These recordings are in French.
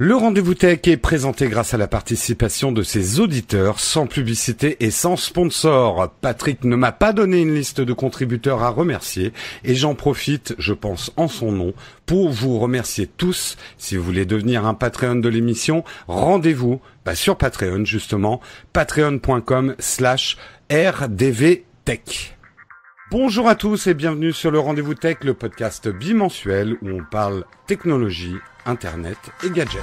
Le rendez-vous tech est présenté grâce à la participation de ses auditeurs, sans publicité et sans sponsor. Patrick ne m'a pas donné une liste de contributeurs à remercier et j'en profite, je pense en son nom, pour vous remercier tous. Si vous voulez devenir un Patreon de l'émission, rendez-vous bah, sur Patreon justement, patreon.com slash rdvtech. Bonjour à tous et bienvenue sur le Rendez-vous Tech, le podcast bimensuel où on parle technologie, internet et gadgets.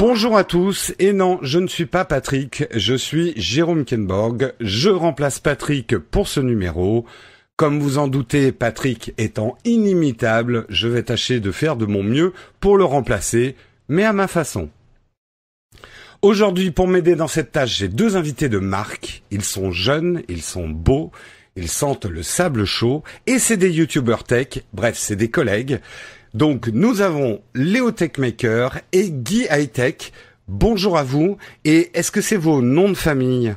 Bonjour à tous, et non, je ne suis pas Patrick, je suis Jérôme Kenborg, je remplace Patrick pour ce numéro. Comme vous en doutez, Patrick étant inimitable, je vais tâcher de faire de mon mieux pour le remplacer, mais à ma façon. Aujourd'hui, pour m'aider dans cette tâche, j'ai deux invités de marque. Ils sont jeunes, ils sont beaux, ils sentent le sable chaud, et c'est des youtubeurs tech, bref, c'est des collègues. Donc nous avons Léo Techmaker et Guy Hightech. Bonjour à vous et est-ce que c'est vos noms de famille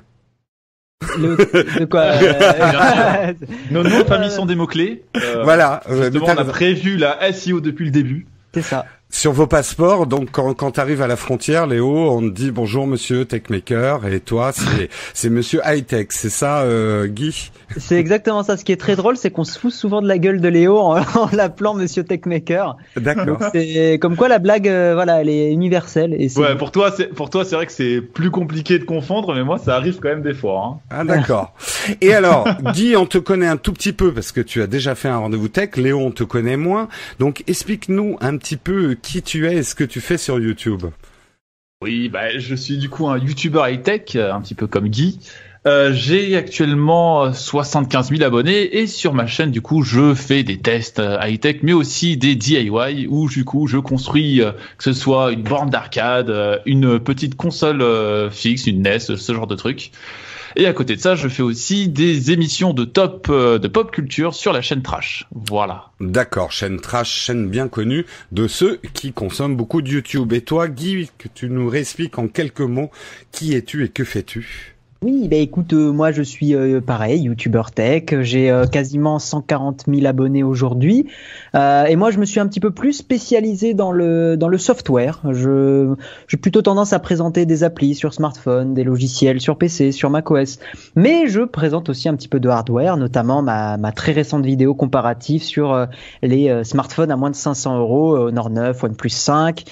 le, quoi euh, Nos noms de famille euh, sont des mots-clés. Euh, voilà. Justement, on a prévu la SEO depuis le début. C'est ça. Sur vos passeports, donc quand, tu arrives à la frontière, Léo, on te dit bonjour monsieur Techmaker et toi c'est c'est monsieur Hightech, c'est ça euh, Guy C'est exactement ça. Ce qui est très drôle, c'est qu'on se fout souvent de la gueule de Léo en, l'appelant monsieur Techmaker. D'accord. C'est comme quoi la blague euh, voilà, elle est universelle Ouais, pour toi c'est pour toi c'est vrai que c'est plus compliqué de confondre mais moi ça arrive quand même des fois hein. Ah d'accord. et alors Guy, on te connaît un tout petit peu parce que tu as déjà fait un rendez-vous tech, Léo on te connaît moins. Donc explique-nous un petit peu qui tu es et ce que tu fais sur YouTube. Oui, bah, je suis du coup un YouTuber high-tech, euh, un petit peu comme Guy. Euh, j'ai actuellement 75 euh, 000 abonnés et sur ma chaîne du coup je fais des tests high-tech mais aussi des DIY où du coup je construis que ce soit une borne d'arcade, une petite console fixe, une NES, ce genre de trucs. Et à côté de ça, je fais aussi des émissions de top euh, de pop culture sur la chaîne Trash. Voilà. D'accord, chaîne Trash, chaîne bien connue de ceux qui consomment beaucoup de YouTube. Et toi, Guy, que tu nous réexpliques en quelques mots qui es-tu et que fais-tu oui, bah écoute, euh, moi je suis euh, pareil, YouTuber Tech, j'ai euh, quasiment 140 000 abonnés aujourd'hui, et moi je me suis un petit peu plus spécialisé dans le dans le software. Je j'ai plutôt tendance à présenter des applis sur smartphone, des logiciels sur PC, sur macOS, mais je présente aussi un petit peu de hardware, notamment ma très récente vidéo comparative sur les smartphones à moins de 500 euros, Honor 9, OnePlus 5,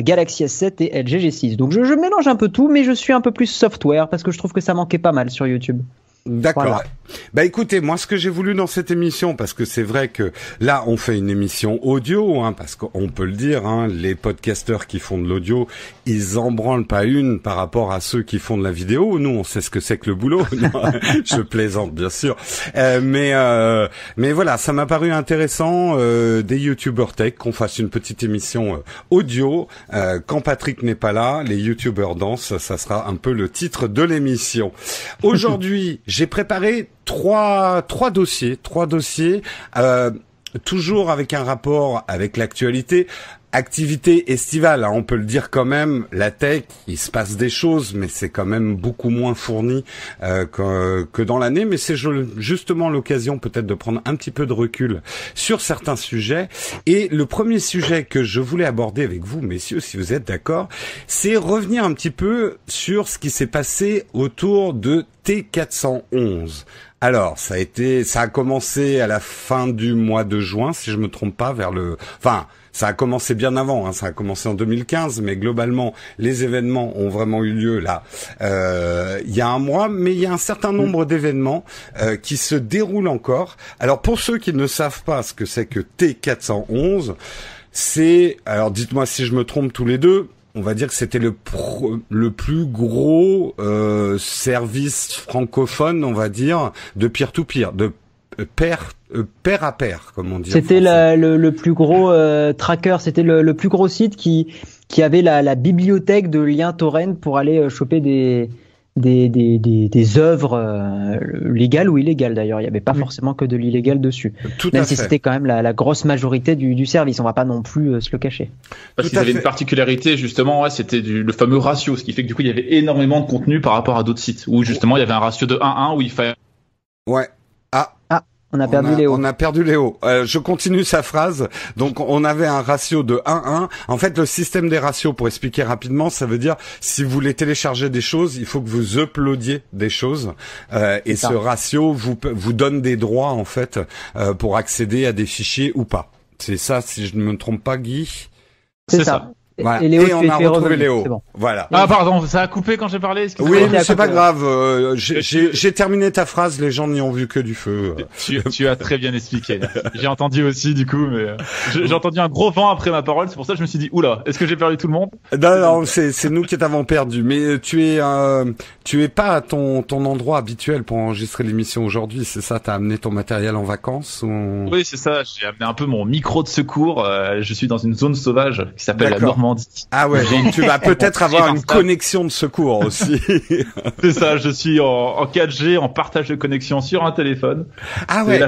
Galaxy S7 et LG G6. Donc je, je mélange un peu tout, mais je suis un peu plus software parce que je trouve que ça manquait pas mal sur YouTube. D'accord. Bah écoutez, moi ce que j'ai voulu dans cette émission, parce que c'est vrai que là on fait une émission audio, hein, parce qu'on peut le dire, hein, les podcasteurs qui font de l'audio, ils en branlent pas une par rapport à ceux qui font de la vidéo. Nous on sait ce que c'est que le boulot. je plaisante bien sûr, euh, mais euh, mais voilà, ça m'a paru intéressant euh, des youtubeurs tech qu'on fasse une petite émission euh, audio euh, quand Patrick n'est pas là, les youtubeurs dansent, ça sera un peu le titre de l'émission. Aujourd'hui j'ai préparé trois, trois dossiers, trois dossiers. Euh, toujours avec un rapport avec l'actualité activité estivale, hein. on peut le dire quand même, la tech, il se passe des choses, mais c'est quand même beaucoup moins fourni euh, que, que, dans l'année. Mais c'est justement l'occasion peut-être de prendre un petit peu de recul sur certains sujets. Et le premier sujet que je voulais aborder avec vous, messieurs, si vous êtes d'accord, c'est revenir un petit peu sur ce qui s'est passé autour de T411. Alors, ça a été, ça a commencé à la fin du mois de juin, si je me trompe pas, vers le, enfin, ça a commencé bien avant, hein, ça a commencé en 2015, mais globalement, les événements ont vraiment eu lieu là, euh, il y a un mois, mais il y a un certain mm. nombre d'événements euh, qui se déroulent encore. Alors pour ceux qui ne savent pas ce que c'est que T411, c'est, alors dites-moi si je me trompe tous les deux, on va dire que c'était le le plus gros euh, service francophone, on va dire, de peer-to-peer, de euh, Père euh, à pair, comme on dit. C'était le, plus gros euh, tracker, c'était le, plus gros site qui, qui avait la, bibliothèque de liens torrent pour aller choper des, des, œuvres légales ou illégales d'ailleurs. Il n'y avait pas forcément que de l'illégal dessus. Tout c'était quand même la, grosse majorité du, service, on ne va pas non plus se le cacher. Parce qu'ils avaient une particularité justement, ouais, c'était le fameux ratio, ce qui fait que du coup il y avait énormément de contenu par rapport à d'autres sites où justement il y avait un ratio de 1-1 où il fallait. Ouais. Ah. ah. On a perdu Léo. On a perdu Léo. Euh, je continue sa phrase. Donc on avait un ratio de 1-1. En fait, le système des ratios, pour expliquer rapidement, ça veut dire si vous voulez télécharger des choses, il faut que vous uploadiez des choses. Euh, et ce ratio vous, vous donne des droits, en fait, euh, pour accéder à des fichiers ou pas. C'est ça, si je ne me trompe pas, Guy. C'est ça. Et, on a retrouvé Léo. Voilà. Ah pardon, ça a coupé quand j'ai parlé. -ce oui, c'est pas hein. grave. Euh, j'ai terminé ta phrase. Les gens n'y ont vu que du feu. Tu, as très bien expliqué. j'ai entendu aussi du coup, mais euh, j'ai entendu un gros vent après ma parole. C'est pour ça que je me suis dit oula, est-ce que j'ai perdu tout le monde Non, c'est nous qui t'avons perdu. Mais euh, tu es tu es pas à ton ton endroit habituel pour enregistrer l'émission aujourd'hui. C'est ça T'as amené ton matériel en vacances Oui, c'est ça. J'ai amené un peu mon micro de secours. je suis dans une zone sauvage qui s'appelle la Normandie ah ouais, donc tu vas peut-être avoir une connexion de secours aussi. c'est ça, je suis en, 4G, en partage de connexion sur un téléphone. Ah ouais.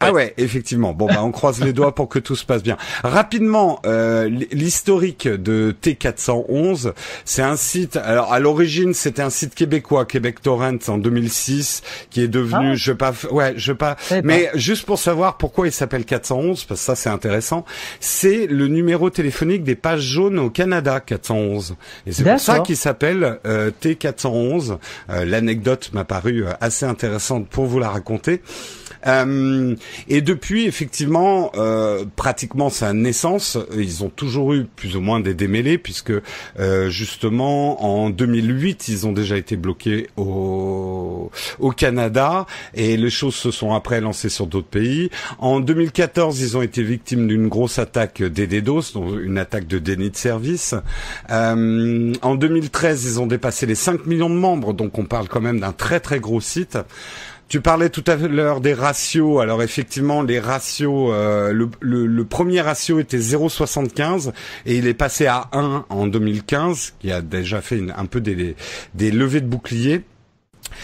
Ah ouais, effectivement. Bon, bah, on croise les doigts pour que tout se passe bien. Rapidement, euh, l'historique de T411, c'est un site. Alors, à l'origine, c'était un site québécois, Québec Torrent, en 2006, qui est devenu, je ah pas, ouais, je pas. Eh ben. Mais juste pour savoir pourquoi il s'appelle 411, parce que ça c'est intéressant. C'est le numéro téléphonique des pages jaunes au Canada, 411. Et c'est pour ça qu'il s'appelle euh, T411. Euh, l'anecdote m'a paru assez intéressante pour vous la raconter. Euh, et depuis, effectivement, euh, pratiquement sa naissance, ils ont toujours eu plus ou moins des démêlés, puisque euh, justement en 2008, ils ont déjà été bloqués au, au Canada, et les choses se sont après lancées sur d'autres pays. En 2014, ils ont été victimes d'une grosse attaque des DDoS, donc une attaque de déni de service. Euh, en 2013, ils ont dépassé les 5 millions de membres, donc on parle quand même d'un très très gros site. Tu parlais tout à l'heure des ratios. Alors effectivement, les ratios, euh, le, premier ratio était 0,75 et il est passé à 1 en 2015, qui a déjà fait un peu des, des levées de boucliers.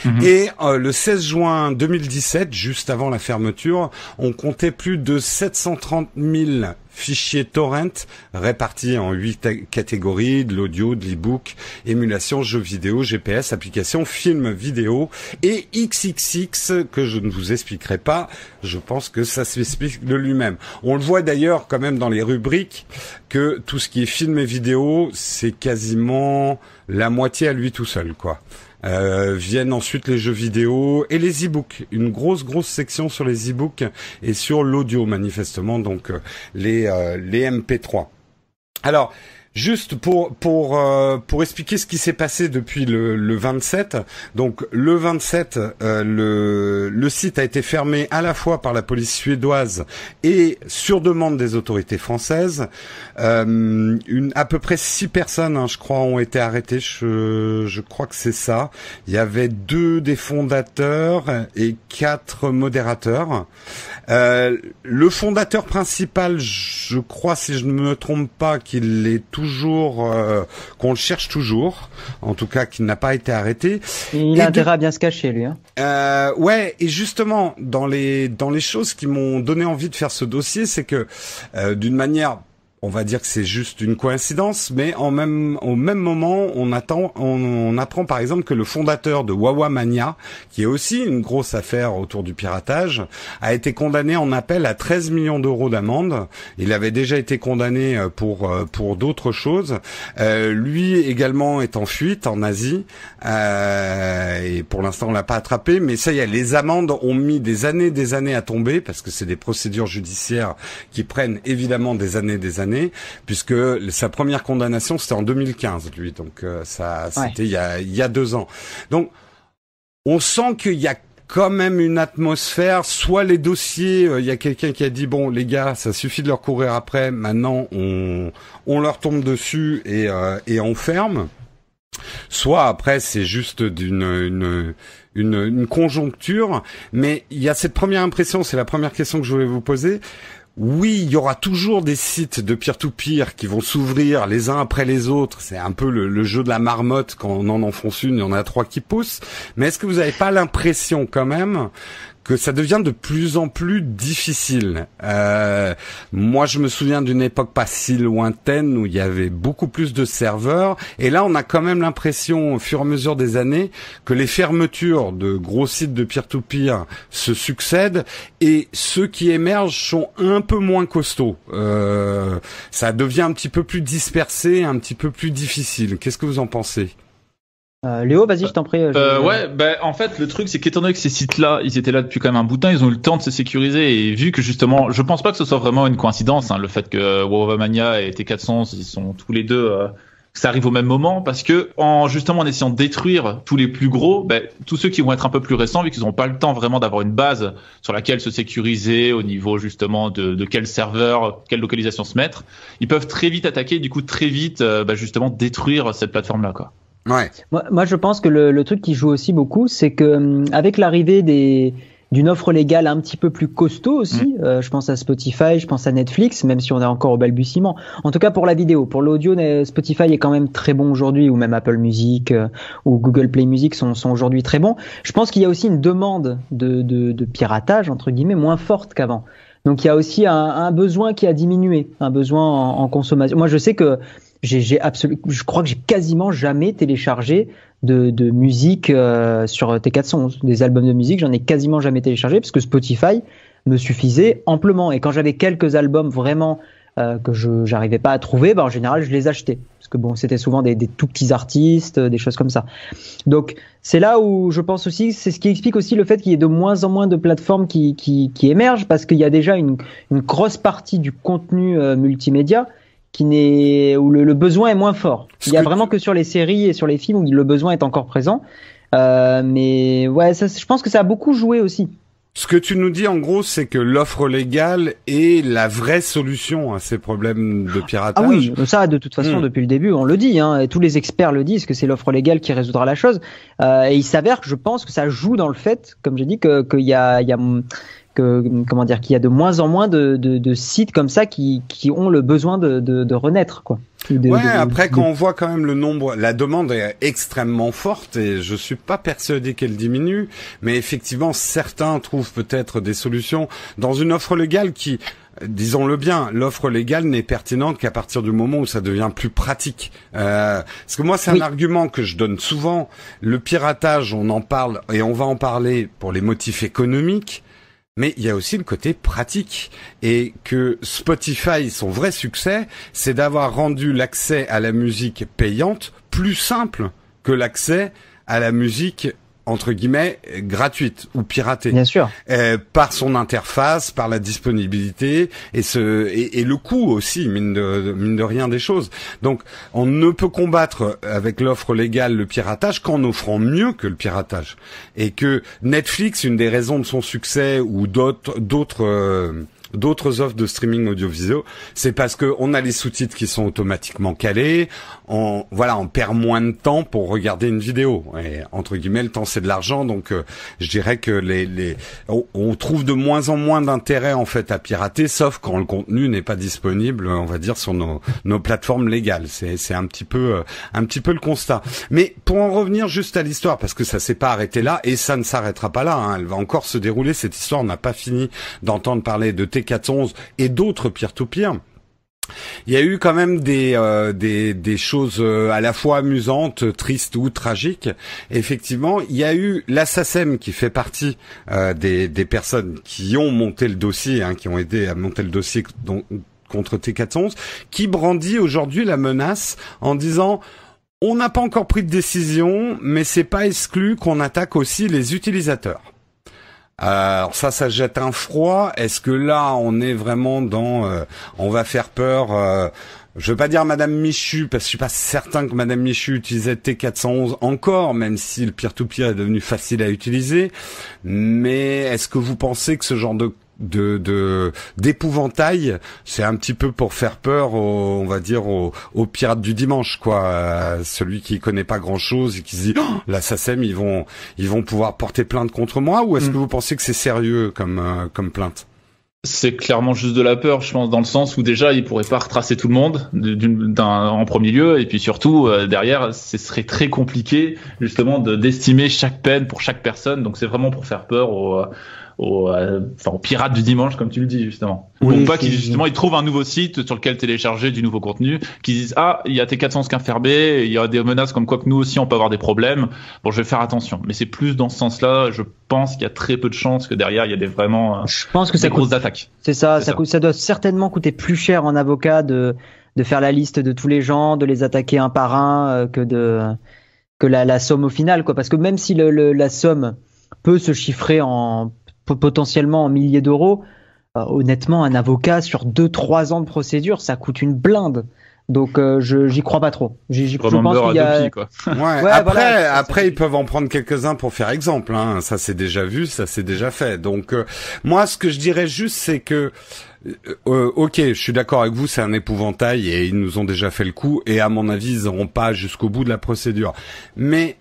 Mhm. Et euh, le 16 juin 2017, juste avant la fermeture, on comptait plus de 730 000 fichiers torrent répartis en huit catégories, de l'audio, de l'ebook, émulation, jeux vidéo, GPS, applications, films, vidéo et XXX que je ne vous expliquerai pas. Je pense que ça s'explique de lui-même. On le voit d'ailleurs quand même dans les rubriques que tout ce qui est film et vidéo, c'est quasiment la moitié à lui tout seul, quoi. Euh, viennent ensuite les jeux vidéo et les e-books. Une grosse grosse section sur les e-books et sur l'audio manifestement donc euh, les euh, les MP3. Alors Juste pour pour euh, pour expliquer ce qui s'est passé depuis le, 27. Donc le 27, euh, le le site a été fermé à la fois par la police suédoise et sur demande des autorités françaises. Euh, une à peu près six personnes, hein, je crois, ont été arrêtées. Je je crois que c'est ça. Il y avait deux des fondateurs et quatre modérateurs. Euh, le fondateur principal, je crois, si je ne me trompe pas, qu'il est toujours euh, qu'on le cherche toujours, en tout cas qui n'a pas été arrêté. Il a intérêt à bien se cacher lui. Hein. Euh, ouais, et justement dans les dans les choses qui m'ont donné envie de faire ce dossier, c'est que euh, d'une manière on va dire que c'est juste une coïncidence, mais en même, au même moment, on, attend, on, apprend par exemple que le fondateur de Wawa Mania, qui est aussi une grosse affaire autour du piratage, a été condamné en appel à 13 millions d'euros d'amende. Il avait déjà été condamné euh, pour, euh, pour d'autres choses. Euh, lui également est en fuite en Asie, et pour l'instant on l'a pas attrapé, mais ça y est, les amendes ont mis des années, des années à tomber, parce que c'est des procédures judiciaires qui prennent évidemment des années, des années puisque sa première condamnation, c'était en 2015, lui. Donc, euh, ça, c'était il, y a, deux ans. Donc, on sent qu'il y a quand même une atmosphère. Soit les dossiers, euh, il y a quelqu'un qui a dit bon les gars, ça suffit de leur courir après. Maintenant on on leur tombe dessus et euh, et on ferme. Soit après c'est juste d'une une, une, conjoncture, mais il y a cette première impression, c'est la première question que je voulais vous poser oui, il y aura toujours des sites de peer-to-peer qui vont s'ouvrir les uns après les autres. C'est un peu le, le, jeu de la marmotte quand on en enfonce une, il y en a trois qui poussent. Mais est-ce que vous n'avez pas l'impression quand même que ça devient de plus en plus difficile. Euh, moi, je me souviens d'une époque pas si lointaine où il y avait beaucoup plus de serveurs, et là, on a quand même l'impression, au fur et à mesure des années, que les fermetures de gros sites de peer-to-peer se succèdent, et ceux qui émergent sont un peu moins costauds. Euh, ça devient un petit peu plus dispersé, un petit peu plus difficile. Qu'est-ce que vous en pensez euh, Léo, vas-y, je t'en prie. Euh, euh, ouais, ben, en fait, le truc, c'est qu'étant donné que ces sites-là, ils étaient là depuis quand même un bout de ils ont eu le temps de se sécuriser. Et vu que justement, je pense pas que ce soit vraiment une coïncidence, hein, le fait que Wovamania et t 400 ils sont tous les deux, ça arrive au même moment, parce que en justement en essayant de détruire tous les plus gros, ben, tous ceux qui vont être un peu plus récents, vu qu'ils n'ont pas le temps vraiment d'avoir une base sur laquelle se sécuriser au niveau justement de, quel serveur, quelle localisation se mettre, ils peuvent très vite attaquer, du coup très vite, ben, justement détruire cette plateforme-là, quoi. Ouais. Moi, je pense que le, le, truc qui joue aussi beaucoup, c'est que hum, avec l'arrivée des d'une offre légale un petit peu plus costaud aussi. Mm. Euh, je pense à Spotify, je pense à Netflix, même si on est encore au balbutiement. En tout cas pour la vidéo, pour l'audio, euh, Spotify est quand même très bon aujourd'hui, ou même Apple Music euh, ou Google Play Music sont, sont aujourd'hui très bons. Je pense qu'il y a aussi une demande de, de, de piratage entre guillemets moins forte qu'avant. Donc il y a aussi un, un, besoin qui a diminué, un besoin en consommation. Moi je sais que j'ai absolument, je crois que j'ai quasiment jamais téléchargé de, de musique euh, sur T411, des albums de musique, j'en ai quasiment jamais téléchargé parce que Spotify me suffisait amplement. Et quand j'avais quelques albums vraiment euh, que je n'arrivais pas à trouver, bah, en général je les achetais parce que bon, c'était souvent des, des, tout petits artistes, des choses comme ça. Donc c'est là où je pense aussi, c'est ce qui explique aussi le fait qu'il y ait de moins en moins de plateformes qui, qui, qui émergent parce qu'il y a déjà une, une grosse partie du contenu euh, multimédia qui n'est où le, besoin est moins fort. Il y a vraiment que sur les séries et sur les films où le besoin est encore présent. Euh, mais ouais, je pense que ça a beaucoup joué aussi. Ce que tu nous dis en gros, c'est que l'offre légale est la vraie solution à ces problèmes de piratage. Ah oui, ça de toute façon hmm. depuis le début, on le dit, hein, tous les experts le disent que c'est l'offre légale qui résoudra la chose. Euh, et il s'avère que je pense que ça joue dans le fait, comme j'ai dit, que qu'il y a, y a comment dire qu'il y a de moins en moins de, sites comme ça qui, ont le besoin de, renaître quoi. ouais, après quand on voit quand même le nombre, la demande est extrêmement forte et je suis pas persuadé qu'elle diminue, mais effectivement certains trouvent peut-être des solutions dans une offre légale qui disons-le bien, l'offre légale n'est pertinente qu'à partir du moment où ça devient plus pratique. Euh, parce que moi, c'est un argument que je donne souvent. Le piratage, on en parle et on va en parler pour les motifs économiques mais il y a aussi le côté pratique et que Spotify, son vrai succès, c'est d'avoir rendu l'accès à la musique payante plus simple que l'accès à la musique entre guillemets gratuite ou piratée. Bien sûr. Euh, par son interface, par la disponibilité et ce et, le coût aussi mine de rien des choses. Donc on ne peut combattre avec l'offre légale le piratage qu'en offrant mieux que le piratage et que Netflix une des raisons de son succès ou d'autres d'autres euh, d'autres offres de streaming audiovisuel, c'est parce que on a les sous-titres qui sont automatiquement calés. On voilà, on perd moins de temps pour regarder une vidéo. Et entre guillemets, le temps c'est de l'argent, donc euh, je dirais que les, les on, trouve de moins en moins d'intérêt en fait à pirater, sauf quand le contenu n'est pas disponible, on va dire sur nos, nos plateformes légales. C'est c'est un petit peu euh, un petit peu le constat. Mais pour en revenir juste à l'histoire, parce que ça s'est pas arrêté là et ça ne s'arrêtera pas là. Hein, elle va encore se dérouler cette histoire. On n'a pas fini d'entendre parler de T411 et d'autres peer-to-peer, il y a eu quand même des, euh, choses euh, à la fois amusantes, tristes ou tragiques. Effectivement, il y a eu l'Assasem qui fait partie euh, des, personnes qui ont monté le dossier, hein, qui ont aidé à monter le dossier contre T411, qui brandit aujourd'hui la menace en disant on n'a pas encore pris de décision, mais c'est pas exclu qu'on attaque aussi les utilisateurs. Alors ça, ça jette un froid. Est-ce que là, on est vraiment dans, euh, on va faire peur euh, Je veux pas dire Madame Michu parce que je suis pas certain que Madame Michu utilisait T411 encore, même si le peer to est devenu facile à utiliser. Mais est-ce que vous pensez que ce genre de de d'épouvantail. c'est un petit peu pour faire peur, on va dire, aux, pirates du dimanche, quoi. Euh, celui qui connaît pas grand chose et qui se dit, oh, ils vont, ils vont pouvoir porter plainte contre moi. Ou est-ce que mm. vous pensez que c'est sérieux comme, euh, comme plainte c'est clairement juste de la peur, je pense, dans le sens où déjà ils pourraient pas retracer tout le monde d'un en premier lieu, et puis surtout euh, derrière, ce serait très compliqué justement de d'estimer chaque peine pour chaque personne. Donc c'est vraiment pour faire peur aux, aux, euh, enfin, aux pirates du dimanche, comme tu le dis justement. Oui, Ou pas qu'ils justement ils trouvent un nouveau site sur lequel télécharger du nouveau contenu, qu'ils disent ah il y a T415 fermés il y a des menaces comme quoi que nous aussi on peut avoir des problèmes. Bon je vais faire attention, mais c'est plus dans ce sens-là. Je pense qu'il y a très peu de chances que derrière il y a des vraiment. Euh, je pense que ça C'est ça, ça, ça, doit certainement coûter plus cher en avocat de de faire la liste de tous les gens, de les attaquer un par un, euh, que de que la, la, somme au final, quoi. Parce que même si le, la somme peut se chiffrer en potentiellement en milliers d'euros. Euh, honnêtement, un avocat sur 2-3 ans de procédure, ça coûte une blinde. Donc euh, je j'y crois pas trop. J'y après ils peuvent en prendre quelques-uns pour faire exemple hein. ça c'est déjà vu, ça c'est déjà fait. Donc euh, moi ce que je dirais juste c'est que OK, je suis d'accord avec vous, c'est un épouvantail et ils nous ont déjà fait le coup et à mon avis, ils n'auront pas jusqu'au bout de la procédure. Mais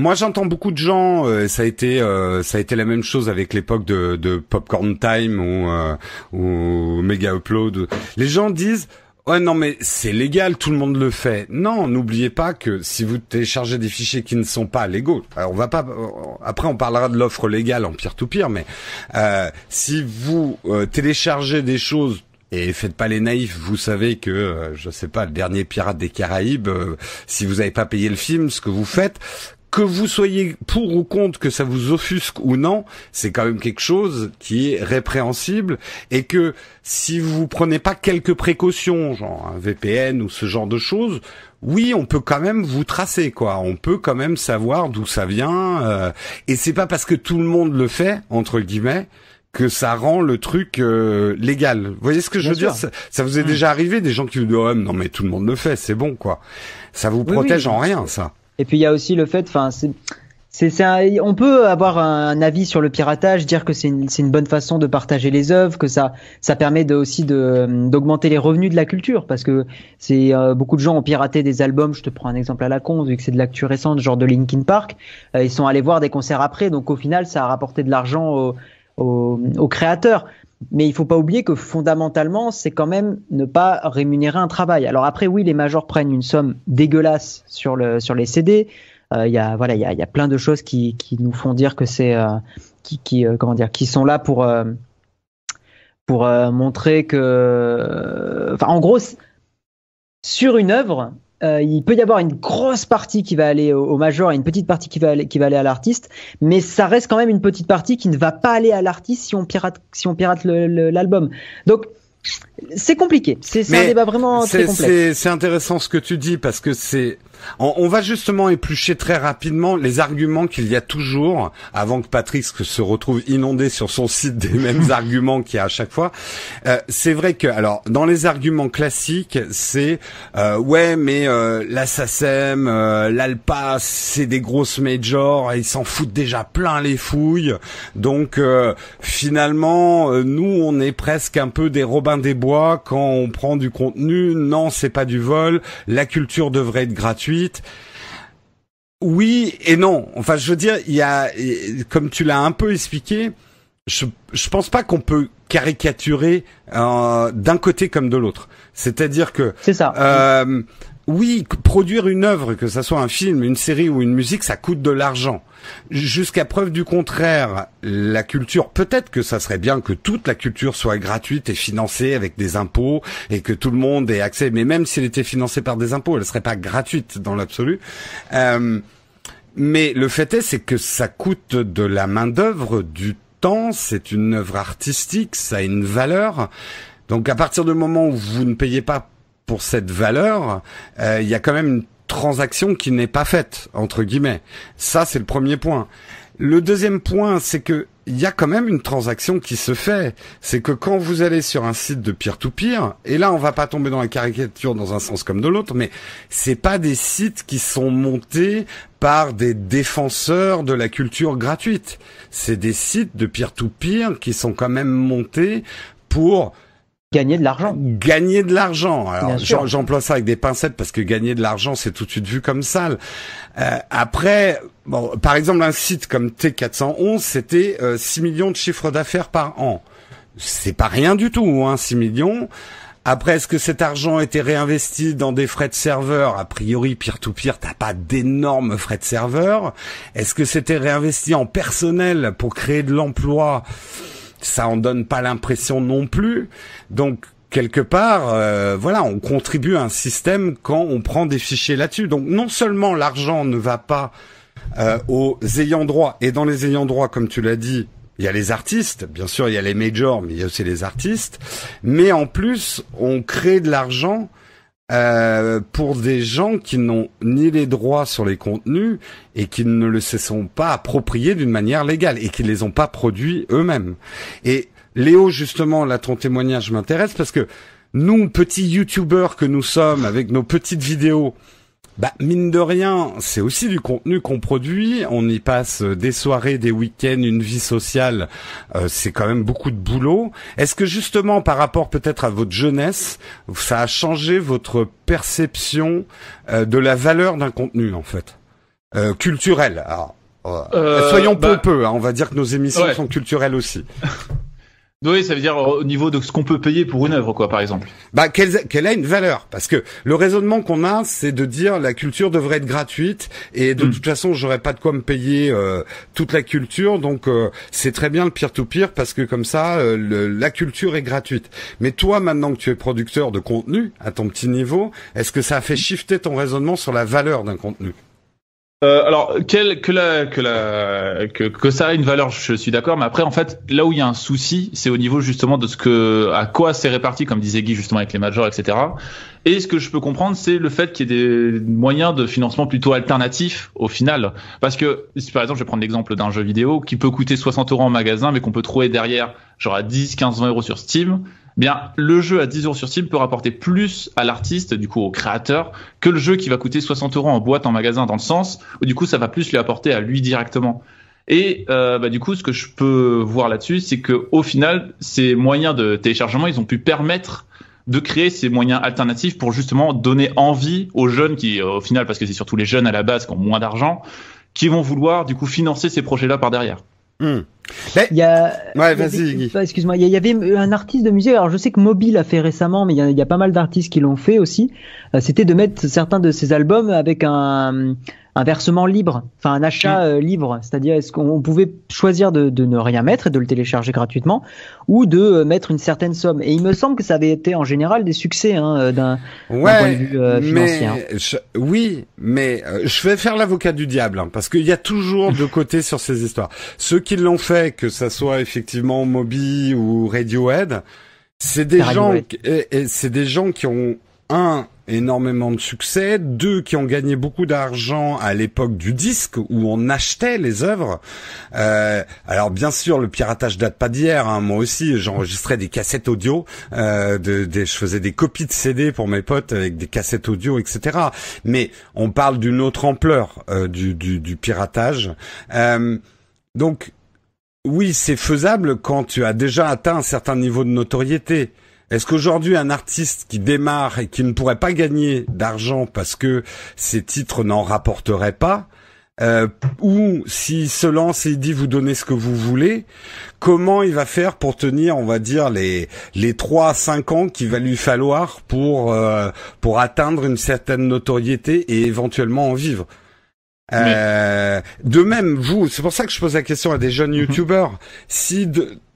moi j'entends beaucoup de gens. Euh, ça a été euh, ça a été la même chose avec l'époque de, de, Popcorn Time ou euh, ou Mega Upload. Les gens disent Ouais, non, mais c'est légal, tout le monde le fait. Non, n'oubliez pas que si vous téléchargez des fichiers qui ne sont pas légaux, alors on va pas. Après, on parlera de l'offre légale en pire tout pire, mais si vous téléchargez des choses et faites pas les naïfs, vous savez que, je sais pas, le dernier Pirate des Caraïbes, si vous n'avez pas payé le film, ce que vous faites, que vous soyez pour ou contre, que ça vous offusque ou non, c'est quand même quelque chose qui est répréhensible et que si vous prenez pas quelques précautions, genre un VPN ou ce genre de choses, oui, on peut quand même vous tracer quoi. On peut quand même savoir d'où ça vient euh, et c'est pas parce que tout le monde le fait entre guillemets que ça rend le truc euh, légal. Vous voyez ce que je veux dire ça, vous est mmh. déjà arrivé des gens qui vous disent oh, non mais tout le monde le fait, c'est bon quoi. Ça vous protège en rien ça. Et puis il y a aussi le fait, enfin, c'est c'est, on peut avoir un avis sur le piratage, dire que c'est une, une, bonne façon de partager les œuvres, que ça, ça permet de, aussi d'augmenter les revenus de la culture, parce que c'est euh, beaucoup de gens ont piraté des albums. Je te prends un exemple à la con, vu que c'est de l'actu récente, genre de Linkin Park. Euh, ils sont allés voir des concerts après, donc au final, ça a rapporté de l'argent aux créateurs. Mais il faut pas oublier que fondamentalement, c'est quand même ne pas rémunérer un travail. Alors après, oui, les majors prennent une somme dégueulasse sur, le, sur les CD. Euh, il y a voilà, il y a, y a, plein de choses qui, qui nous font dire que c'est euh, qui, qui euh, comment dire, qui sont là pour pour montrer que, enfin, en gros, sur une œuvre, euh, il peut y avoir une grosse partie qui va aller au, major et une petite partie qui va aller, qui va aller à l'artiste, mais ça reste quand même une petite partie qui ne va pas aller à l'artiste si on pirate, si on pirate l'album. Donc, c'est compliqué. C'est un débat vraiment très complexe. C'est intéressant ce que tu dis parce que c'est on, va justement éplucher très rapidement les arguments qu'il y a toujours, avant que Patrick se retrouve inondé sur son site des mêmes arguments qu'il y a à chaque fois. Euh, c'est vrai que, alors, dans les arguments classiques, c'est euh, ouais, mais euh, la e euh, l'ALPA, c'est des grosses majors, ils s'en foutent déjà plein les fouilles. Donc finalement, nous, on est presque un peu des Robins des Bois quand on prend du contenu. Non, c'est pas du vol. La culture devrait être gratuite oui et non. Enfin, je veux dire, il y a, comme tu l'as un peu expliqué, je, ne pense pas qu'on peut caricaturer euh, d'un côté comme de l'autre. C'est-à-dire que, c'est ça. Euh, oui, produire une œuvre, que ce soit un film, une série ou une musique, ça coûte de l'argent. Jusqu'à preuve du contraire, la culture, peut-être que ça serait bien que toute la culture soit gratuite et financée avec des impôts et que tout le monde ait accès. Mais même si elle était financée par des impôts, elle ne serait pas gratuite dans l'absolu. Euh, mais le fait est, c'est que ça coûte de la main d'œuvre, du temps. C'est une œuvre artistique, ça a une valeur. Donc à partir du moment où vous ne payez pas pour cette valeur, euh, il euh, y a quand même une transaction qui n'est pas faite entre guillemets. Ça c'est le premier point. Le deuxième point, c'est que il y a quand même une transaction qui se fait. C'est que quand vous allez sur un site de peer-to-peer, et là on va pas tomber dans la caricature dans un sens comme de l'autre, mais c'est pas des sites qui sont montés par des défenseurs de la culture gratuite. C'est des sites de peer to pire qui sont quand même montés pour Gagner de l'argent. Gagner de l'argent. Alors j'emploie ça avec des pincettes parce que gagner de l'argent, c'est tout de suite vu comme sale. Euh, après, bon, par exemple, un site comme T411, c'était 6 euh, millions de chiffres d'affaires par an. C'est pas rien du tout, hein, 6 millions. Après, est-ce que cet argent était réinvesti dans des frais de serveur A priori, pire tout pire, t'as pas d'énormes frais de serveur. Est-ce que c'était réinvesti en personnel pour créer de l'emploi ça en donne pas l'impression non plus. Donc quelque part, euh, voilà, on contribue à un système quand on prend des fichiers là-dessus. Donc non seulement l'argent ne va pas euh, aux ayants droit, et dans les ayants droit, comme tu l'as dit, il y a les artistes, bien sûr, il y a les majors, mais il y a aussi les artistes. Mais en plus, on crée de l'argent euh, pour des gens qui n'ont ni les droits sur les contenus et qui ne le se sont pas appropriés d'une manière légale et qui ne les ont pas produits eux-mêmes. Et Léo, justement, là, ton témoignage m'intéresse parce que nous, petits youtubeurs que nous sommes, avec nos petites vidéos, bah, mine de rien, c'est aussi du contenu qu'on produit. On y passe des soirées, des week-ends, une vie sociale. Euh, c'est quand même beaucoup de boulot. Est-ce que justement, par rapport peut-être à votre jeunesse, ça a changé votre perception euh, de la valeur d'un contenu en fait euh, culturel Alors, euh, euh, soyons peu bah pompeux. Hein, on va dire que nos émissions sont culturelles aussi. Oui, ça veut dire euh, au niveau de ce qu'on peut payer pour une œuvre, quoi, par exemple. Bah, qu'elle a une valeur, parce que le raisonnement qu'on a, c'est de dire la culture devrait être gratuite et de hmm. toute façon, j'aurais pas de quoi me payer euh, toute la culture, donc euh, c'est très bien le peer to pire, parce que comme ça, la culture est gratuite. Mais toi, maintenant que tu es producteur de contenu à ton petit niveau, est-ce que ça a fait shifter ton raisonnement sur la valeur d'un contenu euh, alors que, la, que, ça a une valeur, je suis d'accord, mais après en fait là où il y a un souci, c'est au niveau justement de ce que à quoi c'est réparti, comme disait Guy justement avec les majors, etc. Et ce que je peux comprendre, c'est le fait qu'il y ait des moyens de financement plutôt alternatifs au final, parce que par exemple je vais prendre l'exemple d'un jeu vidéo qui peut coûter 60 euros en magasin, mais qu'on peut trouver derrière genre à 10, 15, 20 euros sur Steam bien le jeu à 10 euros sur Steam peut rapporter plus à l'artiste, du coup au créateur, que le jeu qui va coûter 60 euros en boîte en magasin, dans le sens où du coup ça va plus lui apporter à lui directement. Et euh, bah, du coup, ce que je peux voir là-dessus, c'est que au final, ces moyens de téléchargement, ils ont pu permettre de créer ces moyens alternatifs pour justement donner envie aux jeunes qui, euh, au final, parce que c'est surtout les jeunes à la base qui ont moins d'argent, qui vont vouloir du coup financer ces projets-là par derrière. Hmm. Il y Excuse-moi, il y avait un artiste de musée Alors, je sais que Mobile a fait récemment, mais il il y a pas mal d'artistes qui l'ont fait aussi. Euh, c'était de mettre certains de ses albums avec un, un versement libre, enfin un achat mm. euh, libre, c'est-à-dire est-ce qu'on pouvait choisir de, ne rien mettre et de le télécharger gratuitement ou de euh, mettre une certaine somme. Et il me semble que ça avait été en général des succès hein, euh, d'un point de vue financier. Hein. oui, mais je vais faire l'avocat du diable hein, parce qu'il y a toujours deux côtés sur ces histoires. Ceux qui l'ont fait, que ça soit effectivement Moby ou Radiohead, c'est des gens, c'est des gens qui ont un énormément de succès, deux qui ont gagné beaucoup d'argent à l'époque du disque où on achetait les œuvres. Euh, alors bien sûr, le piratage date pas d'hier. Hein. Moi aussi, j'enregistrais des cassettes audio, euh, de, je faisais des copies de CD pour mes potes avec des cassettes audio, etc. Mais on parle d'une autre ampleur euh, du, du, du, piratage. Euh, donc oui, c'est faisable quand tu as déjà atteint un certain niveau de notoriété. Est-ce qu'aujourd'hui un artiste qui démarre et qui ne pourrait pas gagner d'argent parce que ses titres n'en rapporteraient pas, euh, ou s'il se lance et il dit vous donnez ce que vous voulez, comment il va faire pour tenir, on va dire les les trois cinq ans qu'il va lui falloir pour euh, pour atteindre une certaine notoriété et éventuellement en vivre. Euh, de même, vous, c'est pour ça que je pose la question à des jeunes mhm. youtubeurs. Si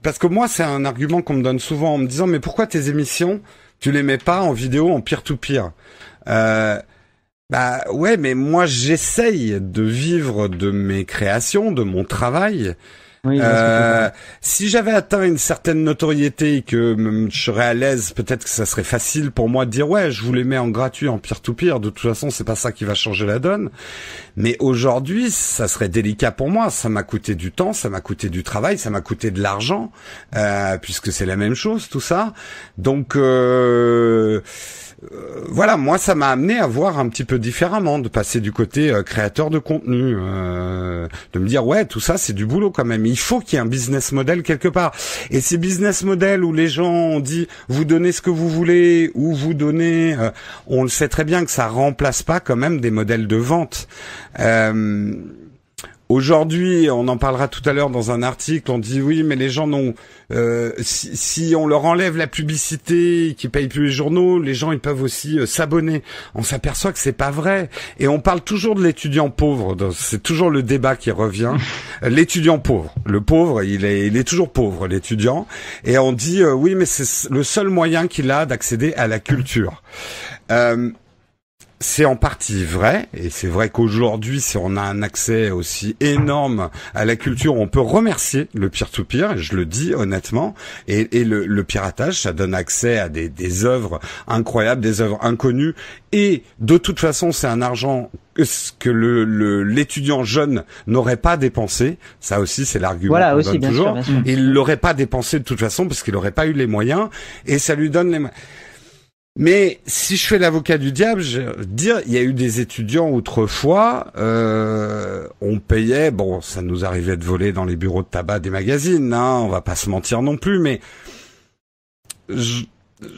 parce que moi, c'est un argument qu'on me donne souvent en me disant, mais pourquoi tes émissions, tu les mets pas en vidéo, en peer-to-peer euh, Bah ouais, mais moi, j'essaye de vivre de mes créations, de mon travail euh, si j'avais atteint une certaine notoriété et que mm, je serais à l'aise, peut-être que ça serait facile pour moi de dire ouais, je vous les mets en gratuit, en pire tout pire. De toute façon, c'est pas ça qui va changer la donne. Mais aujourd'hui, ça serait délicat pour moi. Ça m'a coûté du temps, ça m'a coûté du travail, ça m'a coûté de l'argent, euh, puisque c'est la même chose tout ça. Donc euh, euh, voilà, moi ça m'a amené à voir un petit peu différemment, de passer du côté euh, créateur de contenu, euh, de me dire ouais tout ça c'est du boulot quand même. Il faut qu'il y ait un business model quelque part. Et ces business models où les gens ont dit vous donnez ce que vous voulez ou vous donnez, on le sait très bien que ça remplace pas quand même des modèles de vente. Euh, Aujourd'hui, on en parlera tout à l'heure dans un article, on dit oui, mais les gens n'ont... Euh, si, on leur enlève la publicité, qu'ils payent plus les journaux, les gens ils peuvent aussi euh, s'abonner. On s'aperçoit que c'est pas vrai. Et on parle toujours de l'étudiant pauvre, c'est toujours le débat qui revient. l'étudiant pauvre, le pauvre, il est, il est toujours pauvre, l'étudiant. Et on dit euh, oui, mais c'est le seul moyen qu'il a d'accéder à la culture c'est en partie vrai, et c'est vrai qu'aujourd'hui, si on a un accès aussi énorme à la culture, on peut remercier le peer-to-peer, je le dis honnêtement, et, le, piratage, ça donne accès à des, des œuvres incroyables, des œuvres inconnues, et de toute façon, c'est un argent que l'étudiant jeune n'aurait pas dépensé, ça aussi c'est l'argument voilà, aussi toujours. Sûr, Il l'aurait pas dépensé de toute façon parce qu'il n'aurait pas eu les moyens et ça lui donne les mais si je fais l'avocat du diable, je veux dire, il y a eu des étudiants autrefois, euh, on payait, bon, ça nous arrivait de voler dans les bureaux de tabac des magazines, hein, on va pas se mentir non plus, mais je,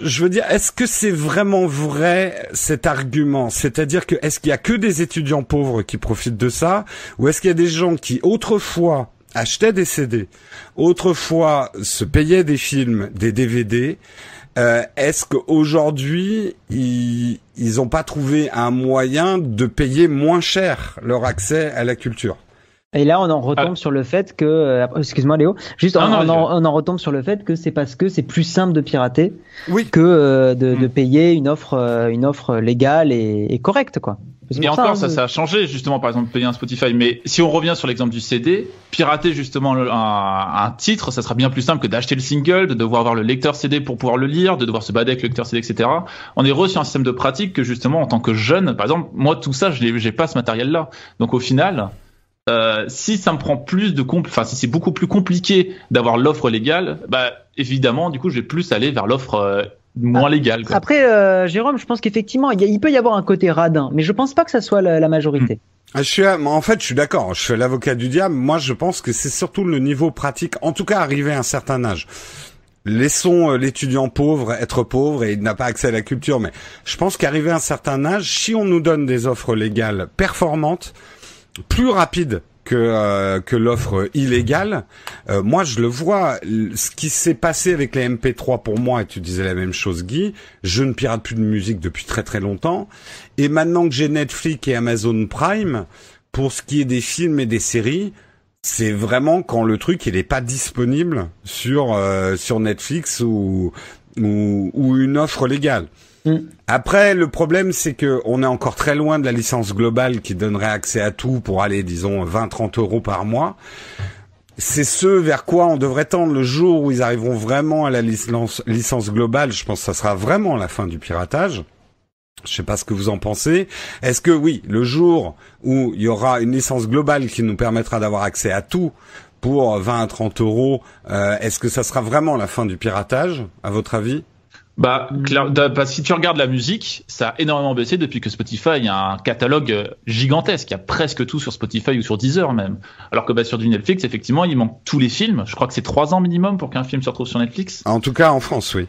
je veux dire, est-ce que c'est vraiment vrai cet argument C'est-à-dire que est-ce qu'il y a que des étudiants pauvres qui profitent de ça, ou est-ce qu'il y a des gens qui autrefois achetaient des CD, autrefois se payaient des films, des DVD euh, est-ce qu'aujourd'hui, ils n'ont pas trouvé un moyen de payer moins cher leur accès à la culture et là, on en retombe ah. sur le fait que, euh, excuse-moi Léo, juste on, en, retombe sur le fait que c'est parce que c'est plus simple de pirater que euh, de, mm. payer une offre, une offre légale et, et correcte, quoi. Et encore, ça, ça, a changé, justement, par exemple, payer un Spotify. Mais si on revient sur l'exemple du CD, pirater justement un, titre, ça sera bien plus simple que d'acheter le single, de devoir avoir le lecteur CD pour pouvoir le lire, de devoir se bader avec le lecteur CD, etc. On est reçu un système de pratique que, justement, en tant que jeune, par exemple, moi, tout ça, je n'ai pas ce matériel-là. Donc, au final, euh, si ça me prend plus de enfin si c'est beaucoup plus compliqué d'avoir l'offre légale, bah évidemment du coup je vais plus aller vers l'offre euh, bah, moins légal. Quoi. Après, euh, Jérôme, je pense qu'effectivement, il peut y avoir un côté radin, mais je pense pas que ça soit la, majorité. Hmm. Ah, euh, en fait, je suis d'accord. Je suis l'avocat du diable. Moi, je pense que c'est surtout le niveau pratique. En tout cas, arrivé à un certain âge. Laissons euh, l'étudiant pauvre être pauvre et il n'a pas accès à la culture. Mais je pense qu'arrivé à un certain âge, si on nous donne des offres légales performantes, plus rapides que euh, que l'offre illégale. Euh, moi, je le vois. Ce qui s'est passé avec les MP3 pour moi, et tu disais la même chose, Guy. Je ne pirate plus de musique depuis très très longtemps. Et maintenant que j'ai Netflix et Amazon Prime, pour ce qui est des films et des séries, c'est vraiment quand le truc il n'est pas disponible sur euh, sur Netflix ou, ou une offre légale. Mm. Après, le problème, c'est que on est encore très loin de la licence globale qui donnerait accès à tout pour aller, disons, 20-30 euros par mois. C'est ce vers quoi on devrait tendre le jour où ils arriveront vraiment à la licence, licence globale. Je pense que ça sera vraiment la fin du piratage. Je sais pas ce que vous en pensez. Est-ce que oui, le jour où il y aura une licence globale qui nous permettra d'avoir accès à tout pour 20 30 euros, euh, est-ce que ça sera vraiment la fin du piratage, à votre avis bah, hmm. bah, si tu regardes la musique, ça a énormément baissé depuis que Spotify a un catalogue euh, gigantesque. Il y a presque tout sur Spotify ou sur Deezer même. Alors que bah, sur du Netflix, effectivement, il manque tous les films. Je crois que c'est trois ans minimum pour qu'un film se retrouve sur Netflix. Ah, en tout cas, en France, oui.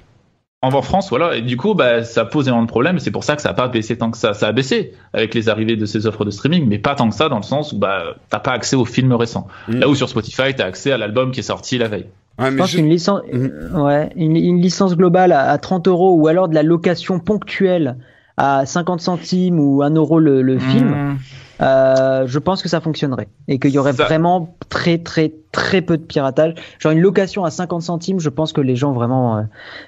En France, voilà. Et du coup, bah, ça pose énormément de problèmes. C'est pour ça que ça n'a pas baissé tant que ça. Ça a baissé avec les arrivées de ces offres de streaming, mais pas tant que ça dans le sens où bah, t'as pas accès aux films récents. Hmm. Là où sur Spotify, tu as accès à l'album qui est sorti la veille je pense qu'une licence, mhm. ouais, une, licence globale à, 30 euros ou alors de la location ponctuelle à 50 centimes ou 1 euro le, film, hmm. euh, je pense que ça fonctionnerait et qu'il y aurait vraiment très très très peu de piratage. Genre une location à 50 centimes, je pense que les gens vraiment euh,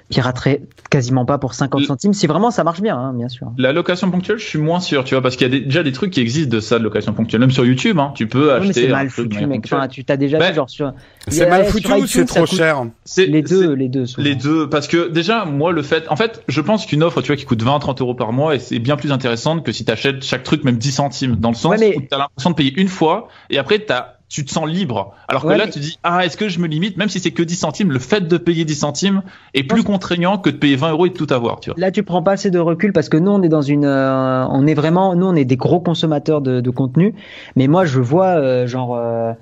pirateraient quasiment pas pour 50 centimes. Si vraiment ça marche bien, hein, bien sûr. La location ponctuelle, je suis moins sûr, tu vois, parce qu'il y a déjà des trucs qui existent de ça, de location ponctuelle. Même sur YouTube, hein, tu peux acheter. C'est mal foutu, mec. Enfin, tu t'as déjà vu, genre sur. C'est mal foutu ou c'est trop cher Les deux, les deux. Les deux, parce que déjà, moi, le fait. En fait, je pense qu'une offre, tu vois, qui coûte 20, 30 euros par mois, c'est bien plus intéressante que si t'achètes chaque truc, même 10 centimes, dans le sens ouais, où l'impression de payer une fois et après t'as tu te sens libre. Alors que là, tu dis, ah, est-ce que je me limite, même si c'est que 10 centimes, le fait de payer 10 centimes est plus contraignant que de payer 20 euros et de tout avoir. Tu vois. Là, tu prends pas assez de recul parce que nous, on est dans une, euh, on est vraiment, nous, on est des gros consommateurs de, contenu. Mais moi, je vois, euh, genre, euh,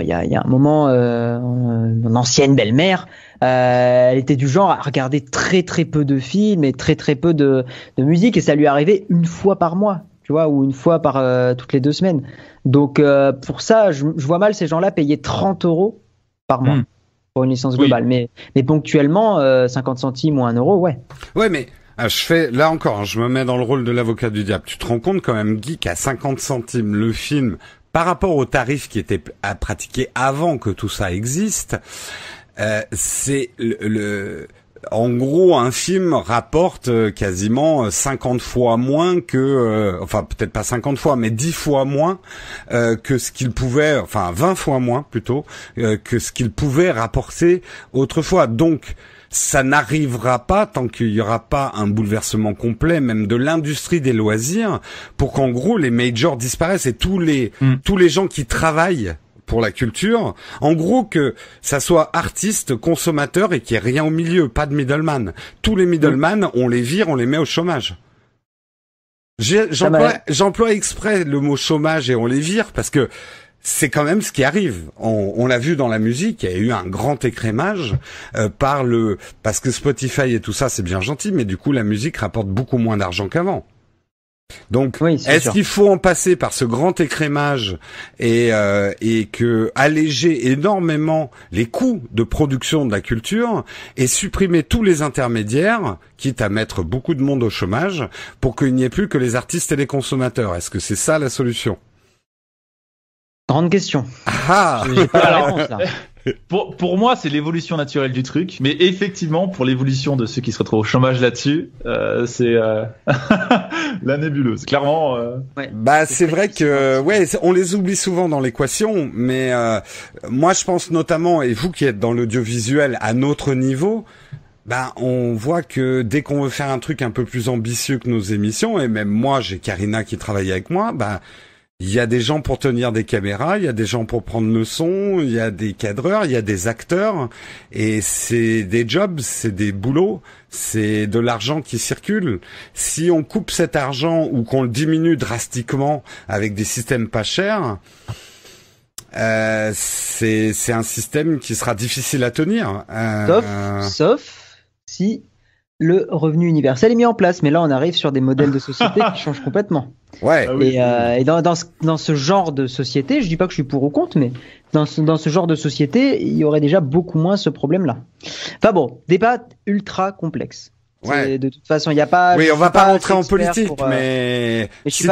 il y, a, un moment, mon ancienne belle-mère. elle était du genre à regarder très très peu de films et très très peu de, de musique et ça lui arrivait une fois par mois tu vois, ou une fois par euh, toutes les deux semaines. Donc euh, pour ça, je, vois mal ces gens-là payer 30 euros par mois. Hmm. Pour une licence globale, mais, mais ponctuellement, 50 euh, centimes ou 1 euro, ouais. Ouais, mais ah, je fais là encore, hein, je me mets dans le rôle de l'avocat du diable. Tu te rends compte quand même, geek qu'à 50 centimes le film, par rapport au tarif qui était à pratiquer avant que tout ça existe, c'est le en gros, un film rapporte euh, quasiment 50 euh, fois moins que, euh, enfin peut-être pas 50 fois, mais 10 fois moins que ce qu'il pouvait, enfin 20 fois moins plutôt, que ce qu'il pouvait rapporter autrefois. Donc, ça n'arrivera pas tant qu'il n'y aura pas un bouleversement complet, même de l'industrie des loisirs, pour qu'en gros les majors disparaissent et tous les mm. tous les gens qui travaillent pour la culture. En gros, que ça soit artiste, consommateur et qu'il n'y ait rien au milieu, pas de middleman. Tous les middleman, mm. on les vire, on les met au chômage. J'emploie exprès le mot chômage et on les vire parce que c'est quand même ce qui arrive. On, l'a vu dans la musique, il y a eu un grand écrémage euh, par le parce que Spotify et tout ça, c'est bien gentil, mais du coup la musique rapporte beaucoup moins d'argent qu'avant. Donc, est-ce qu'il faut en passer par ce grand écrémage et, euh, et que alléger énormément les coûts de production de la culture et supprimer tous les intermédiaires, quitte à mettre beaucoup de monde au chômage, pour qu'il n'y ait plus que les artistes et les consommateurs Est-ce que c'est ça la solution Grande question. Ah, ah pour, pour moi, c'est l'évolution naturelle du truc. Mais effectivement, pour l'évolution de ceux qui se retrouvent au chômage là-dessus, euh, c'est euh, la nébuleuse. Clairement. Euh. Ouais. Bah, c'est vrai que ouais, on les oublie souvent dans l'équation. Mais euh, moi, je pense notamment, et vous qui êtes dans l'audiovisuel à notre niveau, ben, on voit que dès qu'on veut faire un truc un peu plus ambitieux que nos émissions, et même moi, j'ai Karina qui travaille avec moi, ben, il y a des gens pour tenir des caméras, il y a des gens pour prendre le son, il y a des cadreurs, il y a des acteurs, et c'est des jobs, c'est des boulots, c'est de l'argent qui circule. Si on coupe cet argent ou qu'on le diminue drastiquement avec des systèmes pas chers, euh, c'est un système qui sera difficile à tenir. Euh, sauf, sauf si le revenu universel est mis en place. Mais là, on arrive sur des modèles de société qui changent complètement. Ouais. Ah et, euh, dans, ce, genre de société, je dis pas que je suis pour ou contre, mais dans dans ce genre de société, il y aurait déjà beaucoup moins ce problème-là. Enfin bon, débat ultra complexe. Ouais. De toute façon, il a pas. Oui, on va pas, rentrer en politique, euh, mais, si,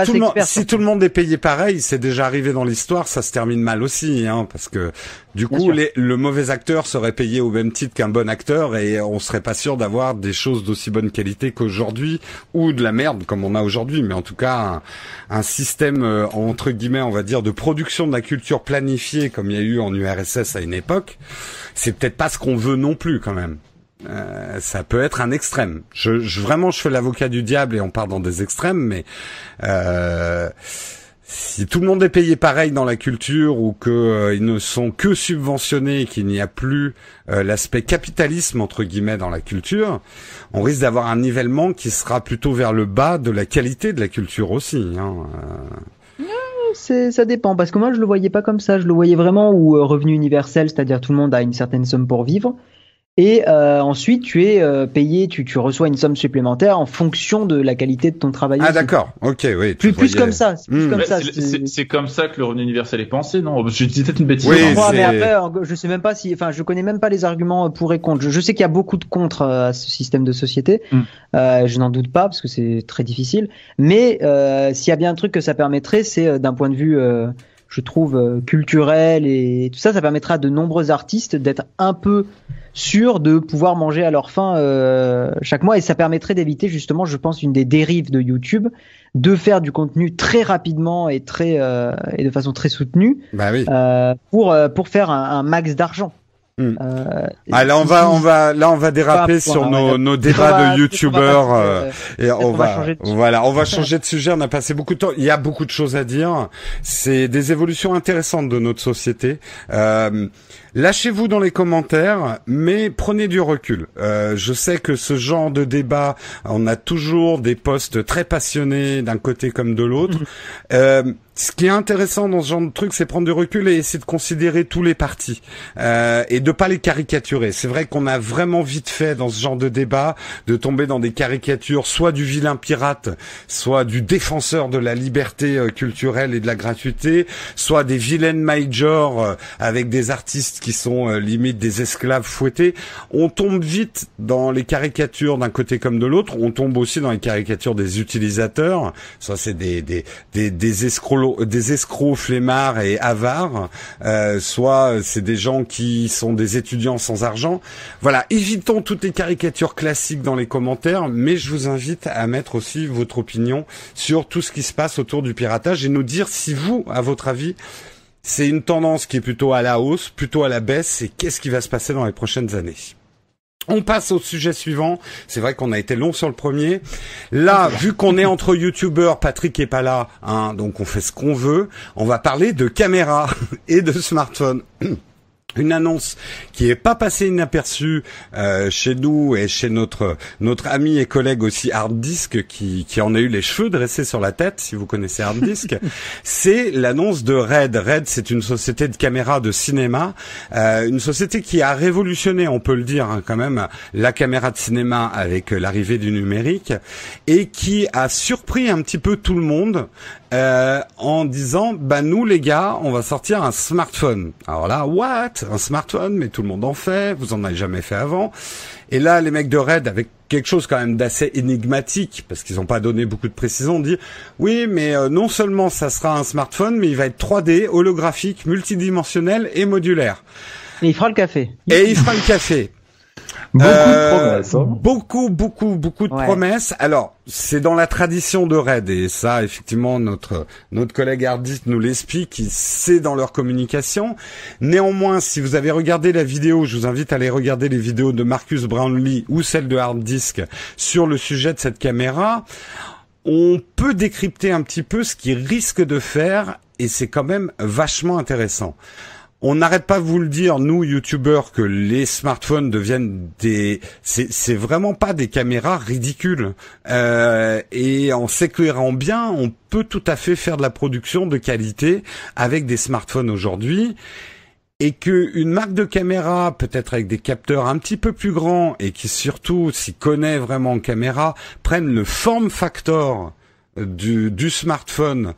tout le monde, est payé pareil, c'est déjà arrivé dans l'histoire, ça se termine mal aussi, hein, parce que du coup, les, le mauvais acteur serait payé au même titre qu'un bon acteur, et on serait pas sûr d'avoir des choses d'aussi bonne qualité qu'aujourd'hui, ou de la merde comme on a aujourd'hui, mais en tout cas un, système euh, entre guillemets, on va dire, de production de la culture planifiée comme il y a eu en URSS à une époque, c'est peut-être pas ce qu'on veut non plus quand même. Euh, ça peut être un extrême. Je, je vraiment, je fais l'avocat du diable et on part dans des extrêmes, mais euh, si tout le monde est payé pareil dans la culture ou qu'ils euh, ne sont que subventionnés et qu'il n'y a plus euh, l'aspect capitalisme entre guillemets dans la culture, on risque d'avoir un nivellement qui sera plutôt vers le bas de la qualité de la culture aussi. Hein, ça dépend parce que moi je le voyais pas comme ça. Je le voyais vraiment où revenu universel, c'est-à-dire tout le monde a une certaine somme pour vivre. Et euh, ensuite, tu es euh, payé, tu, tu reçois une somme supplémentaire en fonction de la qualité de ton travail. Ah d'accord, ok, oui. Plus, plus comme ça, c'est hmm. comme, comme, ça que le revenu universel est pensé, non Je dit peut-être une bêtise. Oui, mais après, je sais même pas si, enfin, je connais même pas les arguments pour et contre. Je, sais qu'il y a beaucoup de contre euh, à ce système de société. Hmm. je n'en doute pas parce que c'est très difficile. Mais s'il y a bien un truc que ça permettrait, c'est d'un point de vue je trouve, euh, culturel et tout ça, ça permettra à de nombreux artistes d'être un peu sûrs de pouvoir manger à leur faim euh, chaque mois et ça permettrait d'éviter justement, je pense, une des dérives de YouTube, de faire du contenu très rapidement et très euh, et de façon très soutenue bah pour pour faire un max d'argent. Hmm. Euh, ah, là on va on va là on va déraper sur nos, débats de youtubeurs euh, euh, et on va, voilà on va changer de sujet on a passé beaucoup de temps il y a beaucoup de choses à dire c'est des évolutions intéressantes de notre société lâchez-vous dans les commentaires, mais prenez du recul. je sais que ce genre de débat, on a toujours des postes très passionnés d'un côté comme de l'autre. ce qui est intéressant dans ce genre de truc, c'est prendre du recul et essayer de considérer tous les partis euh, et de pas les caricaturer. C'est vrai qu'on a vraiment vite fait dans ce genre de débat de tomber dans des caricatures, soit du vilain pirate, soit du défenseur de la liberté euh, culturelle et de la gratuité, soit des vilaines majors euh, avec des artistes qui sont limite des esclaves fouettés. On tombe vite dans les caricatures d'un côté comme de l'autre. On tombe aussi dans les caricatures des utilisateurs. soit c'est des des des, euh, des escrocs flemmards et avares, euh, soit euh, c'est des gens qui sont des étudiants sans argent. Voilà, évitons toutes les caricatures classiques dans les commentaires, mais je vous invite à mettre aussi votre opinion sur tout ce qui se passe autour du piratage et nous dire si vous, à votre avis, c'est une tendance qui est plutôt à la hausse, plutôt à la baisse, et qu'est-ce qui va se passer dans les prochaines années. On passe au sujet suivant. C'est vrai qu'on a été long sur le premier. Là, vu qu'on est entre youtubeurs, Patrick est pas là, hein, donc on fait ce qu'on veut. On va parler de caméras et de smartphones. une annonce qui n'est pas passée inaperçue euh, chez nous et chez notre notre ami et collègue aussi Hard qui, en a eu les cheveux dressés sur la tête si vous connaissez Hard c'est l'annonce de Red. Red c'est une société de caméras de cinéma, euh, une société qui a révolutionné, on peut le dire hein, quand même, la caméra de cinéma avec euh, l'arrivée du numérique et qui a surpris un petit peu tout le monde euh, en disant bah nous les gars, on va sortir un smartphone. Alors là, what Un smartphone, mais tout le monde en fait, vous en avez jamais fait avant. Et là, les mecs de Red avec quelque chose quand même d'assez énigmatique parce qu'ils n'ont pas donné beaucoup de précisions, ont dit oui, mais euh, non seulement ça sera un smartphone, mais il va être 3D, holographique, multidimensionnel et modulaire. il fera le café. Et il fera le café. Beaucoup de euh, promesses. Hein. Beaucoup, beaucoup, beaucoup de promesses. Alors, c'est dans la tradition de Red et ça, effectivement, notre notre collègue Ardit nous l'explique. C'est dans leur communication. Néanmoins, si vous avez regardé la vidéo, je vous invite à aller regarder les vidéos de Marcus Brownlee ou celle de Hard Disk sur le sujet de cette caméra. On peut décrypter un petit peu ce qu'ils risque de faire et c'est quand même vachement intéressant on n'arrête pas de vous le dire, nous, youtubeurs, que les smartphones deviennent des... C'est vraiment pas des caméras ridicules. Euh, et en s'éclairant bien, on peut tout à fait faire de la production de qualité avec des smartphones aujourd'hui. Et qu'une marque de caméra, peut-être avec des capteurs un petit peu plus grands, et qui surtout s'y connaît vraiment en caméra, prenne le form factor du, du smartphone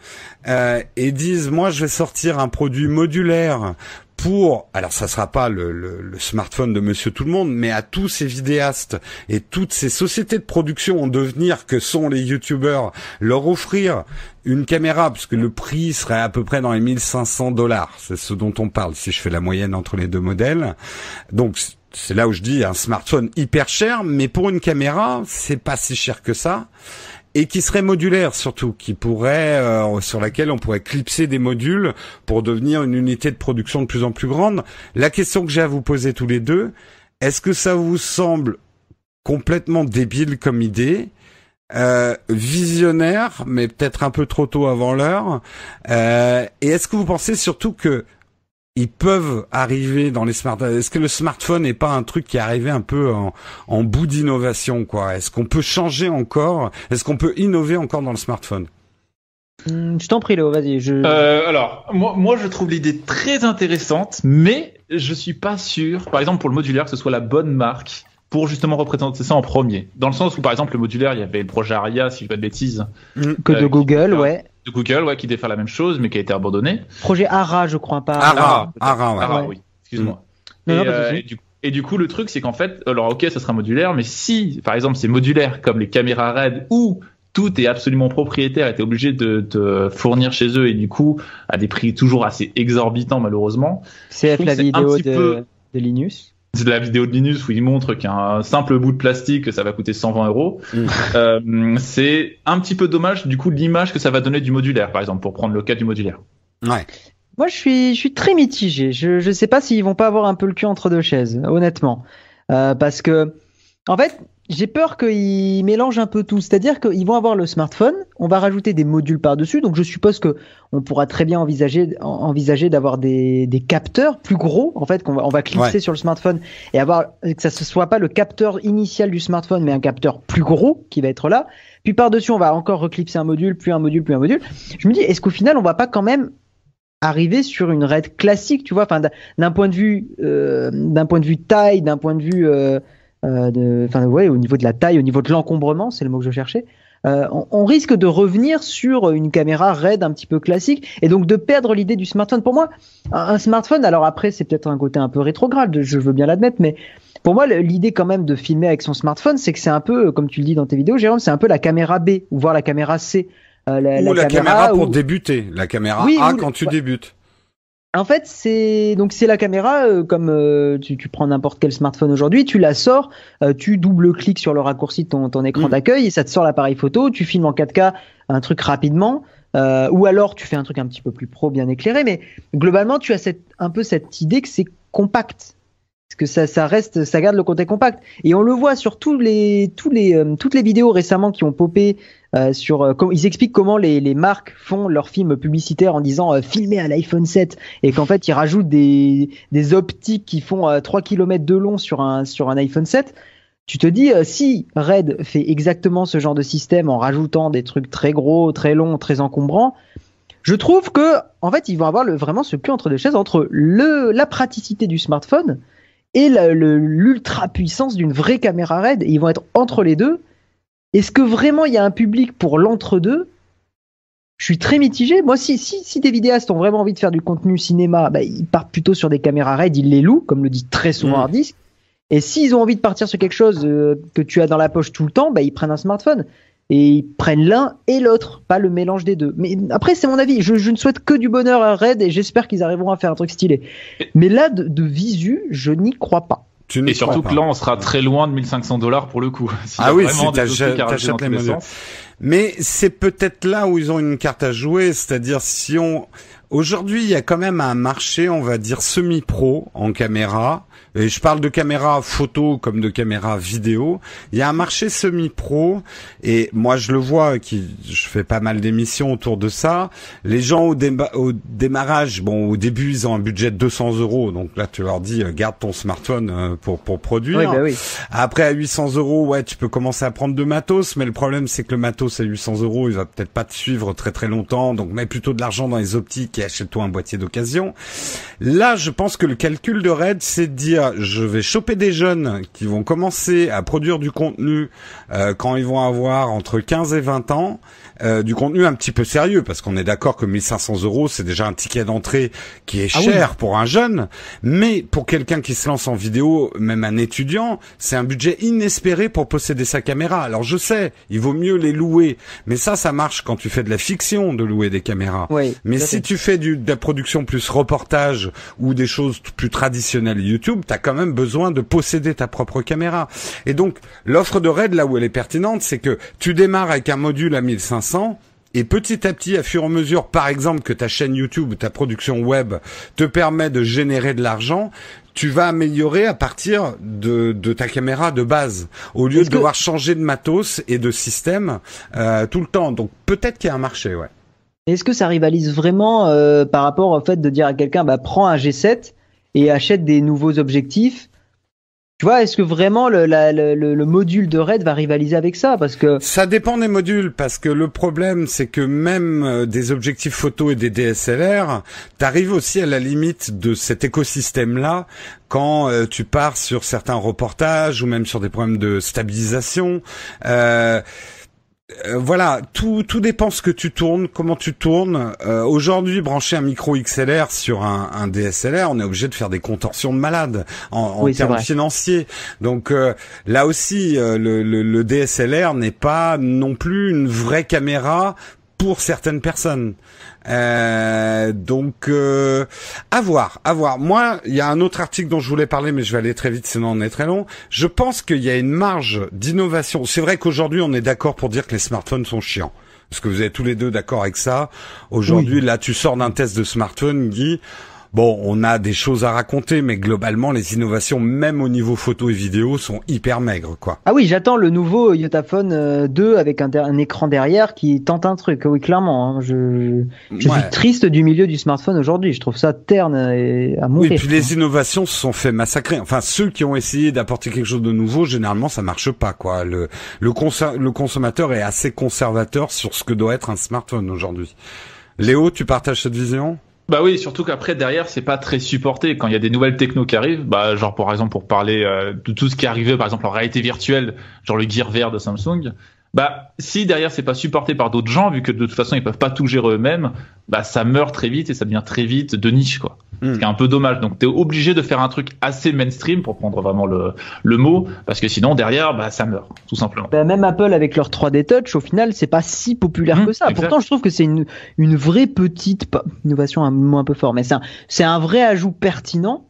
euh, et disent moi je vais sortir un produit modulaire pour, alors ça sera pas le, le, smartphone de Monsieur Tout le Monde, mais à tous ces vidéastes et toutes ces sociétés de production en devenir que sont les YouTubers, leur offrir une caméra, parce que le prix serait à peu près dans les 1500 dollars, c'est ce dont on parle si je fais la moyenne entre les deux modèles. Donc c'est là où je dis un smartphone hyper cher, mais pour une caméra, c'est pas si cher que ça et qui serait modulaire surtout, qui pourrait euh, sur laquelle on pourrait clipser des modules pour devenir une unité de production de plus en plus grande. La question que j'ai à vous poser tous les deux, est-ce que ça vous semble complètement débile comme idée euh, visionnaire, mais peut-être un peu trop tôt avant l'heure. Euh, et est-ce que vous pensez surtout que ils peuvent arriver dans les smartphones. Est-ce que le smartphone n'est pas un truc qui est arrivé un peu en, bout d'innovation, quoi Est-ce qu'on peut changer encore Est-ce qu'on peut innover encore dans le smartphone hmm, je t'en prie, Léo, vas-y. Je... Euh, alors, moi, je trouve l'idée très intéressante, mais je suis pas sûr, par exemple, pour le modulaire, que ce soit la bonne marque pour justement représenter ça en premier. Dans le sens où, par exemple, le modulaire, il y avait le projet Aria, si je ne pas de bêtises. Mm. Que de euh, Google, ouais de Google, ouais, qui faire la même chose, mais qui a été abandonné. Projet ARA, je crois pas. ARA, ARA, ARA oui. Excuse-moi. Euh, et, du coup, le truc, c'est qu'en fait, alors ok, ça sera modulaire, mais si, par exemple, c'est modulaire comme les caméras RAID ou tout est absolument propriétaire et t'es obligé de fournir chez eux et du coup à des prix toujours assez exorbitants malheureusement. C'est la vidéo de Linus de la vidéo de Linus où il montre qu'un simple bout de plastique, ça va coûter 120 euros. Mm. Euh, c'est un petit peu dommage, du coup, l'image que ça va donner du modulaire, par exemple, pour prendre le cas du modulaire. Ouais. Moi, je suis, je suis très mitigé. Je ne sais pas s'ils vont pas avoir un peu le cul entre deux chaises, honnêtement. Euh, parce que, en fait, j'ai peur qu'ils mélangent un peu tout, c'est-à-dire qu'ils vont avoir le smartphone, on va rajouter des modules par-dessus, donc je suppose que on pourra très bien envisager, envisager d'avoir des, des, capteurs plus gros, en fait, qu'on va, on va clipser sur le smartphone et avoir que ça ne soit pas le capteur initial du smartphone, mais un capteur plus gros qui va être là. Puis par-dessus, on va encore reclipser un module, puis un module, puis un module. Je me dis, est-ce qu'au final, on va pas quand même arriver sur une raid classique, tu vois, enfin, d'un point de vue, euh, d'un point de vue taille, d'un point de vue euh, euh, au niveau de la taille, au niveau de l'encombrement, c'est le mot que je cherchais. Euh, on, risque de revenir sur une caméra raide, un petit peu classique et donc de perdre l'idée du smartphone. Pour moi, un, smartphone, alors après c'est peut-être un côté un peu rétrograde, je veux bien l'admettre, mais pour moi l'idée quand même de filmer avec son smartphone, c'est que c'est un peu, comme tu le dis dans tes vidéos, Jérôme, c'est un peu la caméra B ou voir la caméra C. Euh, la, ou la, caméra, pour débuter, la caméra A quand tu débutes. En fait, c'est donc c'est la caméra euh, comme euh, tu, prends n'importe quel smartphone aujourd'hui, tu la sors, euh, tu double cliques sur le raccourci de ton, ton écran mm. d'accueil et ça te sort l'appareil photo. Tu filmes en 4K un truc rapidement, ou alors tu fais un truc un petit peu plus pro, bien éclairé. Mais globalement, tu as cette, un peu cette idée que c'est compact, parce que ça, ça reste, ça garde le côté compact. Et on le voit sur tous les, tous les, toutes les vidéos récemment qui ont popé euh, sur euh, comment ils expliquent comment les, les, marques font leurs films publicitaires en disant euh, filmé à l'iPhone 7 et qu'en fait ils rajoutent des, des optiques qui font 3 km de long sur un sur un iPhone 7 tu te dis, si Red fait exactement ce genre de système en rajoutant des trucs très gros, très longs, très encombrants, je trouve que, en fait, ils vont avoir vraiment ce cul entre deux chaises entre le, la praticité du smartphone et l'ultra puissance d'une vraie caméra Red. ils vont être entre les deux. Est-ce que vraiment il y a un public pour l'entre-deux je suis très mitigé. Moi, si, si, si des vidéastes ont vraiment envie de faire du contenu cinéma, bah, ils partent plutôt sur des caméras RED, ils les louent, comme le dit très souvent Hardisk. Et s'ils ont envie de partir sur quelque chose euh, que tu as dans la poche tout le temps, bah, ils prennent un smartphone. Et ils prennent l'un et l'autre, pas le mélange des deux. Mais après, c'est mon avis. Je, ne souhaite que du bonheur à Red et j'espère qu'ils arriveront à faire un truc stylé. Mais là, de visu, je n'y crois pas et surtout que là, on sera très loin de 1500 dollars pour le coup. ah oui, si t'achètes les, les Mais c'est peut-être là où ils ont une carte à jouer, c'est-à-dire si on Aujourd'hui, il y a quand même un marché, on va dire, semi-pro en caméra. Et je parle de caméra photo comme de caméra vidéo. Il y a un marché semi-pro. Et moi, je le vois, qui, je fais pas mal d'émissions autour de ça. Les gens au, démarrage, bon, au début, ils ont un budget de 200 euros. Donc là, tu leur dis, euh, garde ton smartphone euh, pour, pour produire. Oui, bah oui. Après, à 800 euros, ouais, tu peux commencer à prendre de matos. Mais le problème, c'est que le matos à 800 euros, il va peut-être pas te suivre très très longtemps. Donc mets plutôt de l'argent dans les optiques achète-toi un boîtier d'occasion. Là, je pense que le calcul de Red, c'est de dire, je vais choper des jeunes qui vont commencer à produire du contenu euh, quand ils vont avoir entre 15 et 20 ans. Euh, du contenu un petit peu sérieux, parce qu'on est d'accord que 1500 euros, c'est déjà un ticket d'entrée qui est ah cher pour un jeune, mais pour quelqu'un qui se lance en vidéo, même un étudiant, c'est un budget inespéré pour posséder sa caméra. Alors je sais, il vaut mieux les louer, mais ça, ça marche quand tu fais de la fiction de louer des caméras. mais si tu fais du, de la production plus reportage ou des choses plus traditionnelles YouTube, t'as quand même besoin de posséder ta propre caméra. Et donc, l'offre de Red, là où elle est pertinente, c'est que tu démarres avec un module à 1500 et petit à petit, à fur et à mesure, par exemple, que ta chaîne YouTube ta production web te permet de générer de l'argent, tu vas améliorer à partir de, ta caméra de base, au lieu de devoir changer de matos et de système euh, tout le temps. Donc peut-être qu'il y a un marché, ouais. Est-ce que ça rivalise vraiment euh, par rapport au fait de dire à quelqu'un, bah, prends un G7 et achète des nouveaux objectifs tu vois, est-ce que vraiment le, module de RED va rivaliser avec ça Parce que ça dépend des modules, parce que le problème c'est que même euh, des objectifs photo et des DSLR, arrives aussi à la limite de cet écosystème-là quand euh, tu pars sur certains reportages ou même sur des problèmes de stabilisation. Euh, euh, voilà, tout, tout dépend ce que tu tournes, comment tu tournes. Euh, aujourd'hui, brancher un micro XLR sur un, DSLR, on est obligé de faire des contorsions de malade en, en termes financiers. Donc euh, là aussi, le, le, le, DSLR n'est pas non plus une vraie caméra pour certaines personnes. Euh, donc, euh, à voir, à voir. Moi, il y a un autre article dont je voulais parler, mais je vais aller très vite, sinon on est très long. Je pense qu'il y a une marge d'innovation. C'est vrai qu'aujourd'hui, on est d'accord pour dire que les smartphones sont chiants. Parce que vous êtes tous les deux d'accord avec ça. Aujourd'hui, là, tu sors d'un test de smartphone, Guy. Bon, on a des choses à raconter, mais globalement, les innovations, même au niveau photo et vidéo, sont hyper maigres, quoi. Ah oui, j'attends le nouveau Yotaphone 2 euh, avec un, écran derrière qui tente un truc. Oui, clairement. Hein, je, suis triste du milieu du smartphone aujourd'hui. Je trouve ça terne et à monter. Oui, puis les innovations se sont fait massacrer. Enfin, ceux qui ont essayé d'apporter quelque chose de nouveau, généralement, ça marche pas, quoi. Le, le consommateur est assez conservateur sur ce que doit être un smartphone aujourd'hui. Léo, tu partages cette vision bah oui, surtout qu'après derrière c'est pas très supporté quand il y a des nouvelles techno qui arrivent. Bah genre par exemple pour parler euh, de tout ce qui est arrivé par exemple en réalité virtuelle, genre le Gear vert de Samsung. Bah si derrière c'est pas supporté par d'autres gens vu que de toute façon ils peuvent pas tout gérer eux-mêmes, bah ça meurt très vite et ça devient très vite de niche quoi. C'est un peu dommage. Donc tu es obligé de faire un truc assez mainstream pour prendre vraiment le, le mot, parce que sinon derrière, bah, ça meurt, tout simplement. Bah, même Apple avec leur 3D Touch, au final, c'est pas si populaire mhm, que ça. Pourtant, je trouve que c'est une, une vraie petite innovation, un mot un peu fort, mais c'est un vrai ajout pertinent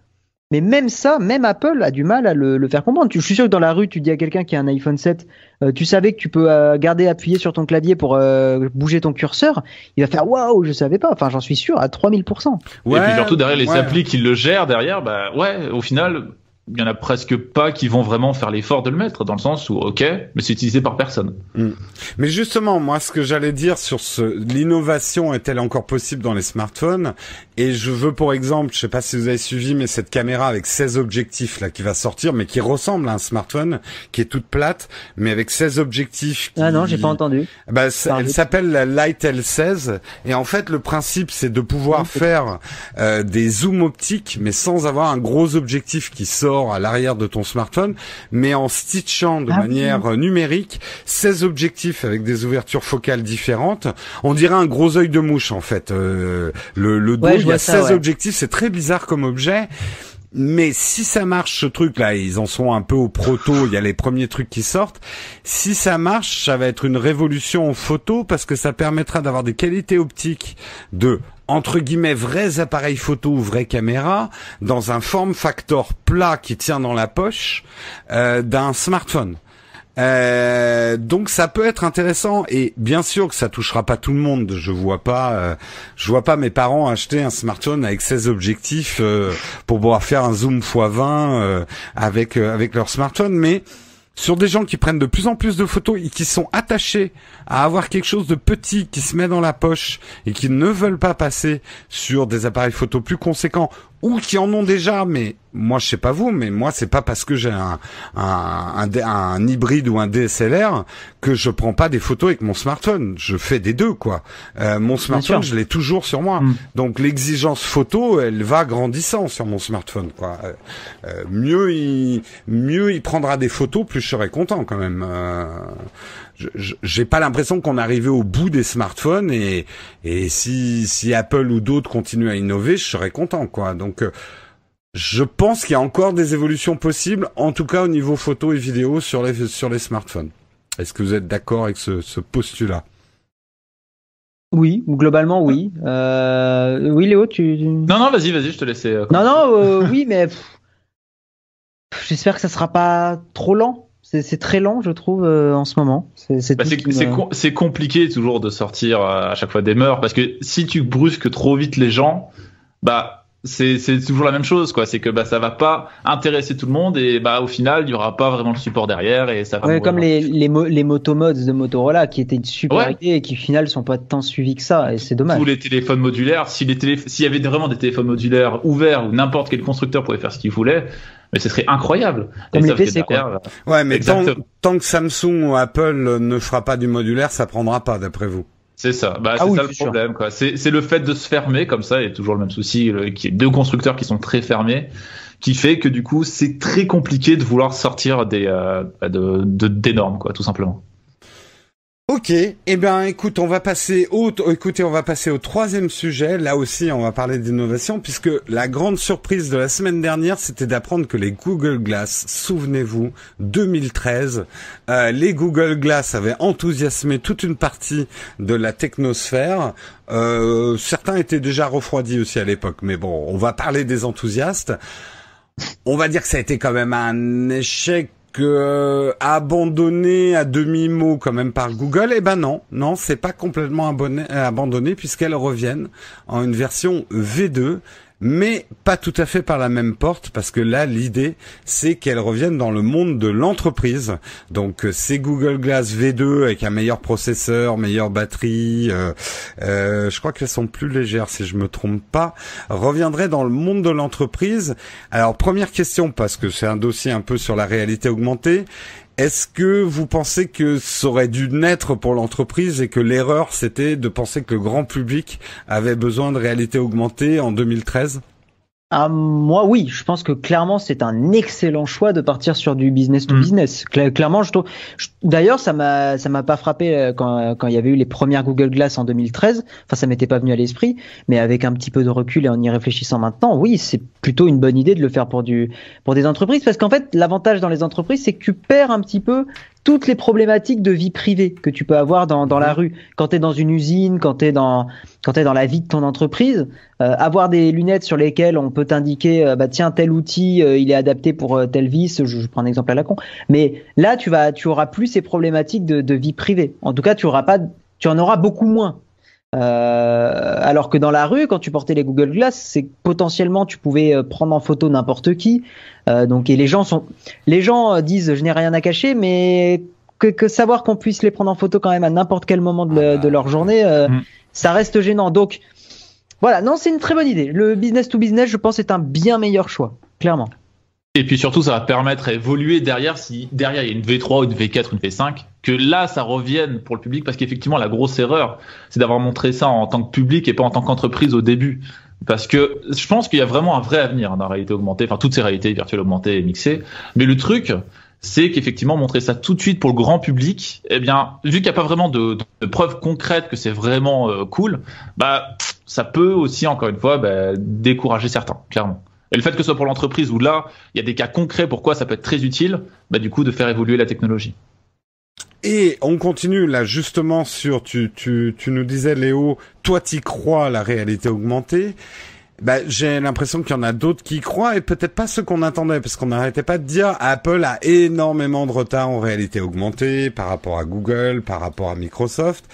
mais même ça, même Apple a du mal à le, faire comprendre. Je suis sûr que dans la rue, tu dis à quelqu'un qui a un iPhone 7, euh, tu savais que tu peux euh, garder appuyé sur ton clavier pour euh, bouger ton curseur. Il va faire waouh, je savais pas. Enfin, j'en suis sûr à 3000%. Ouais, et puis surtout derrière les applis qui le gèrent derrière, bah ouais, au final, il y en a presque pas qui vont vraiment faire l'effort de le mettre dans le sens où ok mais c'est utilisé par personne mm. mais justement moi ce que j'allais dire sur ce l'innovation est-elle encore possible dans les smartphones et je veux pour exemple, je sais pas si vous avez suivi, mais cette caméra avec 16 objectifs là qui va sortir, mais qui ressemble à un smartphone, qui est toute plate, mais avec 16 objectifs. Ah non, j'ai pas entendu. Bah, elle s'appelle la Light L16, et en fait le principe c'est de pouvoir faire euh, des zooms optiques, mais sans avoir un gros objectif qui sort à l'arrière de ton smartphone, mais en stitchant de ah manière euh, numérique 16 objectifs avec des ouvertures focales différentes. On dirait un gros œil de mouche en fait. Euh, le, le dos il y a 16 objectifs, c'est très bizarre comme objet. Mais si ça marche ce truc là, ils en sont un peu au proto, il y a les premiers trucs qui sortent. Si ça marche, ça va être une révolution en photo parce que ça permettra d'avoir des qualités optiques de entre guillemets vrais appareils photo ou vraies caméras dans un form factor plat qui tient dans la poche euh, d'un smartphone. Euh, donc ça peut être intéressant et bien sûr que ça touchera pas tout le monde. Je vois pas, euh, je vois pas mes parents acheter un smartphone avec 16 objectifs euh, pour pouvoir faire un zoom x20 euh, avec avec leur smartphone, mais sur des gens qui prennent de plus en plus de photos et qui sont attachés à avoir quelque chose de petit qui se met dans la poche et qui ne veulent pas passer sur des appareils photo plus conséquents ou qui en ont déjà, mais moi je sais pas vous, mais moi c'est pas parce que j'ai un un, hybride ou un DSLR que je prends pas des photos avec mon smartphone. Je fais des deux quoi. Euh, mon smartphone je l'ai toujours sur moi, mm. donc l'exigence photo elle va grandissant sur mon smartphone quoi. Euh, euh, mieux il mieux il prendra des photos, plus je serai content quand même j'ai pas l'impression qu'on est arrivé au bout des smartphones et, si, si Apple ou d'autres continuent à innover, je serais content, quoi. Donc, euh, je pense qu'il y a encore des évolutions possibles, en tout cas au niveau photo et vidéo sur les, sur les smartphones. Est-ce que vous êtes d'accord avec ce, postulat oui, globalement oui. Euh, oui, Léo, tu. Non, non, vas-y, vas-y, je te laisse. Euh, non, non, oui, mais j'espère que ça sera pas trop lent c'est très lent, je trouve, euh, en ce moment. Bah, c'est compliqué toujours de sortir euh, à chaque fois des mœurs, parce que si tu brusques trop vite les gens, bah c'est toujours la même chose, quoi. C'est que bah ça va pas intéresser tout le monde et bah au final il y aura pas vraiment le support derrière et ça comme les les, de Motorola qui étaient une super idée et qui au final sont pas tant suivis que ça et c'est dommage. Tous les téléphones modulaires, si les s'il y avait vraiment des téléphones modulaires ouverts où n'importe quel constructeur pouvait faire ce qu'il voulait mais ce serait incroyable. Euh, ouais, mais tant, que Samsung ou Apple euh, ne fera pas du modulaire, ça prendra pas, d'après vous. C'est ça, bah, ah c'est ça le problème. C'est, le fait de se fermer comme ça, et toujours le même souci, qui est deux constructeurs qui sont très fermés, qui fait que du coup c'est très compliqué de vouloir sortir des euh, normes quoi, tout simplement. Ok, eh bien écoute, on va passer au euh, écoutez, on va passer au troisième sujet. Là aussi, on va parler d'innovation puisque la grande surprise de la semaine dernière, c'était d'apprendre que les Google Glass, souvenez-vous, 2013, euh, les Google Glass avaient enthousiasmé toute une partie de la technosphère. Euh, certains étaient déjà refroidis aussi à l'époque, mais bon, on va parler des enthousiastes. On va dire que ça a été quand même un échec que euh, abandonnée à demi mot quand même par Google, eh ben non, non, c'est pas complètement abandonné puisqu'elles reviennent en une version V2 mais pas tout à fait par la même porte, parce que là, l'idée, c'est qu'elles reviennent dans le monde de l'entreprise. Donc, euh, c'est Google Glass V2 avec un meilleur processeur, meilleure batterie. Euh, euh, je crois qu'elles sont plus légères, si je me trompe pas. Reviendraient dans le monde de l'entreprise. Alors, première question, parce que c'est un dossier un peu sur la réalité augmentée. Est-ce que vous pensez que ça aurait dû naître pour l'entreprise et que l'erreur c'était de penser que le grand public avait besoin de réalité augmentée en 2013 ah, moi, oui, je pense que clairement, c'est un excellent choix de partir sur du business to mm. business. clairement, je trouve. D'ailleurs, ça m'a, ça m'a pas frappé euh, quand, quand il y avait eu les premières Google Glass en 2013. Enfin, ça m'était pas venu à l'esprit, mais avec un petit peu de recul et en y réfléchissant maintenant, oui, c'est plutôt une bonne idée de le faire pour du, pour des entreprises, parce qu'en fait, l'avantage dans les entreprises, c'est que tu perds un petit peu toutes les problématiques de vie privée que tu peux avoir dans, la rue. Quand tu es dans une usine, quand tu es, dans, quand es dans la vie de ton entreprise, euh, avoir des lunettes sur lesquelles on peut t'indiquer, euh, bah, tiens, tel outil, euh, il est adapté pour telle vis, je, prends un exemple à la con. Mais là, tu vas, tu auras plus ces problématiques de, de vie privée. En tout cas, tu auras pas, tu en auras beaucoup moins. Euh, alors que dans la rue, quand tu portais les Google Glass, c'est potentiellement tu pouvais euh, prendre en photo n'importe qui. Euh, donc et les gens sont, les gens disent je n'ai rien à cacher, mais que, savoir qu'on puisse les prendre en photo quand même à n'importe quel moment de, ah bah leur journée, mm. ça reste gênant. Donc voilà, non, c'est une très bonne idée. Le business to business, je pense, est un bien meilleur choix, clairement. Et puis surtout, ça va permettre d'évoluer derrière, si derrière il y a une V3, une V4, une V5, que là, ça revienne pour le public, parce qu'effectivement, la grosse erreur, c'est d'avoir montré ça en tant que public et pas en tant qu'entreprise au début. Parce que je pense qu'il y a vraiment un vrai avenir hein, dans la réalité augmentée, enfin toutes ces réalités virtuelles augmentées et mixées. Mais le truc, c'est qu'effectivement montrer ça tout de suite pour le grand public, eh bien, vu qu'il n'y a pas vraiment de, preuves concrètes que c'est vraiment euh, cool, bah ça peut aussi encore une fois bah, décourager certains, clairement. Et le fait que ce soit pour l'entreprise ou là, il y a des cas concrets pourquoi ça peut être très utile, bah, du coup, de faire évoluer la technologie. Et on continue là justement sur tu nous disais Léo, toi tu crois la réalité augmentée ben j'ai l'impression qu'il y en a d'autres qui croient et peut-être pas ceux qu'on attendait parce qu'on n'arrêtait pas de dire Apple a énormément de retard en réalité augmentée par rapport à Google, par rapport à Microsoft.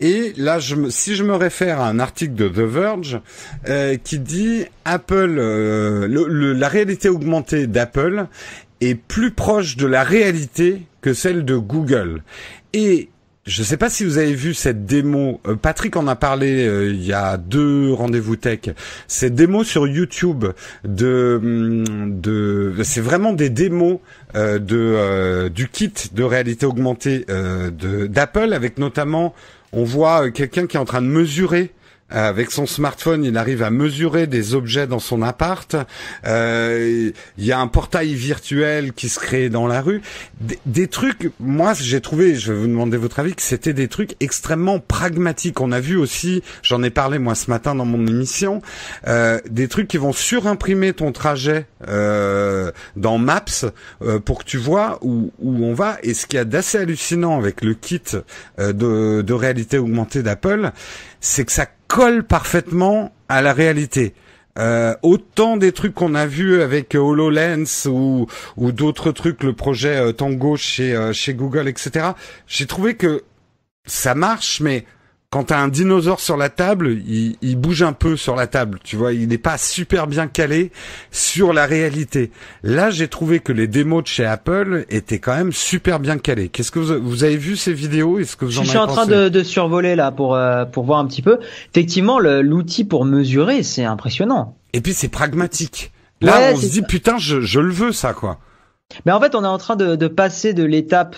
Et là, je me, si je me réfère à un article de The Verge euh, qui dit Apple, euh, le, la réalité augmentée d'Apple est plus proche de la réalité que celle de Google. Et je ne sais pas si vous avez vu cette démo. Euh, Patrick en a parlé euh, il y a deux rendez-vous tech. Cette démo sur YouTube de, mm, de c'est vraiment des démos euh, de du kit de réalité augmentée d'Apple avec notamment on voit quelqu'un qui est en train de mesurer avec son smartphone, il arrive à mesurer des objets dans son appart. Euh, il y a un portail virtuel qui se crée dans la rue. Des, trucs, moi j'ai trouvé, je vais vous demander votre avis, que c'était des trucs extrêmement pragmatiques. On a vu aussi, j'en ai parlé moi ce matin dans mon émission, euh, des trucs qui vont surimprimer ton trajet euh, dans Maps euh, pour que tu vois où, où on va. Et ce qu'il y a d'assez hallucinant avec le kit euh, de, de réalité augmentée d'Apple, c'est que ça colle parfaitement à la réalité. Euh, autant des trucs qu'on a vus avec euh, HoloLens ou, ou d'autres trucs, le projet euh, Tango chez, chez Google, etc. J'ai trouvé que ça marche, mais quand as un dinosaure sur la table, il, bouge un peu sur la table, tu vois, il n'est pas super bien calé sur la réalité. Là, j'ai trouvé que les démos de chez Apple étaient quand même super bien calés. Qu'est-ce que vous, avez vu ces vidéos ce que Je suis en train de, survoler là pour euh, pour voir un petit peu. Effectivement, l'outil pour mesurer, c'est impressionnant. Et puis c'est pragmatique. Là, on se dit putain, je, le veux ça quoi. Mais en fait, on est en train de passer de l'étape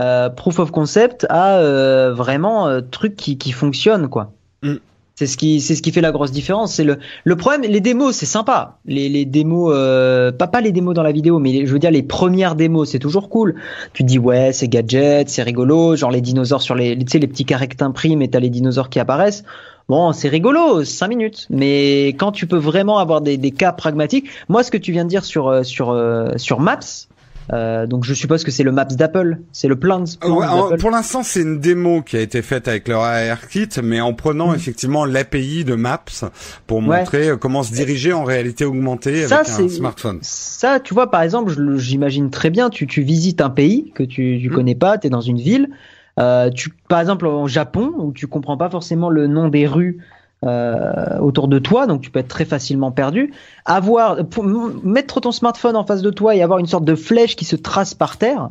euh, proof of concept à euh, vraiment euh, truc qui, qui, fonctionne quoi. Mm. C'est ce qui c'est ce qui fait la grosse différence. C'est le le problème. Les démos c'est sympa. Les, les démos euh, pas pas les démos dans la vidéo, mais je veux dire les premières démos c'est toujours cool. Tu dis ouais c'est gadget, c'est rigolo, genre les dinosaures sur les tu sais les petits caractères primes et t'as les dinosaures qui apparaissent. Bon, c'est rigolo, 5 minutes. Mais quand tu peux vraiment avoir des, des cas pragmatiques, moi ce que tu viens de dire sur sur sur Maps, euh, donc je suppose que c'est le Maps d'Apple, c'est le plan. Euh, pour l'instant, c'est une démo qui a été faite avec leur ARKit, mais en prenant hmm. effectivement l'API de Maps pour montrer euh, comment se diriger en réalité augmentée avec un smartphone. Ça, tu vois, par exemple, j'imagine très bien, tu, visites un pays que tu, tu hmm. connais pas, tu es dans une ville. Euh, tu, par exemple, en Japon, où tu comprends pas forcément le nom des rues euh, autour de toi, donc tu peux être très facilement perdu. Avoir, mettre ton smartphone en face de toi et avoir une sorte de flèche qui se trace par terre.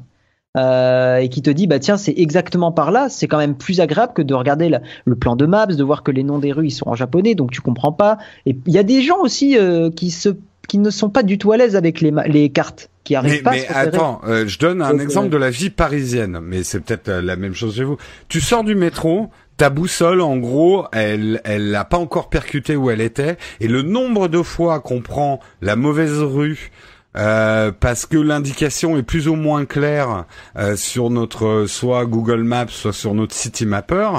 Euh, et qui te dit bah tiens c'est exactement par là c'est quand même plus agréable que de regarder le plan de maps de voir que les noms des rues ils sont en japonais donc tu comprends pas et il y a des gens aussi euh, qui se qui ne sont pas du tout à l'aise avec les, cartes qui arrivent mais, pas attends je donne un exemple de la vie parisienne mais c'est peut-être la même chose chez vous tu sors du métro ta boussole, en gros, elle, elle pas encore percuté où elle était. Et le nombre de fois qu'on prend la mauvaise rue euh, parce que l'indication est plus ou moins claire euh, sur notre soit Google Maps, soit sur notre City Mapper.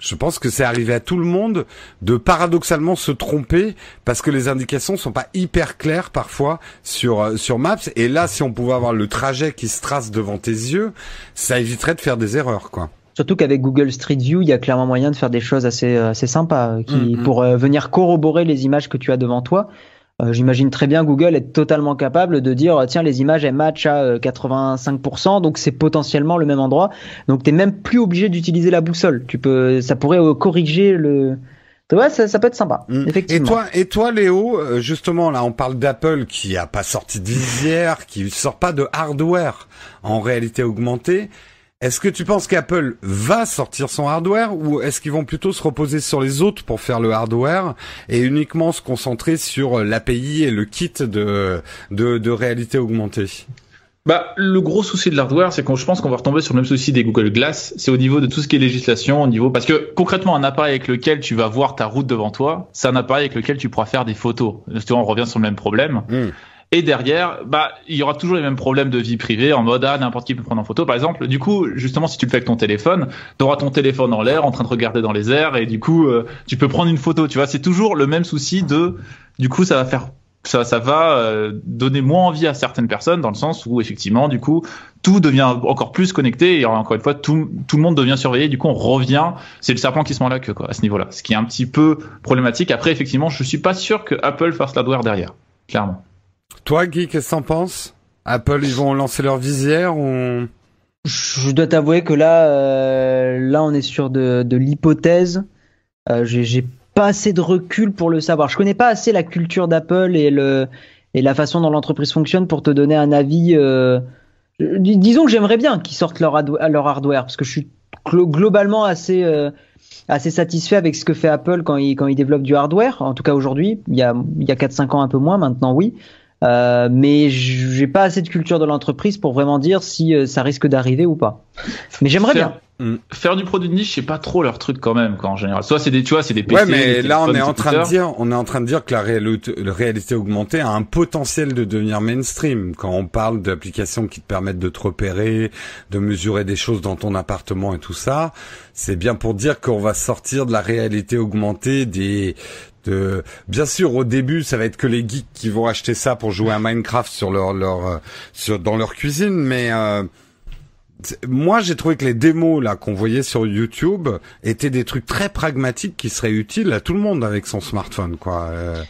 Je pense que c'est arrivé à tout le monde de paradoxalement se tromper parce que les indications sont pas hyper claires parfois sur euh, sur Maps. Et là, si on pouvait avoir le trajet qui se trace devant tes yeux, ça éviterait de faire des erreurs, quoi. Surtout qu'avec Google Street View, il y a clairement moyen de faire des choses assez, euh, assez sympas euh, qui, mm, mm. pour euh, venir corroborer les images que tu as devant toi. J'imagine très bien Google est totalement capable de dire tiens les images elles matchent à 85% donc c'est potentiellement le même endroit donc tu t'es même plus obligé d'utiliser la boussole tu peux ça pourrait corriger le Tu ça, ça, peut être sympa. Mm. Effectivement. Et toi, et Léo, justement, là, on parle d'Apple qui a pas sorti de visière, qui sort pas de hardware en réalité augmentée. Est-ce que tu penses qu'Apple va sortir son hardware ou est-ce qu'ils vont plutôt se reposer sur les autres pour faire le hardware et uniquement se concentrer sur l'API et le kit de, de, réalité augmentée bah, le gros souci de l'hardware, c'est qu'on je pense qu'on va retomber sur le même souci des Google Glass. C'est au niveau de tout ce qui est législation, au niveau parce que concrètement, un appareil avec lequel tu vas voir ta route devant toi, c'est un appareil avec lequel tu pourras faire des photos. on revient sur le même problème. Hmm. Et derrière, bah, il y aura toujours les mêmes problèmes de vie privée en mode, ah, n'importe qui peut prendre en photo, par exemple. Du coup, justement, si tu le fais avec ton téléphone, auras ton téléphone en l'air, en train de regarder dans les airs, et du coup, euh, tu peux prendre une photo, tu vois. C'est toujours le même souci de, du coup, ça va faire ça, ça va euh, donner moins envie à certaines personnes dans le sens où effectivement du coup tout devient encore plus connecté et encore une fois tout, tout le monde devient surveillé du coup on revient c'est le serpent qui se mord la queue quoi à ce niveau là ce qui est un petit peu problématique après effectivement je suis pas sûr que Apple fasse la derrière clairement toi, Guy, qu'est-ce que t'en Apple, ils vont lancer leur visière ou Je dois t'avouer que là, euh, là, on est sur de, l'hypothèse. Euh, j'ai pas assez de recul pour le savoir. Je connais pas assez la culture d'Apple et la façon dont l'entreprise fonctionne pour te donner un avis. Euh, disons que j'aimerais bien qu'ils sortent leur, hardware parce que je suis globalement assez satisfait avec ce que fait Apple quand il, développe du hardware, en tout cas aujourd'hui. Il y a, il y a 4-5 ans un peu moins, maintenant oui. Euh, mais j'ai pas assez de culture de l'entreprise pour vraiment dire si euh, ça risque d'arriver ou pas. Mais j'aimerais bien. Hmm. Faire du produit de niche, c'est pas trop leur truc quand même, quoi, en général. Soit c'est des, tu vois, c'est des PC. Ouais, mais là, on est en train de dire, on est en train de dire que la, réalité, la réalité augmentée a un potentiel de devenir mainstream. Quand on parle d'applications qui te permettent de te repérer, de mesurer des choses dans ton appartement et tout ça, c'est bien pour dire qu'on va sortir de la réalité augmentée des, de... Bien sûr, au début, ça va être que les geeks qui vont acheter ça pour jouer à Minecraft sur leur, leur euh, dans leur cuisine, mais euh, moi j'ai trouvé que les démos là qu'on voyait sur YouTube étaient des trucs très pragmatiques qui seraient utiles à tout le monde avec son smartphone, quoi. Euh.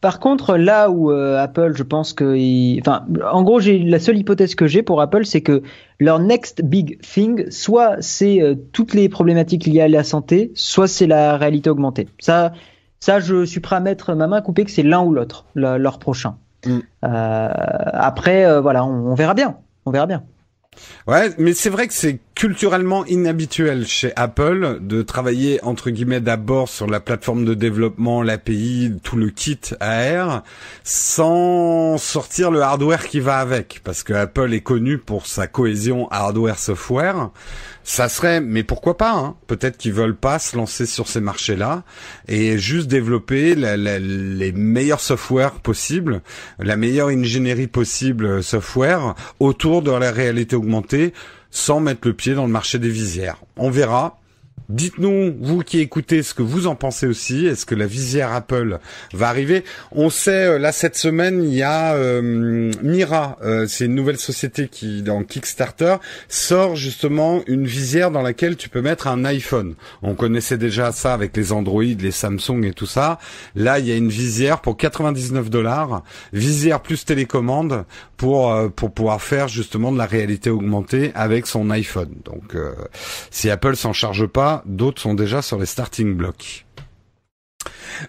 par contre, là où Apple, je pense que, enfin, en gros, j'ai la seule hypothèse que j'ai pour Apple, c'est que leur next big thing, soit c'est toutes les problématiques liées à la santé, soit c'est la réalité augmentée. Ça ça, je suis prêt à mettre ma main coupée que c'est l'un ou l'autre, l'heure prochaine. Mm. Euh, après, euh, voilà, on, verra bien. On verra bien. Ouais, mais c'est vrai que c'est culturellement inhabituel chez Apple de travailler entre guillemets d'abord sur la plateforme de développement, l'API, tout le kit AR, sans sortir le hardware qui va avec, parce que Apple est connu pour sa cohésion hardware-software. Ça serait, mais pourquoi pas hein Peut-être qu'ils veulent pas se lancer sur ces marchés-là et juste développer les meilleurs softwares possibles, la meilleure ingénierie possible euh, software autour de la réalité augmentée sans mettre le pied dans le marché des visières. On verra, Dites-nous, vous qui écoutez, ce que vous en pensez aussi. Est-ce que la visière Apple va arriver On sait, euh, là, cette semaine, il y a euh, Mira, euh, c'est une nouvelle société qui, dans Kickstarter, sort justement une visière dans laquelle tu peux mettre un iPhone. On connaissait déjà ça avec les Android, les Samsung et tout ça. Là, il y a une visière pour 99 dollars, visière plus télécommande pour pour pouvoir faire justement de la réalité augmentée avec son iPhone. Donc, si Apple s'en charge pas, d'autres sont déjà sur les starting blocks.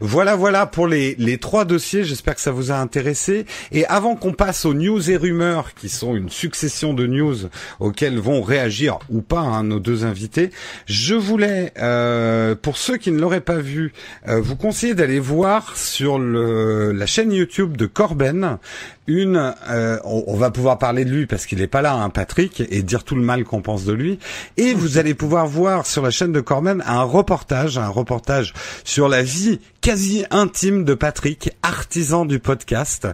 Voilà, voilà pour les, trois dossiers. J'espère que ça vous a intéressé. Et avant qu'on passe aux news et rumeurs, qui sont une succession de news auxquelles vont réagir ou pas hein, nos deux invités, je voulais, euh, pour ceux qui ne l'auraient pas vu, euh, vous conseiller d'aller voir sur le, la chaîne YouTube de Corben une. Euh, on, va pouvoir parler de lui parce qu'il n'est pas là, hein, Patrick, et dire tout le mal qu'on pense de lui. Et vous allez pouvoir voir sur la chaîne de Corben un reportage, un reportage sur la vie quasi intime de Patrick, artisan du podcast.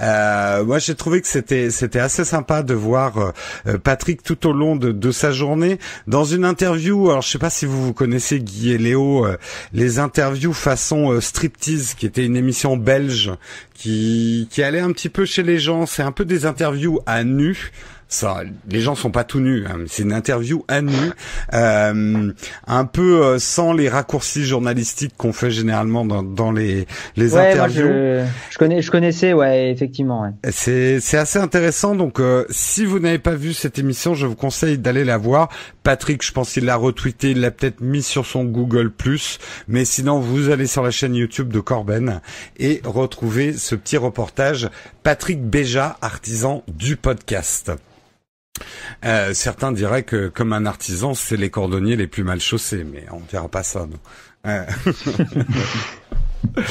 Euh, moi, j'ai trouvé que c'était assez sympa de voir euh, Patrick tout au long de, sa journée dans une interview. Alors, je sais pas si vous vous connaissez Guy et Léo, euh, les interviews façon striptease, qui était une émission belge qui allait un petit peu chez les gens. C'est un peu des interviews à nu ça, les gens sont pas tout nus. Hein, c'est une interview à nu, euh, un peu euh, sans les raccourcis journalistiques qu'on fait généralement dans, dans les, les interviews. je, connais, je connaissais, ouais, effectivement. Ouais. C'est, c'est assez intéressant. Donc, euh, si vous n'avez pas vu cette émission, je vous conseille d'aller la voir. Patrick, je pense qu'il l'a retweeté, il l'a peut-être mis sur son Google Plus, mais sinon vous allez sur la chaîne YouTube de Corben et retrouvez ce petit reportage. Patrick Béja, artisan du podcast. Euh, certains diraient que comme un artisan, c'est les cordonniers les plus mal chaussés, mais on ne dira pas ça. Non. Euh.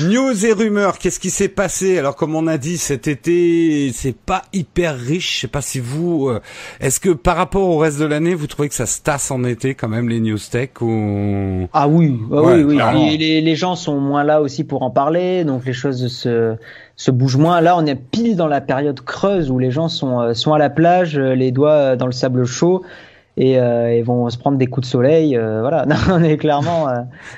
News et rumeurs, qu'est-ce qui s'est passé Alors comme on a dit cet été, c'est pas hyper riche. Je sais pas si vous, euh, est-ce que par rapport au reste de l'année, vous trouvez que ça se tasse en été quand même les news tech ou Ah oui, ah oui, oui. Les, les, gens sont moins là aussi pour en parler, donc les choses se ce bouge moins. Là, on est pile dans la période creuse où les gens sont, euh, sont à la plage, euh, les doigts euh, dans le sable chaud. Et, vont se prendre des coups de soleil. voilà, on est clairement.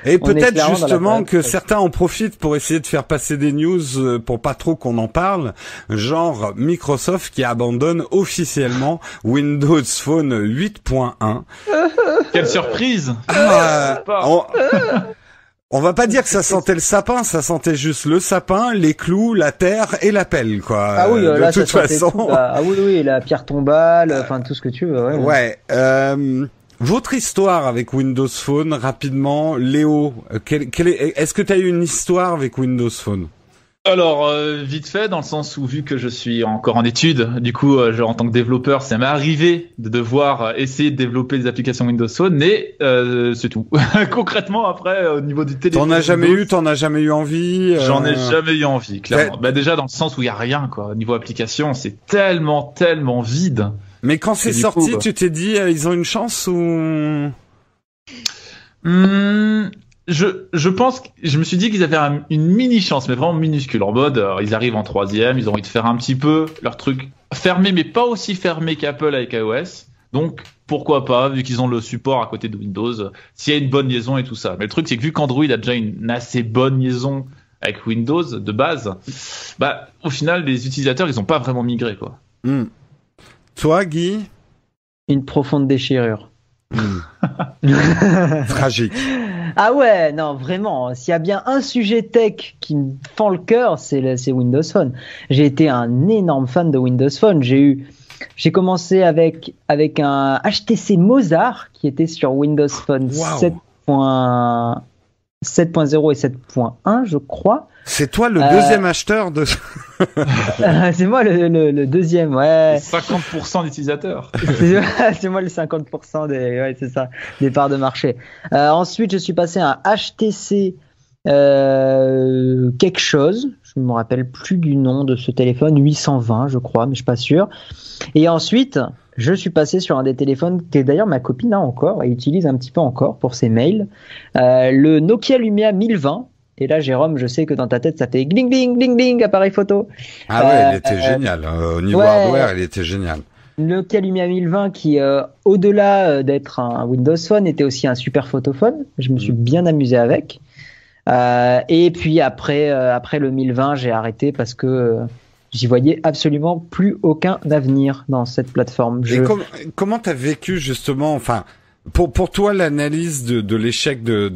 et peut-être justement que certains en profitent pour essayer de faire passer des news pour pas trop qu'on en parle, genre Microsoft qui abandonne officiellement Windows Phone 8.1. Quelle surprise ah, On va pas dire que ça sentait le sapin, ça sentait juste le sapin, les clous, la terre et la pelle, quoi. Ah oui, de Ah oui, oui, la pierre tombale, euh, enfin tout ce que tu veux. Ouais. ouais. Euh, votre histoire avec Windows Phone, rapidement, Léo, euh, est, est-ce que tu as eu une histoire avec Windows Phone alors, euh, vite fait, dans le sens où vu que je suis encore en études, du coup, euh, en tant que développeur, ça m'est arrivé de devoir euh, essayer de développer des applications Windows Phone, mais c'est tout. Concrètement, après, au niveau du téléphone... T'en as jamais eu, t'en as jamais eu envie J'en ai jamais eu envie, clairement. Bah, déjà, dans le sens où il n'y a rien, quoi. Au niveau application, c'est tellement, tellement vide. Mais quand c'est sorti, bah tu t'es dit, ils ont une chance ou... Hmm je, pense que je me suis dit qu'ils avaient une mini chance, mais vraiment minuscule. En mode, euh, ils arrivent en troisième, ils ont envie de faire un petit peu leur truc fermé, mais pas aussi fermé qu'Apple avec iOS. Donc pourquoi pas, vu qu'ils ont le support à côté de Windows, s'il y a une bonne liaison et tout ça. Mais le truc, c'est que vu qu'Android a déjà une assez bonne liaison avec Windows de base, bah au final, les utilisateurs, ils n'ont pas vraiment migré quoi. Hmm. Toi, Guy Une profonde déchirure. Hmm. Tragique. Ah ouais, non, vraiment. S'il y a bien un sujet tech qui me fend le cœur, c'est Windows Phone. J'ai été un énorme fan de Windows Phone. J'ai eu, j'ai commencé avec, avec un HTC Mozart qui était sur Windows Phone wow. 7.1 7.0 et 7.1, je crois. C'est toi le euh, deuxième acheteur de. c'est moi le, deuxième, ouais. 50% d'utilisateurs. c'est moi le 50% des, ouais, c'est ça, des parts de marché. Euh, ensuite, je suis passé à HTC euh, quelque chose. Je ne me rappelle plus du nom de ce téléphone, 820, je crois, mais je suis pas sûr. Et ensuite, je suis passé sur un des téléphones que d'ailleurs ma copine a encore et utilise un petit peu encore pour ses mails, euh, le Nokia Lumia 1020. Et là, Jérôme, je sais que dans ta tête, ça fait bling bling bling gling, appareil photo. Ah ouais, il euh, était euh, génial. Hein. Au niveau hardware, il était génial. Nokia Lumia 1020 qui, euh, au-delà d'être un Windows Phone, était aussi un super photophone. Je me suis mm. bien amusé avec. Euh, et puis après, après le 1020, j'ai arrêté parce que j'y voyais absolument plus aucun avenir dans cette plateforme. Je... Et com comment t'as vécu justement, enfin, pour, pour toi, l'analyse de, l'échec de,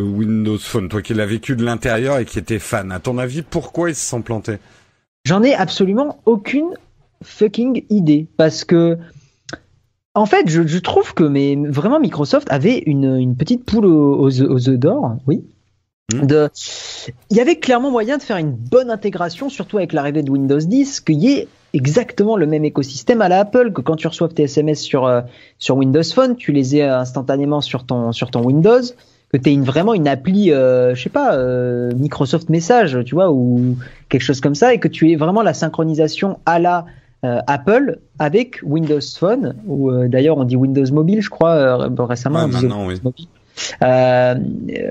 Windows Phone, toi qui l'as vécu de l'intérieur et qui étais fan, à ton avis, pourquoi ils se sont plantés J'en ai absolument aucune fucking idée. Parce que, en fait, je, trouve que mais, vraiment Microsoft avait une, petite poule aux œufs d'or, oui, Hmm. Il y avait clairement moyen de faire une bonne intégration, surtout avec l'arrivée de Windows 10, qu'il y ait exactement le même écosystème à la Apple que quand tu reçois tes SMS sur, euh, sur Windows Phone, tu les aies euh, instantanément sur ton, sur ton Windows, que tu aies vraiment une appli, euh, je sais pas, Microsoft Message, tu vois, ou quelque chose comme ça, et que tu aies vraiment la synchronisation à la Apple avec Windows Phone, ou d'ailleurs on dit Windows Mobile, je crois, récemment. Euh,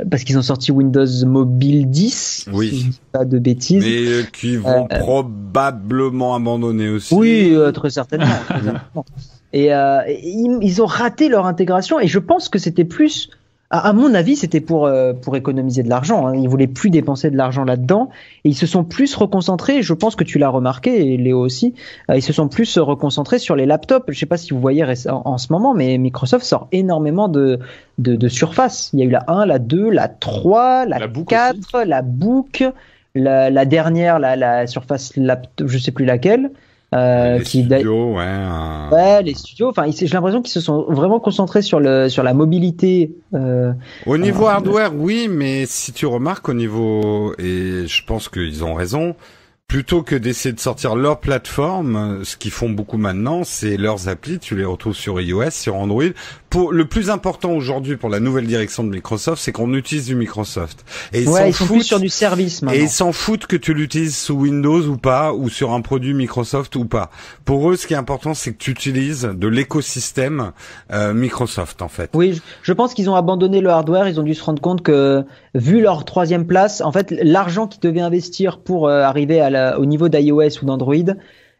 parce qu'ils ont sorti Windows Mobile 10, oui. si je dis pas de bêtises. Mais euh, qui vont euh, probablement abandonner aussi. Oui, très certainement. Et, ils, ont raté leur intégration et je pense que c'était plus à, mon avis, c'était pour, euh, pour économiser de l'argent. Hein. Ils voulaient plus dépenser de l'argent là-dedans et ils se sont plus reconcentrés. Je pense que tu l'as remarqué et Léo aussi. Euh, ils se sont plus reconcentrés sur les laptops. Je ne sais pas si vous voyez en, ce moment, mais Microsoft sort énormément de, de, surface. Il y a eu la 1, la 2, la 3, la, 4, la Book, la, dernière, la, la Surface Laptop, je sais plus laquelle. Euh, les studios, ouais, les studios. Enfin, j'ai l'impression qu'ils se sont vraiment concentrés sur le sur la mobilité. Euh. au niveau hardware, oui, mais si tu remarques au niveau et je pense qu'ils ont raison, plutôt que d'essayer de sortir leur plateforme, ce qu'ils font beaucoup maintenant, c'est leurs applis, tu les retrouves sur iOS, sur Android. Pour le plus important aujourd'hui pour la nouvelle direction de Microsoft, c'est qu'on utilise du Microsoft. Et ils s'en foutent sur du service maintenant. Et ils s'en foutent que tu l'utilises sous Windows ou pas ou sur un produit Microsoft ou pas. Pour eux, ce qui est important, c'est que tu utilises de l'écosystème euh, Microsoft en fait. Oui, je pense qu'ils ont abandonné le hardware, ils ont dû se rendre compte que vu leur troisième place, en fait, l'argent qu'ils devaient investir pour euh, arriver à la au niveau d'iOS ou d'Android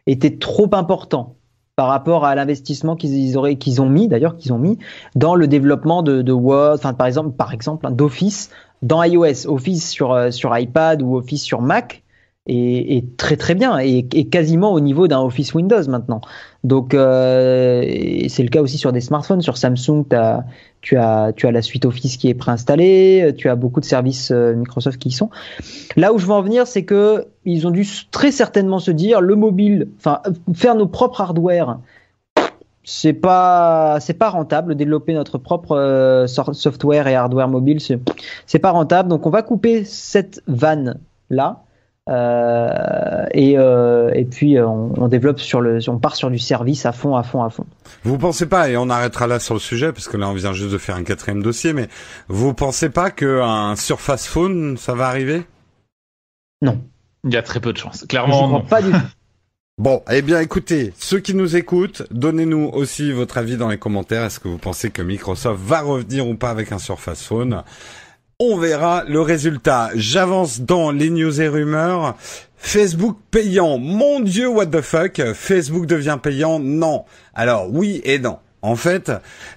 était trop important par rapport à l'investissement qu'ils auraient qu'ils ont mis d'ailleurs qu'ils ont mis dans le développement de, Word enfin par exemple par exemple hein, d'Office dans iOS Office sur euh, sur iPad ou Office sur Mac est, très très bien et, quasiment au niveau d'un Office Windows maintenant donc euh, c'est le cas aussi sur des smartphones sur Samsung tu as tu as, tu as la suite Office qui est préinstallée, euh, tu as beaucoup de services euh, Microsoft qui y sont. Là où je veux en venir, c'est que ils ont dû très certainement se dire le mobile, enfin euh, faire nos propres hardware, c'est pas c'est pas rentable développer notre propre software et hardware mobile, c'est pas rentable. Donc on va couper cette vanne là euh, et, euh, et, puis euh, on, développe sur le, on part sur du service à fond, à fond, à fond. Vous pensez pas, et on arrêtera là sur le sujet parce que là on vient juste de faire un quatrième dossier, mais vous pensez pas qu'un Surface Phone ça va arriver Non. Il y a très peu de chances. Clairement, non. Pas du tout. Bon, eh bien écoutez, ceux qui nous écoutent, donnez-nous aussi votre avis dans les commentaires. Est-ce que vous pensez que Microsoft va revenir ou pas avec un Surface Phone on verra le résultat. J'avance dans les news et rumeurs. Facebook payant. Mon dieu, what the fuck. Facebook devient payant. Non. Alors oui et non. En fait,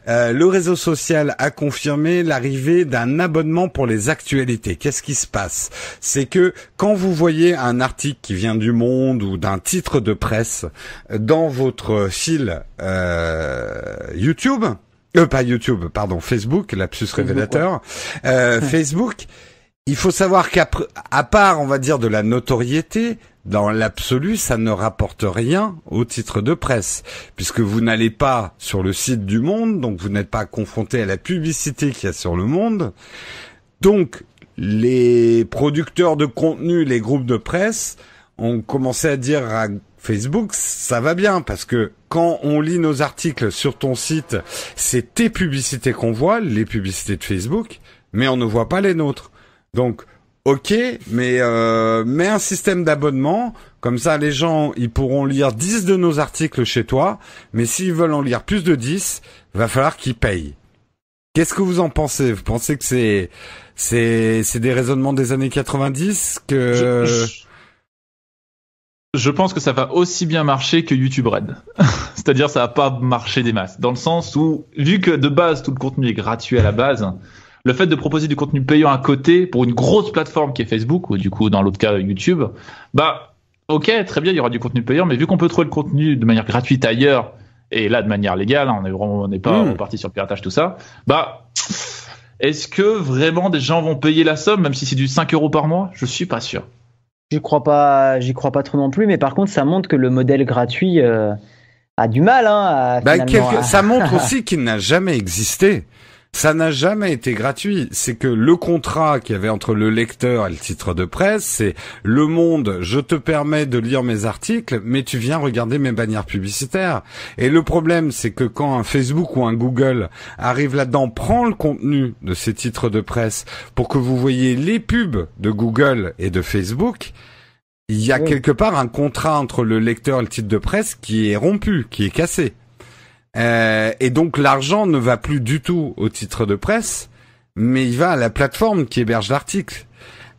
euh, le réseau social a confirmé l'arrivée d'un abonnement pour les actualités. Qu'est-ce qui se passe C'est que quand vous voyez un article qui vient du Monde ou d'un titre de presse euh, dans votre fil euh, YouTube, euh, pas YouTube, pardon, Facebook, lapsus révélateur, euh, Facebook. Il faut savoir qu'à part, on va dire, de la notoriété, dans l'absolu, ça ne rapporte rien au titre de presse, puisque vous n'allez pas sur le site du Monde, donc vous n'êtes pas confronté à la publicité qu'il y a sur le Monde. Donc, les producteurs de contenu, les groupes de presse, ont commencé à dire à Facebook, ça va bien, parce que quand on lit nos articles sur ton site, c'est tes publicités qu'on voit, les publicités de Facebook, mais on ne voit pas les nôtres. Donc, ok, mais euh, mets un système d'abonnement, comme ça les gens, ils pourront lire 10 de nos articles chez toi, mais s'ils veulent en lire plus de 10, va falloir qu'ils payent. Qu'est-ce que vous en pensez Vous pensez que c'est c'est des raisonnements des années 90 que je pense que ça va aussi bien marcher que YouTube Red. C'est-à-dire, ça va pas marcher des masses. Dans le sens où, vu que de base, tout le contenu est gratuit à la base, le fait de proposer du contenu payant à côté pour une grosse plateforme qui est Facebook, ou du coup, dans l'autre cas, YouTube, bah, ok, très bien, il y aura du contenu payant, mais vu qu'on peut trouver le contenu de manière gratuite ailleurs, et là, de manière légale, hein, on n'est pas hmm. parti sur le piratage, tout ça, bah, est-ce que vraiment des gens vont payer la somme, même si c'est du 5 euros par mois? Je suis pas sûr. J'y crois pas, j'y crois pas trop non plus, mais par contre, ça montre que le modèle gratuit euh, a du mal. Hein, bah, ça montre aussi qu'il n'a jamais existé. Ça n'a jamais été gratuit. C'est que le contrat qu'il y avait entre le lecteur et le titre de presse, c'est Le Monde, je te permets de lire mes articles, mais tu viens regarder mes bannières publicitaires. Et le problème, c'est que quand un Facebook ou un Google arrive là-dedans, prend le contenu de ces titres de presse pour que vous voyez les pubs de Google et de Facebook, il y a quelque part un contrat entre le lecteur et le titre de presse qui est rompu, qui est cassé. Euh, et donc l'argent ne va plus du tout au titre de presse, mais il va à la plateforme qui héberge l'article.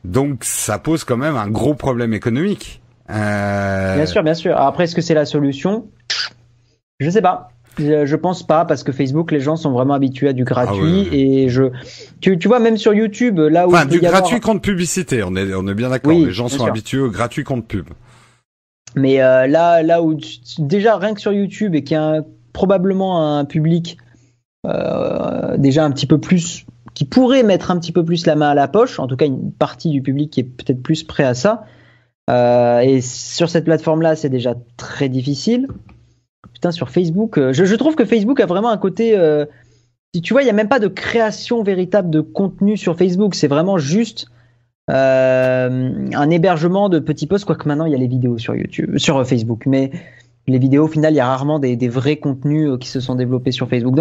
Donc ça pose quand même un gros problème économique. Euh, bien sûr, bien sûr. Après, est-ce que c'est la solution Je sais pas. Euh, je pense pas parce que Facebook, les gens sont vraiment habitués à du ah gratuit et je, tu, vois même sur YouTube là où enfin, du gratuit contre compte publicité, on est on est bien d'accord. les gens sont habitués au gratuit compte pub. Mais là là où déjà rien que sur YouTube et qu'il y a un probablement un public euh, déjà un petit peu plus qui pourrait mettre un petit peu plus la main à la poche, en tout cas une partie du public qui est peut-être plus prêt à ça. Euh, et sur cette plateforme-là, c'est déjà très difficile. Putain, sur Facebook, euh, je, trouve que Facebook a vraiment un côté. si tu vois, il n'y a même pas de création véritable de contenu sur Facebook. C'est vraiment juste un hébergement de petits posts, quoique maintenant il y a les vidéos sur YouTube, sur Facebook. Mais les vidéos, au final, il y a rarement des, vrais contenus euh, qui se sont développés sur Facebook.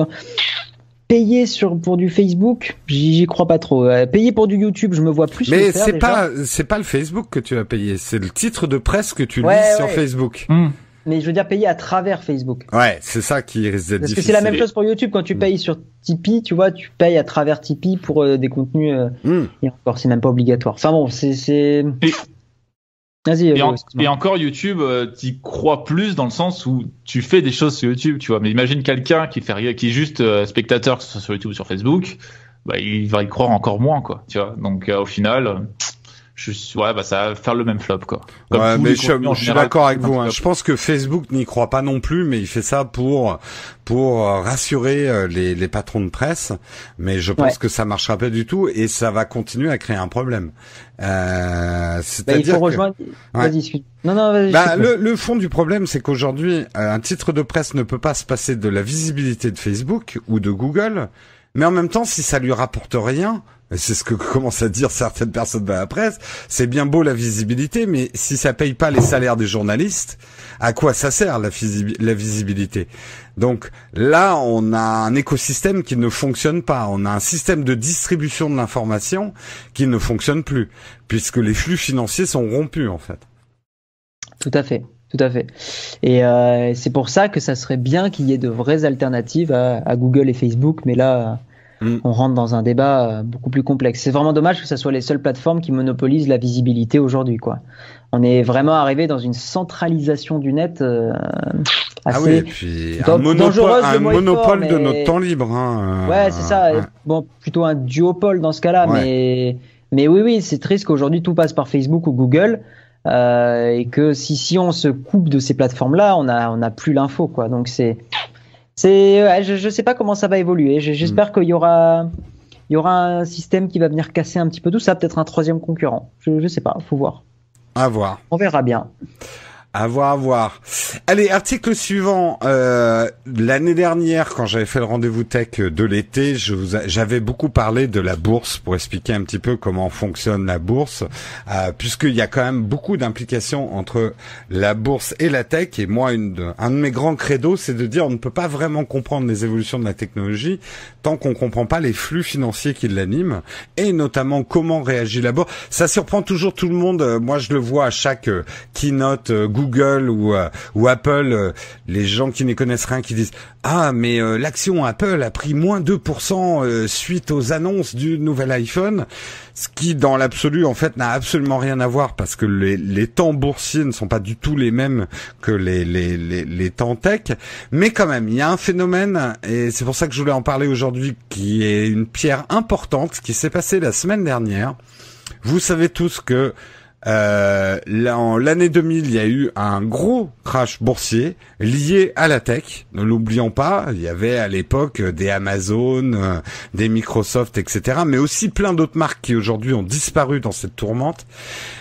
payer sur, pour du Facebook, j'y crois pas trop. Euh, payer pour du YouTube, je me vois plus. Mais c'est pas, c'est pas le Facebook que tu as payé, c'est le titre de presse que tu lis sur Facebook. Hmm. Mais je veux dire payer à travers Facebook. Ouais, c'est ça qui risque d'être Parce que c'est la même chose pour YouTube. Quand tu hmm. payes sur Tipeee, tu vois, tu payes à travers Tipeee pour euh, des contenus. Hmm. Et encore, c'est même pas obligatoire. Enfin bon, c'est. Et, encore YouTube, tu euh, tu crois plus dans le sens où tu fais des choses sur YouTube, tu vois. Mais imagine quelqu'un qui fait qui est juste euh, spectateur sur YouTube, ou sur Facebook, bah, il va y croire encore moins, quoi. Tu vois. Donc euh, au final, je ouais, bah, ça va faire le même flop, quoi. je, suis d'accord avec vous, hein. Je pense que Facebook n'y croit pas non plus, mais il fait ça pour, pour euh, rassurer euh, les, les patrons de presse. Mais je pense que ça marchera pas du tout et ça va continuer à créer un problème. Euh, bah, rejoindre... Non, non, bah, le, le, fond du problème, c'est qu'aujourd'hui, euh, un titre de presse ne peut pas se passer de la visibilité de Facebook ou de Google, mais en même temps, si ça lui rapporte rien, c'est ce que commencent à dire certaines personnes dans la presse, c'est bien beau la visibilité, mais si ça paye pas les salaires des journalistes, à quoi ça sert la, visibilité Donc là, on a un écosystème qui ne fonctionne pas, on a un système de distribution de l'information qui ne fonctionne plus, puisque les flux financiers sont rompus en fait. Tout à fait tout à fait. Et euh, c'est pour ça que ça serait bien qu'il y ait de vraies alternatives à Google et Facebook, mais là, Mm. on rentre dans un débat euh, beaucoup plus complexe. C'est vraiment dommage que ce soit les seules plateformes qui monopolisent la visibilité aujourd'hui. On est vraiment arrivé dans une centralisation du net euh, ah assez oui, et puis dangereuse. Un monopole de notre temps libre. Hein, euh, ouais, c'est ça. Bon, plutôt un duopole dans ce cas-là. Mais, oui, oui, c'est triste qu'aujourd'hui tout passe par Facebook ou Google. et que si, si on se coupe de ces plateformes-là, on n'a plus l'info. Donc c'est c'est, euh, je ne sais pas comment ça va évoluer. J'espère mm. qu'il y aura, il y aura un système qui va venir casser un petit peu tout ça. Peut-être un troisième concurrent. Je ne sais pas. Faut voir. À voir. On verra bien. À voir, à voir. Allez, article suivant. Euh, L'année dernière, quand j'avais fait le rendez-vous tech de l'été, j'avais beaucoup parlé de la bourse pour expliquer un petit peu comment fonctionne la bourse, euh, puisqu'il y a quand même beaucoup d'implications entre la bourse et la tech. Et moi, une de, un de mes grands credos, c'est de dire on ne peut pas vraiment comprendre les évolutions de la technologie tant qu'on comprend pas les flux financiers qui l'animent et notamment comment réagit la bourse. Ça surprend toujours tout le monde. Euh, moi, je le vois à chaque euh, keynote. Google Google ou, euh, ou Apple, euh, les gens qui n'y connaissent rien qui disent ah mais euh, l'action Apple a pris moins 2% suite aux annonces du nouvel iPhone, ce qui dans l'absolu en fait n'a absolument rien à voir parce que les, les temps boursiers ne sont pas du tout les mêmes que les les, les, temps tech, mais quand même il y a un phénomène et c'est pour ça que je voulais en parler aujourd'hui qui est une pierre importante qui s'est passé la semaine dernière. Vous savez tous que euh, là, en l'année 2000, il y a eu un gros crash boursier lié à la tech. Ne l'oublions pas, il y avait à l'époque des Amazon, euh, des Microsoft, etc. Mais aussi plein d'autres marques qui aujourd'hui ont disparu dans cette tourmente.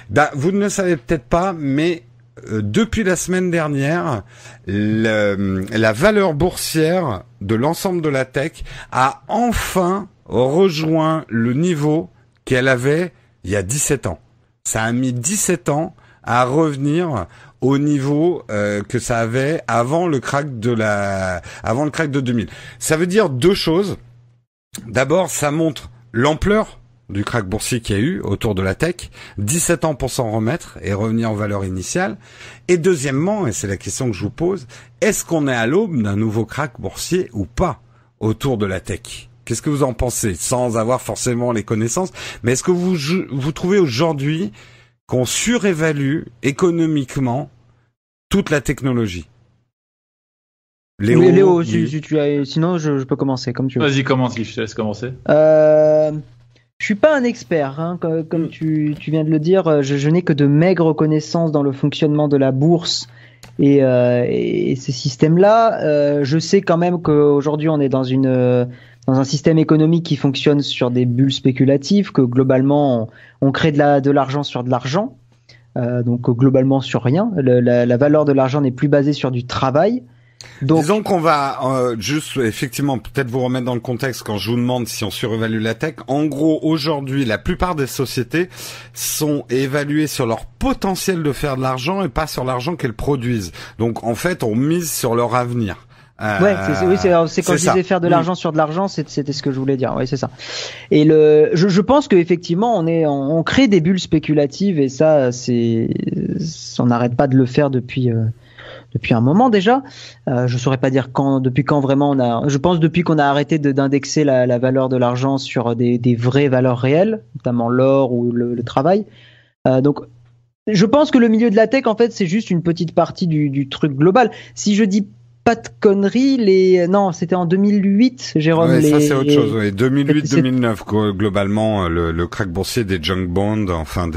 Bah, vous ne le savez peut-être pas, mais euh, depuis la semaine dernière, la valeur boursière de l'ensemble de la tech a enfin rejoint le niveau qu'elle avait il y a 17 ans. Ça a mis 17 ans à revenir au niveau euh, que ça avait avant le crack de la avant le crack de 2000. Ça veut dire deux choses. D'abord, ça montre l'ampleur du crack boursier qu'il y a eu autour de la tech, 17 ans pour s'en remettre et revenir en valeur initiale. Et deuxièmement, et c'est la question que je vous pose, est-ce qu'on est à l'aube d'un nouveau crack boursier ou pas autour de la tech Qu'est-ce que vous en pensez sans avoir forcément les connaissances Mais est-ce que vous vous trouvez aujourd'hui qu'on surévalue économiquement toute la technologie Léo, sinon je, peux commencer comme tu Vas-y, commence, je te laisse commencer. Je euh, je suis pas un expert, hein, comme, tu, viens de le dire, euh, je, n'ai que de maigres connaissances dans le fonctionnement de la bourse et, euh, ces systèmes-là. je sais quand même qu'aujourd'hui on est dans une dans un système économique qui fonctionne sur des bulles spéculatives, que globalement on, crée de l'argent sur de l'argent, euh, donc globalement sur rien. la, valeur de l'argent n'est plus basée sur du travail. Donc, Disons qu'on va euh, juste effectivement peut-être vous remettre dans le contexte quand je vous demande si on surévalue la tech. En gros, aujourd'hui, la plupart des sociétés sont évaluées sur leur potentiel de faire de l'argent et pas sur l'argent qu'elles produisent. Donc en fait, on mise sur leur avenir. Euh, ouais, c'est, oui, c'est, quand je disais faire de l'argent sur de l'argent, c'était ce que je voulais dire. Oui, c'est ça. Et le, je, je pense qu'effectivement, on est, on, crée des bulles spéculatives et ça, c'est, on n'arrête pas de le faire depuis. Euh, depuis un moment déjà. Euh, je saurais pas dire quand, depuis quand vraiment on a. Je pense depuis qu'on a arrêté d'indexer la, valeur de l'argent sur des, vraies valeurs réelles, notamment l'or ou le, travail. Euh, donc, je pense que le milieu de la tech, en fait, c'est juste une petite partie du, du truc global. Si je dis pas de conneries, les non, c'était en 2008, Jérôme. Ça c'est autre chose. Ouais. 2008-2009 globalement euh, le, crack boursier des junk bonds, enfin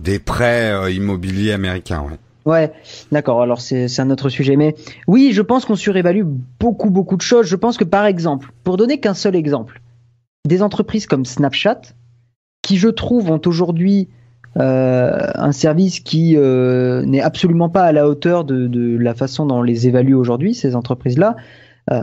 des prêts euh, immobiliers américains. Ouais. Ouais, d'accord. Alors c'est un autre sujet, mais oui, je pense qu'on surévalue beaucoup beaucoup de choses. Je pense que par exemple, pour donner qu'un seul exemple, des entreprises comme Snapchat, qui je trouve ont aujourd'hui euh, un service qui euh, n'est absolument pas à la hauteur de, la façon dont les évalue aujourd'hui ces entreprises-là. Euh,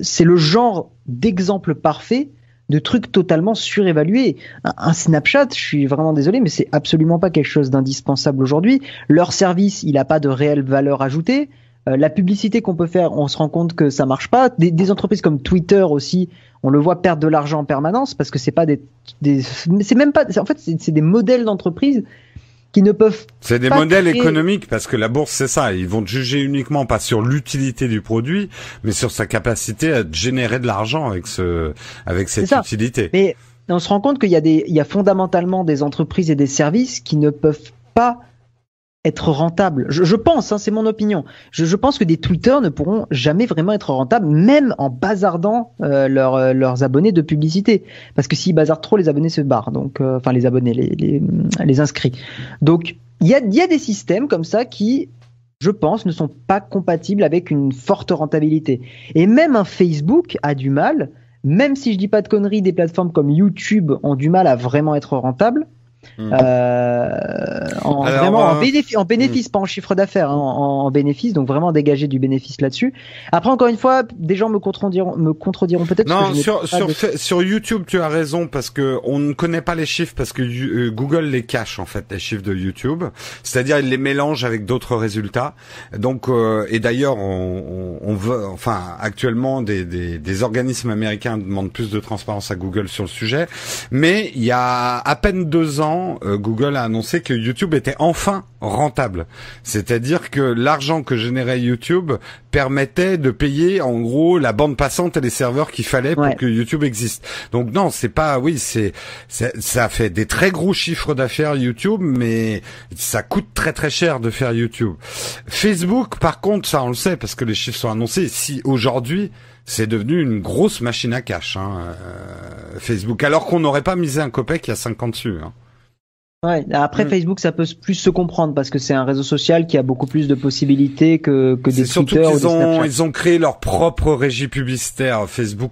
c'est le genre d'exemple parfait de trucs totalement surévalués. Un, Snapchat, je suis vraiment désolé, mais c'est absolument pas quelque chose d'indispensable aujourd'hui. Leur service, il n'a pas de réelle valeur ajoutée. Euh, la publicité qu'on peut faire, on se rend compte que ça marche pas. Des, entreprises comme Twitter aussi, on le voit perdre de l'argent en permanence parce que c'est pas des, c'est même pas, en fait, c'est des modèles d'entreprise qui ne peuvent. C'est des modèles économiques parce que la bourse c'est ça, ils vont juger uniquement pas sur l'utilité du produit, mais sur sa capacité à générer de l'argent avec ce, avec cette utilité. Mais on se rend compte qu'il y a des, il y a fondamentalement des entreprises et des services qui ne peuvent pas être rentable. Je, pense, hein, c'est mon opinion. Je, pense que des Twitter ne pourront jamais vraiment être rentables, même en bazardant euh, euh, leurs abonnés de publicité. Parce que s'ils bazardent trop, les abonnés se barrent. Donc, euh, enfin, les abonnés, les, les, inscrits. Donc, il y a, y a des systèmes comme ça qui, je pense, ne sont pas compatibles avec une forte rentabilité. Et même un Facebook a du mal, même si je dis pas de conneries, des plateformes comme YouTube ont du mal à vraiment être rentables. Hmm. Euh, en, vraiment en, euh, hmm. bénéfice, pas en chiffre d'affaires, hein, en, en, bénéfice, donc vraiment dégager du bénéfice là-dessus. Après, encore une fois, des gens me contrediront, me contrediront peut-être. Non, sur sur, sur YouTube, tu as raison parce que on ne connaît pas les chiffres parce que euh, Google les cache en fait les chiffres de YouTube, c'est-à-dire il les mélange avec d'autres résultats. Donc euh, et d'ailleurs, on, on, veut, enfin actuellement, des, des, des organismes américains demandent plus de transparence à Google sur le sujet, mais il y a à peine deux ans euh, Google a annoncé que YouTube était enfin rentable. C'est-à-dire que l'argent que générait YouTube permettait de payer en gros la bande passante et les serveurs qu'il fallait pour que YouTube existe. Donc non, c'est pas oui, c'est ça fait des très gros chiffres d'affaires YouTube mais ça coûte très très cher de faire YouTube. Facebook par contre, ça on le sait parce que les chiffres sont annoncés si aujourd'hui c'est devenu une grosse machine à cash, hein, euh, Facebook. Alors qu'on n'aurait pas misé un copec il y a 50 ans dessus. Hein. Ouais. Après, hmm. Facebook, ça peut plus se comprendre parce que c'est un réseau social qui a beaucoup plus de possibilités que, que des Twitter ils ou des ont, Ils ont créé leur propre régie publicitaire. Facebook,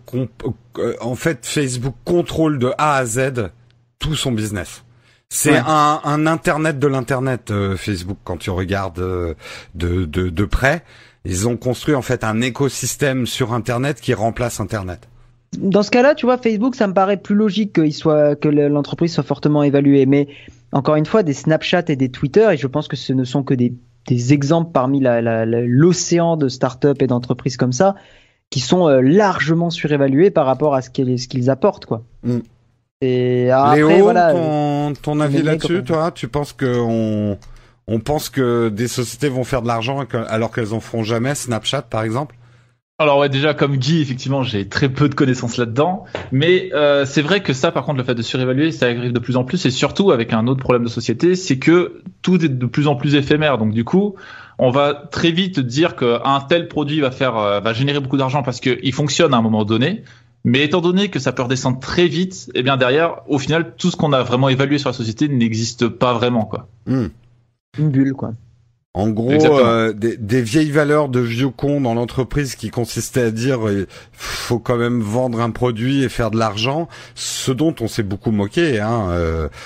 euh, en fait, Facebook contrôle de A à Z tout son business. C'est un, internet de l'internet, euh, Facebook, quand tu regardes euh, de, de, près. Ils ont construit en fait un écosystème sur internet qui remplace internet dans ce cas-là, tu vois, Facebook, ça me paraît plus logique qu'il soit, que l'entreprise soit fortement évaluée. Mais encore une fois, des Snapchat et des Twitter, et je pense que ce ne sont que des, exemples parmi l'océan de startups et d'entreprises comme ça, qui sont euh, largement surévalués par rapport à ce qu'ils apportent, quoi. Mm. Et ah, Léo, ton, euh, avis là-dessus, toi, tu penses que on, pense que des sociétés vont faire de l'argent alors qu'elles en feront jamais, Snapchat par exemple alors ouais, déjà comme Guy, effectivement, j'ai très peu de connaissances là-dedans, mais euh, c'est vrai que ça, par contre, le fait de surévaluer, ça arrive de plus en plus, et surtout avec un autre problème de société, c'est que tout est de plus en plus éphémère. Donc du coup, on va très vite dire qu'un tel produit va faire, euh, va générer beaucoup d'argent parce qu'il fonctionne à un moment donné. Mais étant donné que ça peut redescendre très vite, eh bien derrière, au final, tout ce qu'on a vraiment évalué sur la société n'existe pas vraiment, quoi. Hmm. Une bulle, quoi. En gros, euh, des, vieilles valeurs de vieux cons dans l'entreprise qui consistaient à dire euh, faut quand même vendre un produit et faire de l'argent, ce dont on s'est beaucoup moqué. Hein, euh,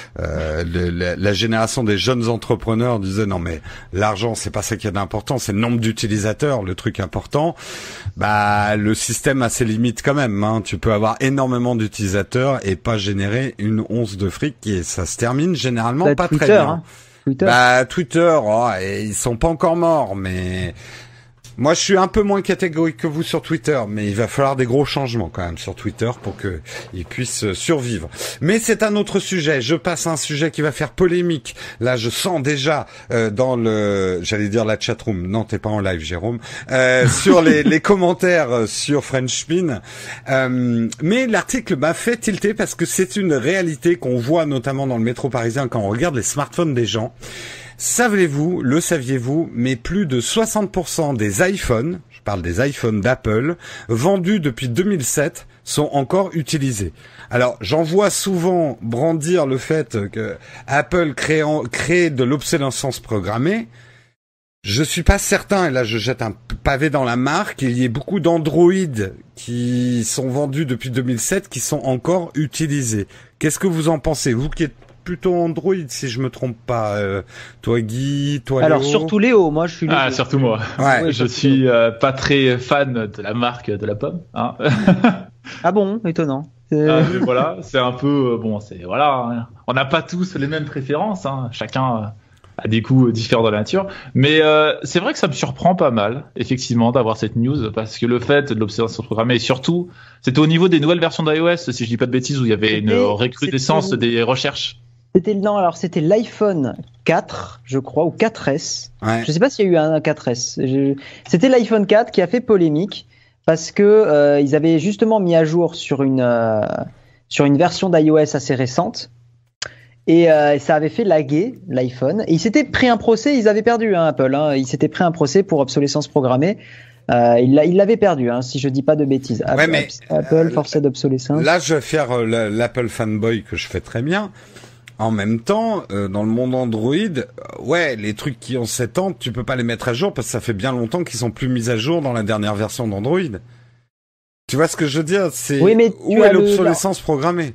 la, génération des jeunes entrepreneurs disait non mais l'argent c'est pas ça qui est important, c'est le nombre d'utilisateurs, le truc important. Bah le système a ses limites quand même. Hein. Tu peux avoir énormément d'utilisateurs et pas générer une once de fric et ça se termine généralement bah, pas très bien. Hein. Twitter. Bah Twitter, oh, ils sont pas encore morts, mais moi, je suis un peu moins catégorique que vous sur Twitter, mais il va falloir des gros changements quand même sur Twitter pour qu'ils puissent euh, survivre. Mais c'est un autre sujet. Je passe à un sujet qui va faire polémique. Là, je sens déjà euh, dans le, j'allais dire la chatroom. Non, t'es pas en live, Jérôme. Euh, sur les, les, commentaires sur Frenchpin. Euh, mais l'article m'a fait tilter parce que c'est une réalité qu'on voit notamment dans le métro parisien quand on regarde les smartphones des gens. Savez-vous, le saviez-vous, mais plus de 60% des iPhones, je parle des iPhones d'Apple, vendus depuis 2007 sont encore utilisés. Alors, j'en vois souvent brandir le fait que Apple crée, de l'obsolescence programmée. Je suis pas certain, et là je jette un pavé dans la marque, qu'il y ait beaucoup d'Android qui sont vendus depuis 2007 qui sont encore utilisés. Qu'est-ce que vous en pensez Vous qui êtes plutôt Android si je me trompe pas. Euh, toi Guy, toi Léo. Alors surtout Léo, moi je suis. Ah surtout moi. je suis euh, pas très fan de la marque de la pomme. Hein. ah bon, étonnant. Euh, ah, voilà, c'est un peu bon, c'est voilà, hein. on n'a pas tous les mêmes préférences. Hein. Chacun a des goûts différents dans la nature. Mais c'est vrai que ça me surprend pas mal, effectivement, d'avoir cette news, parce que le fait de l'observation programmée, et surtout, c'était au niveau des nouvelles versions d'iOS, si je dis pas de bêtises, où il y avait une recrudescence des recherches. C'était nom. alors c'était l'iPhone 4, je crois, ou 4S. Je Je sais pas s'il y a eu un 4S. C'était l'iPhone 4 qui a fait polémique parce que euh, ils avaient justement mis à jour sur une euh, sur une version d'iOS assez récente et euh, ça avait fait laguer l'iPhone. Et ils s'étaient pris un procès, ils avaient perdu hein, Apple. Hein. ils s'étaient pris un procès pour obsolescence programmée. Euh, il l'avait perdu, hein, si je dis pas de bêtises. Apple, forçait Apple forcé d'obsolescence. Là, je vais faire l'Apple fanboy que je fais très bien. En même temps, euh, dans le monde Android, euh, ouais, les trucs qui ont 7 ans, tu peux pas les mettre à jour parce que ça fait bien longtemps qu'ils sont plus mis à jour dans la dernière version d'Android. Tu vois ce que je veux dire oui, où est l'obsolescence programmée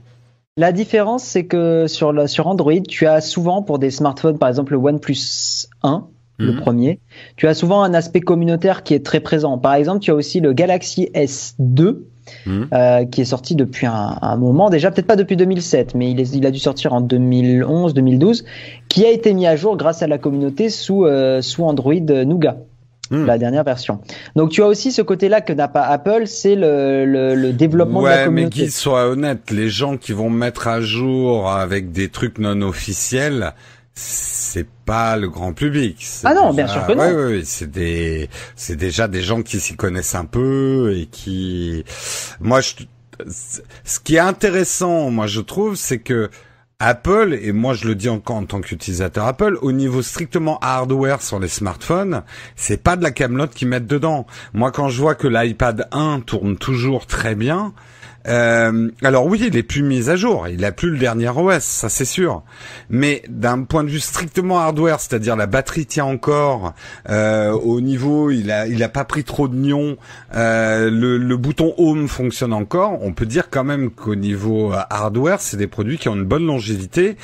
La différence, c'est que sur, sur Android, tu as souvent pour des smartphones, par exemple le OnePlus 1, le mhm. premier. Tu as souvent un aspect communautaire qui est très présent. Par exemple, tu as aussi le Galaxy S2 Hmm. Euh, qui est sorti depuis un, moment déjà, peut-être pas depuis 2007, mais il, il, a dû sortir en 2011, 2012, qui a été mis à jour grâce à la communauté sous, euh, Android euh, Nougat. Hmm. la dernière version. Donc tu as aussi ce côté-là que n'a pas Apple, c'est le, développement de la communauté. mais qu'il soit honnête, les gens qui vont mettre à jour avec des trucs non officiels, c'est pas le grand public. Ah non, bien sûr que non. Oui, c'est des, c'est déjà des gens qui s'y connaissent un peu et qui, moi, je, ce qui est intéressant, moi, je trouve, c'est que Apple, et moi je le dis encore en tant qu'utilisateur Apple, au niveau strictement hardware sur les smartphones, c'est pas de la camelote qu'ils mettent dedans. Moi quand je vois que l'iPad 1 tourne toujours très bien, euh, alors oui, il est plus mis à jour, il a plus le dernier OS, ça c'est sûr. Mais d'un point de vue strictement hardware, c'est-à-dire la batterie tient encore euh, au niveau, il a il a pas pris trop de nions, euh, le, le, bouton home fonctionne encore. On peut dire quand même qu'au niveau hardware, c'est des produits qui ont une bonne longévité.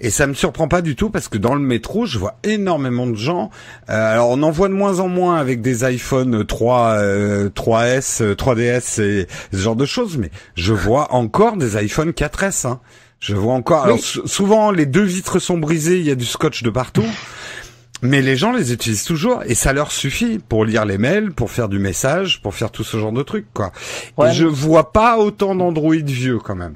Et ça me surprend pas du tout parce que dans le métro, je vois énormément de gens. Euh, alors on en voit de moins en moins avec des iPhone 3, 3S, 3DS et ce genre de choses, mais je vois encore des iPhone 4S. Hein. Je vois encore. Alors souvent les deux vitres sont brisées, il y a du scotch de partout. Mais les gens les utilisent toujours et ça leur suffit pour lire les mails, pour faire du message, pour faire tout ce genre de trucs quoi. et je vois pas autant d'Android vieux quand même.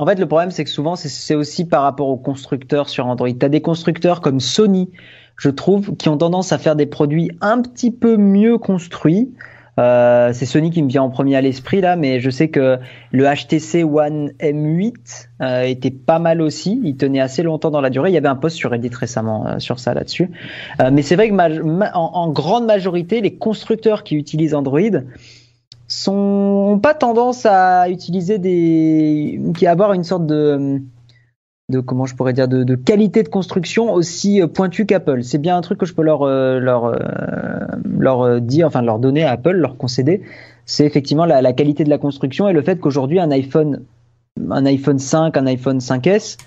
En fait, le problème, c'est que souvent, c'est aussi par rapport aux constructeurs sur Android. Tu as des constructeurs comme Sony, je trouve, qui ont tendance à faire des produits un petit peu mieux construits. Euh, c'est Sony qui me vient en premier à l'esprit là, mais je sais que le HTC One M8 euh, était pas mal aussi. Il tenait assez longtemps dans la durée. Il y avait un post sur Reddit récemment euh, sur ça là-dessus. mais c'est vrai que en, grande majorité, les constructeurs qui utilisent Android sont pas tendance à utiliser des qui avoir une sorte de de comment je pourrais dire de, qualité de construction aussi euh, pointue qu'Apple. C'est bien un truc que je peux leur euh, leur euh, leur dire enfin leur donner à Apple, leur concéder, c'est effectivement la, la, qualité de la construction et le fait qu'aujourd'hui un iPhone un iPhone 5, un iPhone 5S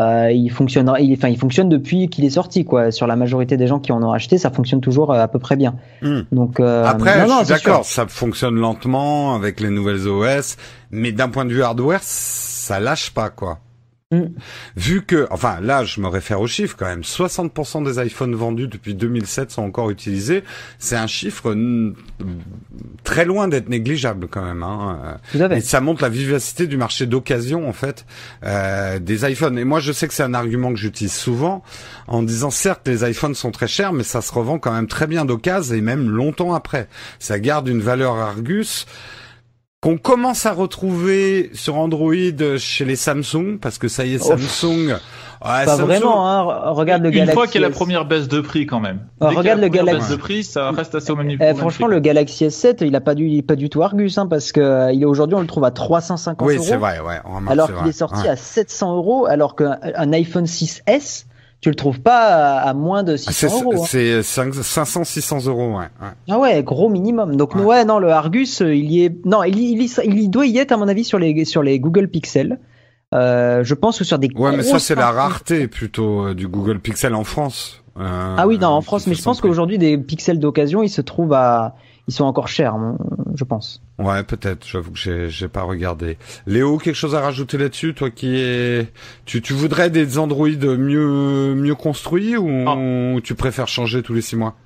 euh, il fonctionne. enfin, il fonctionne depuis qu'il est sorti, quoi. Sur la majorité des gens qui en ont acheté, ça fonctionne toujours euh, à peu près bien. Hmm. Donc euh, après, je d'accord, ça fonctionne lentement avec les nouvelles OS, mais d'un point de vue hardware, ça lâche pas, quoi. Mm. Vu que, enfin là, je me réfère aux chiffres quand même, 60% des iPhones vendus depuis 2007 sont encore utilisés, c'est un chiffre mm, très loin d'être négligeable quand même. Hein. Et ça montre la vivacité du marché d'occasion en fait euh, des iPhones. Et moi, je sais que c'est un argument que j'utilise souvent en disant certes les iPhones sont très chers, mais ça se revend quand même très bien d'occasion et même longtemps après. Ça garde une valeur Argus qu'on commence à retrouver sur Android chez les Samsung, parce que ça y est, oh. ah, Samsung. vraiment, hein. Regarde le Une Galaxy. Une fois qu'il y a la première baisse de prix, quand même. Ah, regarde le Galaxy. Baisse de prix, ça reste assez au même eh, franchement, le Galaxy S7, il a pas du, pas du tout Argus, hein, parce que euh, il est aujourd'hui, on le trouve à 350 euros. Oui, c'est vrai, ouais. alors qu'il est sorti à 700 euros, alors qu'un iPhone 6S, tu le trouves pas à, moins de 600 ah, euros. Hein. C'est 500, 600 euros, ouais, Ah ouais, gros minimum. Donc ouais, non, le Argus, euh, il y est, non, il, il, doit y être à mon avis sur les sur les Google Pixel. Euh, je pense que sur des ouais, mais ça c'est la rareté plutôt euh, du Google Pixel en France. ah oui, non, en France, mais je pense qu'aujourd'hui des pixels d'occasion, ils se trouvent à ils sont encore chers, hein, je pense. Ouais, peut-être. J'avoue que j'ai pas regardé. Léo, quelque chose à rajouter là-dessus, toi qui est, tu, tu voudrais des androïdes mieux mieux construits ou ah. tu préfères changer tous les six mois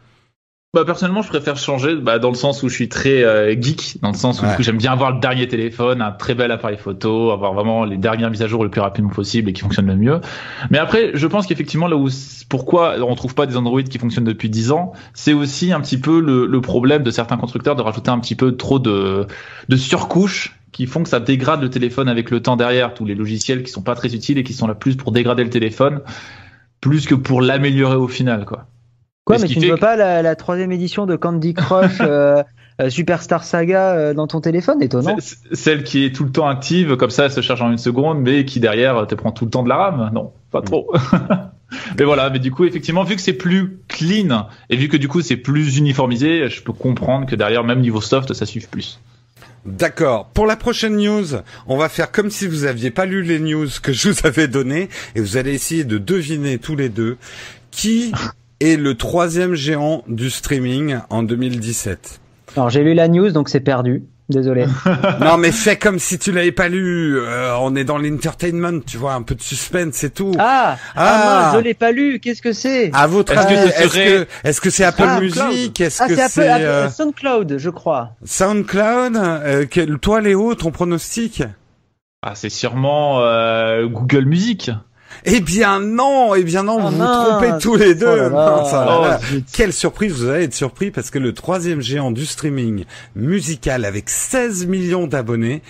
bah, personnellement, je préfère changer bah, dans le sens où je suis très euh, geek, dans le sens où j'aime bien avoir le dernier téléphone, un très bel appareil photo, avoir vraiment les dernières mises à jour le plus rapidement possible et qui fonctionne le mieux. Mais après, je pense qu'effectivement, là où pourquoi on trouve pas des Android qui fonctionnent depuis 10 ans, c'est aussi un petit peu le, problème de certains constructeurs de rajouter un petit peu trop de, de surcouches qui font que ça dégrade le téléphone avec le temps derrière, tous les logiciels qui sont pas très utiles et qui sont là plus pour dégrader le téléphone plus que pour l'améliorer au final, quoi. Quoi, mais tu ne veux pas la, troisième édition de Candy Crush euh, euh, Superstar Saga euh, dans ton téléphone, étonnant Celle qui est tout le temps active, comme ça, elle se charge en une seconde, mais qui derrière te prend tout le temps de la RAM Non, pas mm. trop. mais voilà, mais du coup, effectivement, vu que c'est plus clean et vu que du coup c'est plus uniformisé, je peux comprendre que derrière, même niveau soft, ça suive plus. D'accord. Pour la prochaine news, on va faire comme si vous aviez pas lu les news que je vous avais données et vous allez essayer de deviner tous les deux qui et le troisième géant du streaming en 2017. Alors j'ai lu la news, donc c'est perdu. Désolé. non, mais fais comme si tu l'avais pas lu. Euh, on est dans l'entertainment, tu vois, un peu de suspense, c'est tout. Ah, ah, ah. je l'ai pas lu. Qu'est-ce que c'est À votre est-ce que est-ce que c'est Apple ah, Music ah, c'est, Apple, euh, SoundCloud, je crois. SoundCloud. Euh, quel... Toi, Léo, ton pronostic Ah, c'est sûrement Google Music. Eh bien non, eh bien non, ah vous vous trompez tous les deux. Oh oh, Quelle surprise, vous allez être surpris parce que le troisième géant du streaming musical avec 16 millions d'abonnés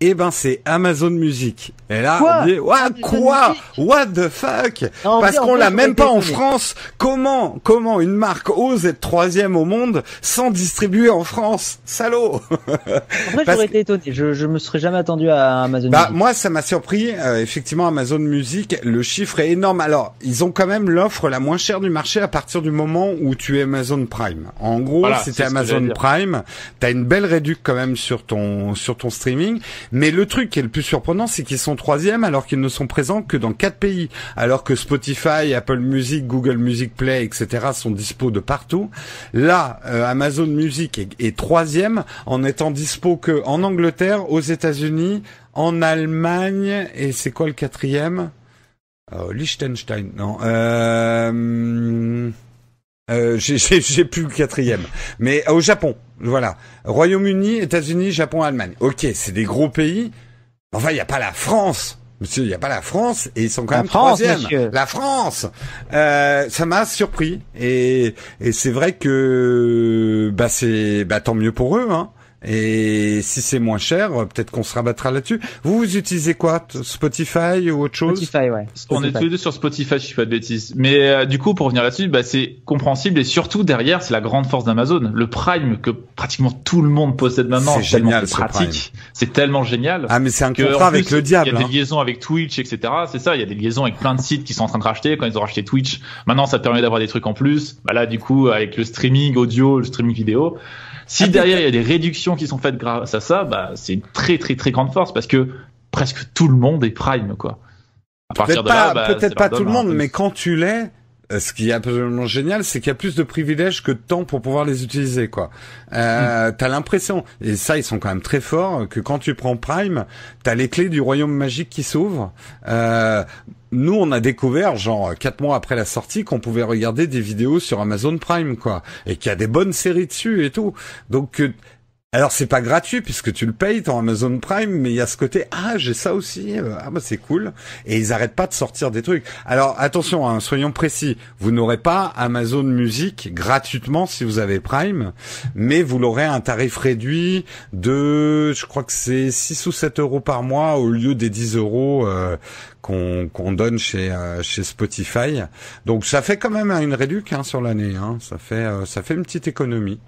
eh ben c'est Amazon Music. Et là, on dit, quoi What the fuck Parce qu'on l'a même pas en France. Comment, comment une marque ose être troisième au monde sans distribuer en France Salaud En fait j'aurais été étonné. Je, je me serais jamais attendu à Amazon bah, Moi, ça m'a surpris. Euh, effectivement, Amazon Music, le chiffre est énorme. Alors, ils ont quand même l'offre la moins chère du marché à partir du moment où tu es Amazon Prime. En gros, c'était Amazon Prime, T'as une belle réduction quand même sur ton, sur ton streaming mais le truc qui est le plus surprenant, c'est qu'ils sont troisième alors qu'ils ne sont présents que dans quatre pays, alors que Spotify, Apple Music, Google Music Play, etc. sont dispo de partout. Là, euh, Amazon Music est, troisième en étant dispo que en Angleterre, aux États-Unis, en Allemagne et c'est quoi le quatrième oh, Liechtenstein, non. Euh, euh, j'ai plus le quatrième. Mais euh, au Japon, voilà. Royaume-Uni, États-Unis, Japon, Allemagne. Ok, c'est des gros pays. Enfin, il n'y a pas la France. Monsieur, il n'y a pas la France et ils sont quand même France, troisième. La France. Euh, ça m'a surpris et, et c'est vrai que bah c'est bah tant mieux pour eux. Hein. Et si c'est moins cher, euh, peut-être qu'on se rabattra là-dessus. Vous, vous utilisez quoi Spotify ou autre chose Spotify, ouais. On est tous les deux sur Spotify, je suis pas de bêtises. Mais euh, du coup, pour revenir là-dessus, bah, c'est compréhensible et surtout derrière, c'est la grande force d'Amazon. Le Prime que pratiquement tout le monde possède maintenant. C'est génial, pratique. C'est tellement génial. Ah, mais c'est un contrat avec le diable. Il y a des hein. liaisons avec Twitch, etc. C'est ça, il y a des liaisons avec plein de sites qui sont en train de racheter quand ils ont racheté Twitch. Maintenant, ça permet d'avoir des trucs en plus. Bah là, du coup, avec le streaming audio, le streaming vidéo. Si ah, derrière, il y a des réductions qui sont faites grâce à ça, bah, c'est une très très très grande force parce que presque tout le monde est prime, quoi. Peut-être bah, pas, tout le monde, mais quand tu l'es, euh, ce qui est absolument génial, c'est qu'il y a plus de privilèges que de temps pour pouvoir les utiliser, quoi. Euh, mm. T'as l'impression, et ça, ils sont quand même très forts, que quand tu prends Prime, t'as les clés du royaume magique qui s'ouvrent. Euh, nous, on a découvert, genre quatre mois après la sortie, qu'on pouvait regarder des vidéos sur Amazon Prime, quoi, et qu'il y a des bonnes séries dessus et tout. Donc, euh, alors c'est pas gratuit puisque tu le payes ton Amazon Prime, mais il y a ce côté ah j'ai ça aussi euh, ah bah c'est cool et ils arrêtent pas de sortir des trucs. Alors attention, hein, soyons précis, vous n'aurez pas Amazon Music gratuitement si vous avez Prime, mais vous l'aurez à un tarif réduit de je crois que c'est 6 ou 7 euros par mois au lieu des 10 euros euh, qu'on donne chez euh, chez Spotify. Donc ça fait quand même hein, une réduction hein, sur l'année, hein. ça fait ça fait une petite économie.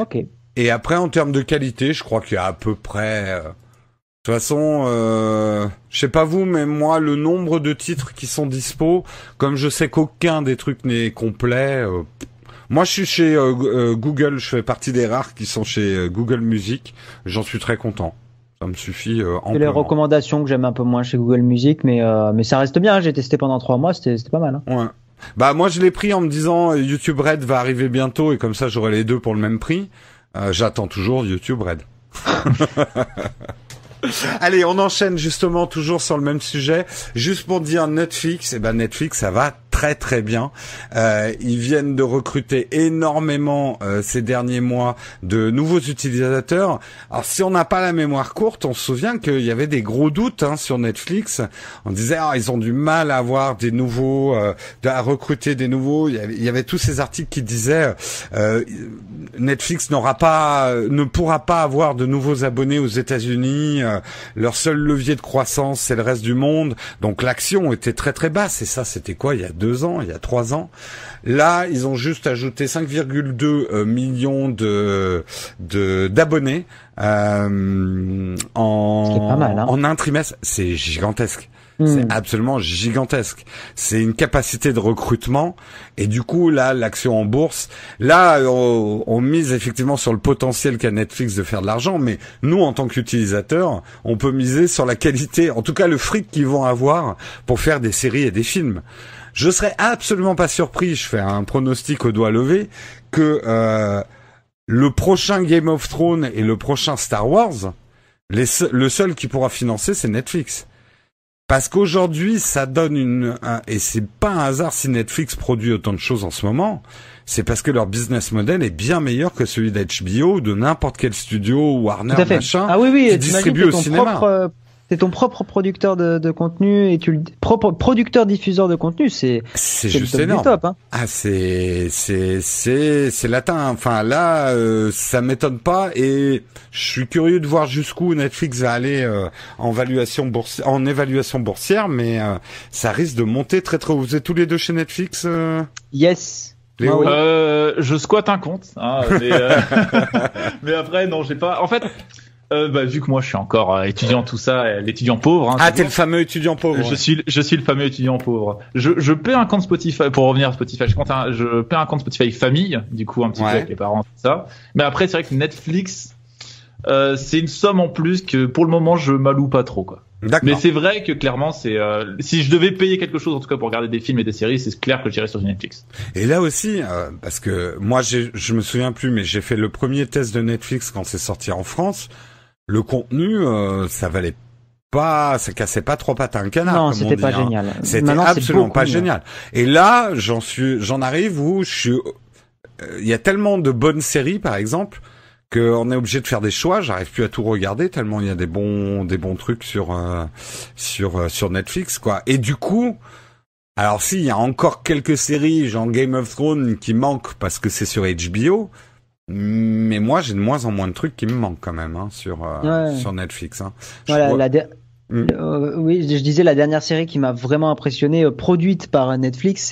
Ok. Et après, en termes de qualité, je crois qu'il y a à peu près. Euh, de toute façon, euh... je sais pas vous, mais moi, le nombre de titres qui sont dispo, comme je sais qu'aucun des trucs n'est complet. Euh, moi, je suis chez euh, Google. Je fais partie des rares qui sont chez Google Music. J'en suis très content. Ça me suffit. C'est les recommandations que j'aime un peu moins chez Google Music, mais mais ça reste bien. J'ai testé pendant trois mois. C'était pas mal. Hein. Ouais. Bah moi, je l'ai pris en me disant YouTube Red va arriver bientôt et comme ça, j'aurai les deux pour le même prix. Euh, j'attends toujours YouTube Red. Allez, on enchaîne justement toujours sur le même sujet. Juste pour dire Netflix, et eh ben Netflix, ça va très très bien. Euh, ils viennent de recruter énormément euh, ces derniers mois de nouveaux utilisateurs. Alors si on n'a pas la mémoire courte, on se souvient qu'il y avait des gros doutes hein, sur Netflix. On disait ah, ils ont du mal à avoir des nouveaux, euh, à recruter des nouveaux. Il y, avait, tous ces articles qui disaient Netflix n'aura pas, ne pourra pas avoir de nouveaux abonnés aux États-Unis. leur seul levier de croissance c'est le reste du monde. Donc l'action était très très basse. Et ça c'était quoi il y a deux ans, il y a trois ans. Là, ils ont juste ajouté 5,2 euh, millions de d'abonnés euh, en hein. en un trimestre. C'est gigantesque. Hmm. C'est absolument gigantesque. C'est une capacité de recrutement. Et du coup, là, l'action en bourse, là, euh, on, on, mise effectivement sur le potentiel qu'a Netflix de faire de l'argent. Mais nous, en tant qu'utilisateurs, on peut miser sur la qualité, en tout cas le fric qu'ils vont avoir pour faire des séries et des films je serais absolument pas surpris, je fais un pronostic au doigt levé, que euh, le prochain Game of Thrones et le prochain Star Wars, le seul qui pourra financer, c'est Netflix. Parce qu'aujourd'hui, ça donne une un, et c'est pas un hasard si Netflix produit autant de choses en ce moment. C'est parce que leur business model est bien meilleur que celui d'HBO ou de n'importe quel studio Warner machin ah oui, oui, qui distribue au cinéma. Euh, c'est ton propre producteur de, contenu et tu le propre producteur diffuseur de contenu, c'est c'est juste top énorme. Top, hein. Ah c'est c'est c'est c'est latin. Enfin là, ça euh, ça m'étonne pas et je suis curieux de voir jusqu'où Netflix va aller euh, en en évaluation boursière, mais euh, ça risque de monter très très. Vous êtes tous les deux chez Netflix Yes. je squatte un compte, hein, mais, mais après non, j'ai pas. En fait euh, bah, vu que moi je suis encore euh, étudiant tout ça, l'étudiant pauvre. Hein, ah t'es le fameux étudiant pauvre. Je suis je suis le fameux étudiant pauvre. Je je paie un compte Spotify pour revenir à Spotify. Je compte un, je paie un compte Spotify famille du coup un petit peu avec les parents ça. Mais après c'est vrai que Netflix euh, c'est une somme en plus que pour le moment je m'alloue pas trop quoi. Mais c'est vrai que clairement, c'est euh, si je devais payer quelque chose en tout cas pour regarder des films et des séries, c'est clair que j'irais sur Netflix. Et là aussi, parce que moi, je me souviens plus, mais j'ai fait le premier test de Netflix quand c'est sorti en France le contenu, euh, ça valait pas, ça cassait pas trois pattes à un canard. Non, c'était pas hein. génial. C'était absolument pas génial. Et là, j'en suis, j'en arrive où je suis, euh, il y a tellement de bonnes séries, par exemple, qu'on est obligé de faire des choix. J'arrive plus à tout regarder tellement il y a des bons, des bons trucs sur, euh, sur, sur Netflix, quoi. Et du coup, alors s'il y a encore quelques séries, genre Game of Thrones, qui manquent parce que c'est sur HBO, mais moi, j'ai de moins en moins de trucs qui me manquent quand même hein, sur, euh, sur Netflix. Hein. Voilà, hmm. euh, oui, je disais la dernière série qui m'a vraiment impressionné, euh, produite par Netflix,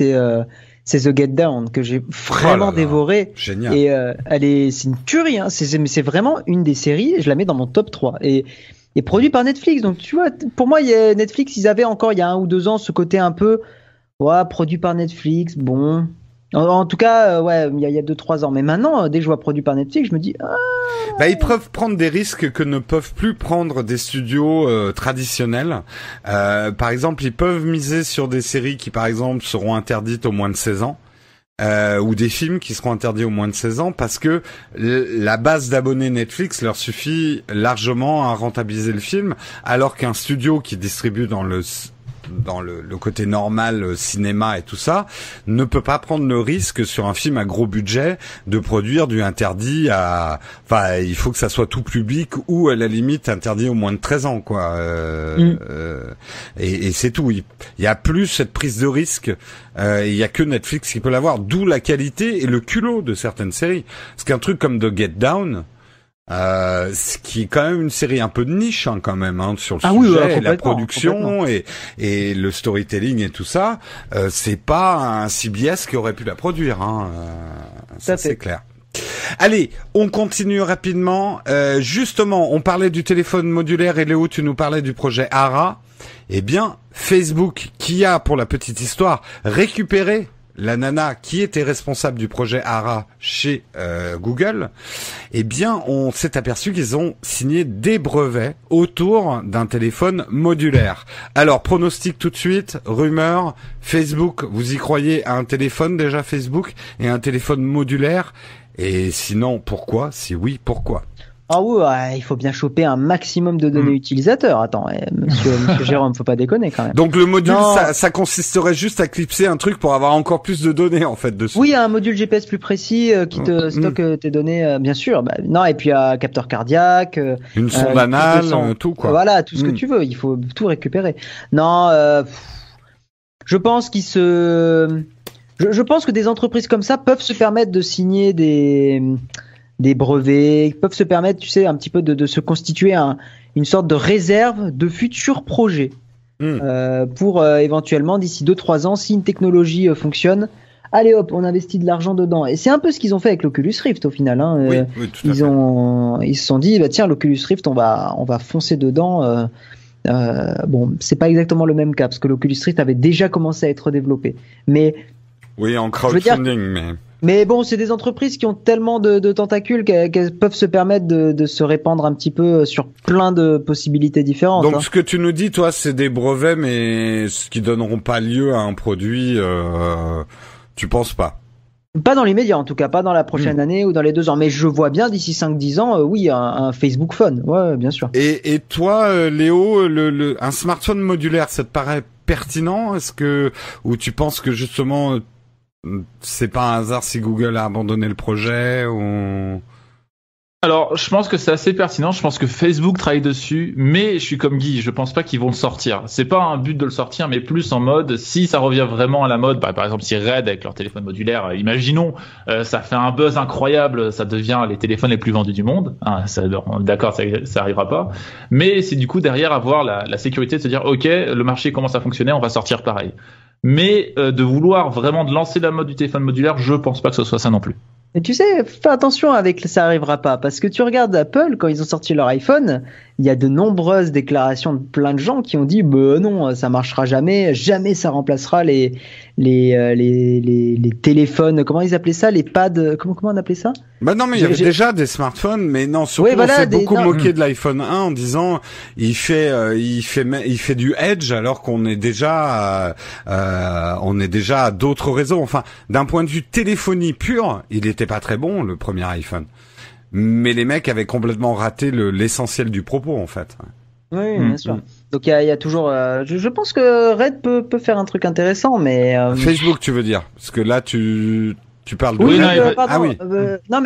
c'est The Get Down que j'ai vraiment oh dévoré. Génial. Et elle est, c'est une tuerie. Hein. C'est, c'est vraiment une des séries. Je la mets dans mon top 3. Et et produit par Netflix. Donc tu vois, pour moi, y a Netflix, ils avaient encore il y a un ou deux ans ce côté un peu, ouais, produit par Netflix. Bon, en, tout cas, euh, ouais, il y a 2-3 ans. Mais maintenant, euh, dès que je vois produit par Netflix, je me dis. Ah. bah, ils peuvent prendre des risques que ne peuvent plus prendre des studios euh, traditionnels. par exemple, ils peuvent miser sur des séries qui, par exemple, seront interdites au moins de 16 ans. ou des films qui seront interdits au moins de 16 ans parce que la base d'abonnés Netflix leur suffit largement à rentabiliser le film alors qu'un studio qui distribue dans le dans le, le côté normal euh, cinéma et tout ça, ne peut pas prendre le risque sur un film à gros budget de produire du interdit à. Enfin, il faut que ça soit tout public ou à la limite interdit au moins de 13 ans, quoi. Euh, mm. euh, et, et c'est tout. Il y a plus cette prise de risque. Euh, il y a que Netflix qui peut l'avoir. D'où la qualité et le culot de certaines séries. Parce qu'un truc comme The Get Down. Euh, ce qui est quand même une série un peu de niche hein, quand même hein, sur le ah sujet, la production et, le storytelling et tout ça. Euh, c'est pas un CBS qui aurait pu la produire, hein. Euh, ça c'est clair. Allez, on continue rapidement. justement, on parlait du téléphone modulaire et Léo, tu nous parlais du projet ARA. Eh bien, Facebook, qui a, pour la petite histoire, récupéré la nana qui était responsable du projet ARA chez euh, Google, eh bien, on s'est aperçu qu'ils ont signé des brevets autour d'un téléphone modulaire. Alors, pronostic tout de suite, rumeur, Facebook, vous y croyez à un téléphone déjà Facebook et un téléphone modulaire Et sinon, pourquoi Si oui, pourquoi ah ouais, il faut bien choper un maximum de données hmm. utilisateurs. Attends, eh, monsieur, monsieur Jérôme, faut pas déconner quand même. Donc le module, ça, consisterait juste à clipser un truc pour avoir encore plus de données en fait dessus. Oui, un module GPS plus précis euh, qui te hmm. Hmm. stocke euh, tes données, euh, bien sûr. Bah, non, et puis un capteur cardiaque, une sonde anale, tout quoi. Voilà, tout ce que tu veux. Il faut tout récupérer. Non, je pense qu'il se, je pense que des entreprises comme ça peuvent se permettre de signer des des brevets, peuvent se permettre, tu sais, un petit peu de, de se constituer un, une sorte de réserve de futurs projets hmm. euh, pour euh, éventuellement d'ici 2-3 ans, si une technologie euh, fonctionne, allez hop, on investit de l'argent dedans. Et c'est un peu ce qu'ils ont fait avec l'Oculus Rift au final. Hein. Euh, ils ont, ils se sont dit, bah, tiens, l'Oculus Rift, on va, on va foncer dedans. bon, c'est pas exactement le même cas parce que l'Oculus Rift avait déjà commencé à être développé, mais oui, en crowdfunding, mais mais bon, c'est des entreprises qui ont tellement de, tentacules qu'elles peuvent se permettre de, se répandre un petit peu euh, sur plein de possibilités différentes. Donc hein. ce que tu nous dis, toi, c'est des brevets, mais ce qui donneront pas lieu à un produit, tu euh, tu penses pas pas dans l'immédiat, en tout cas, pas dans la prochaine hmm. année ou dans les deux ans. Mais je vois bien d'ici 5-10 ans, euh, oui, un, Facebook Phone, ouais, bien sûr. Et, toi, Léo, un smartphone modulaire, ça te paraît pertinent Est-ce que ou tu penses que justement c'est pas un hasard si Google a abandonné le projet ou... Alors, je pense que c'est assez pertinent. Je pense que Facebook travaille dessus, mais je suis comme Guy, je pense pas qu'ils vont le sortir. C'est pas un but de le sortir, mais plus en mode si ça revient vraiment à la mode. Bah, par exemple, si Red avec leur téléphone modulaire, euh, imaginons, euh, ça fait un buzz incroyable, ça devient les téléphones les plus vendus du monde. Hein, d'accord, ça, ça arrivera pas. Mais c'est du coup derrière avoir la, la sécurité de se dire ok, le marché commence à fonctionner, on va sortir pareil mais euh, de vouloir vraiment de lancer la mode du téléphone modulaire, je pense pas que ce soit ça non plus. Mais tu sais, fais attention avec ça arrivera pas parce que tu regardes Apple quand ils ont sorti leur iPhone, il y a de nombreuses déclarations de plein de gens qui ont dit bah, non, ça marchera jamais, jamais ça remplacera les, les, euh, les, téléphones, comment ils appelaient ça, les pads, comment, comment on appelait ça Bah non, mais il y avait déjà des smartphones, mais non, surtout on s'est beaucoup moqué de l'iPhone 1 en disant il fait, euh, il fait, il fait du edge alors qu'on est déjà, euh, on est déjà à d'autres réseaux. Enfin, d'un point de vue téléphonie pure, il n'était pas très bon le premier iPhone mais les mecs avaient complètement raté l'essentiel du propos en fait. Oui, mm, bien sûr. Mm. Donc il y, a, toujours. Euh, je, pense que Red peut, faire un truc intéressant, mais. Euh, Facebook, tu veux dire Parce que là, tu tu parles de oui, mais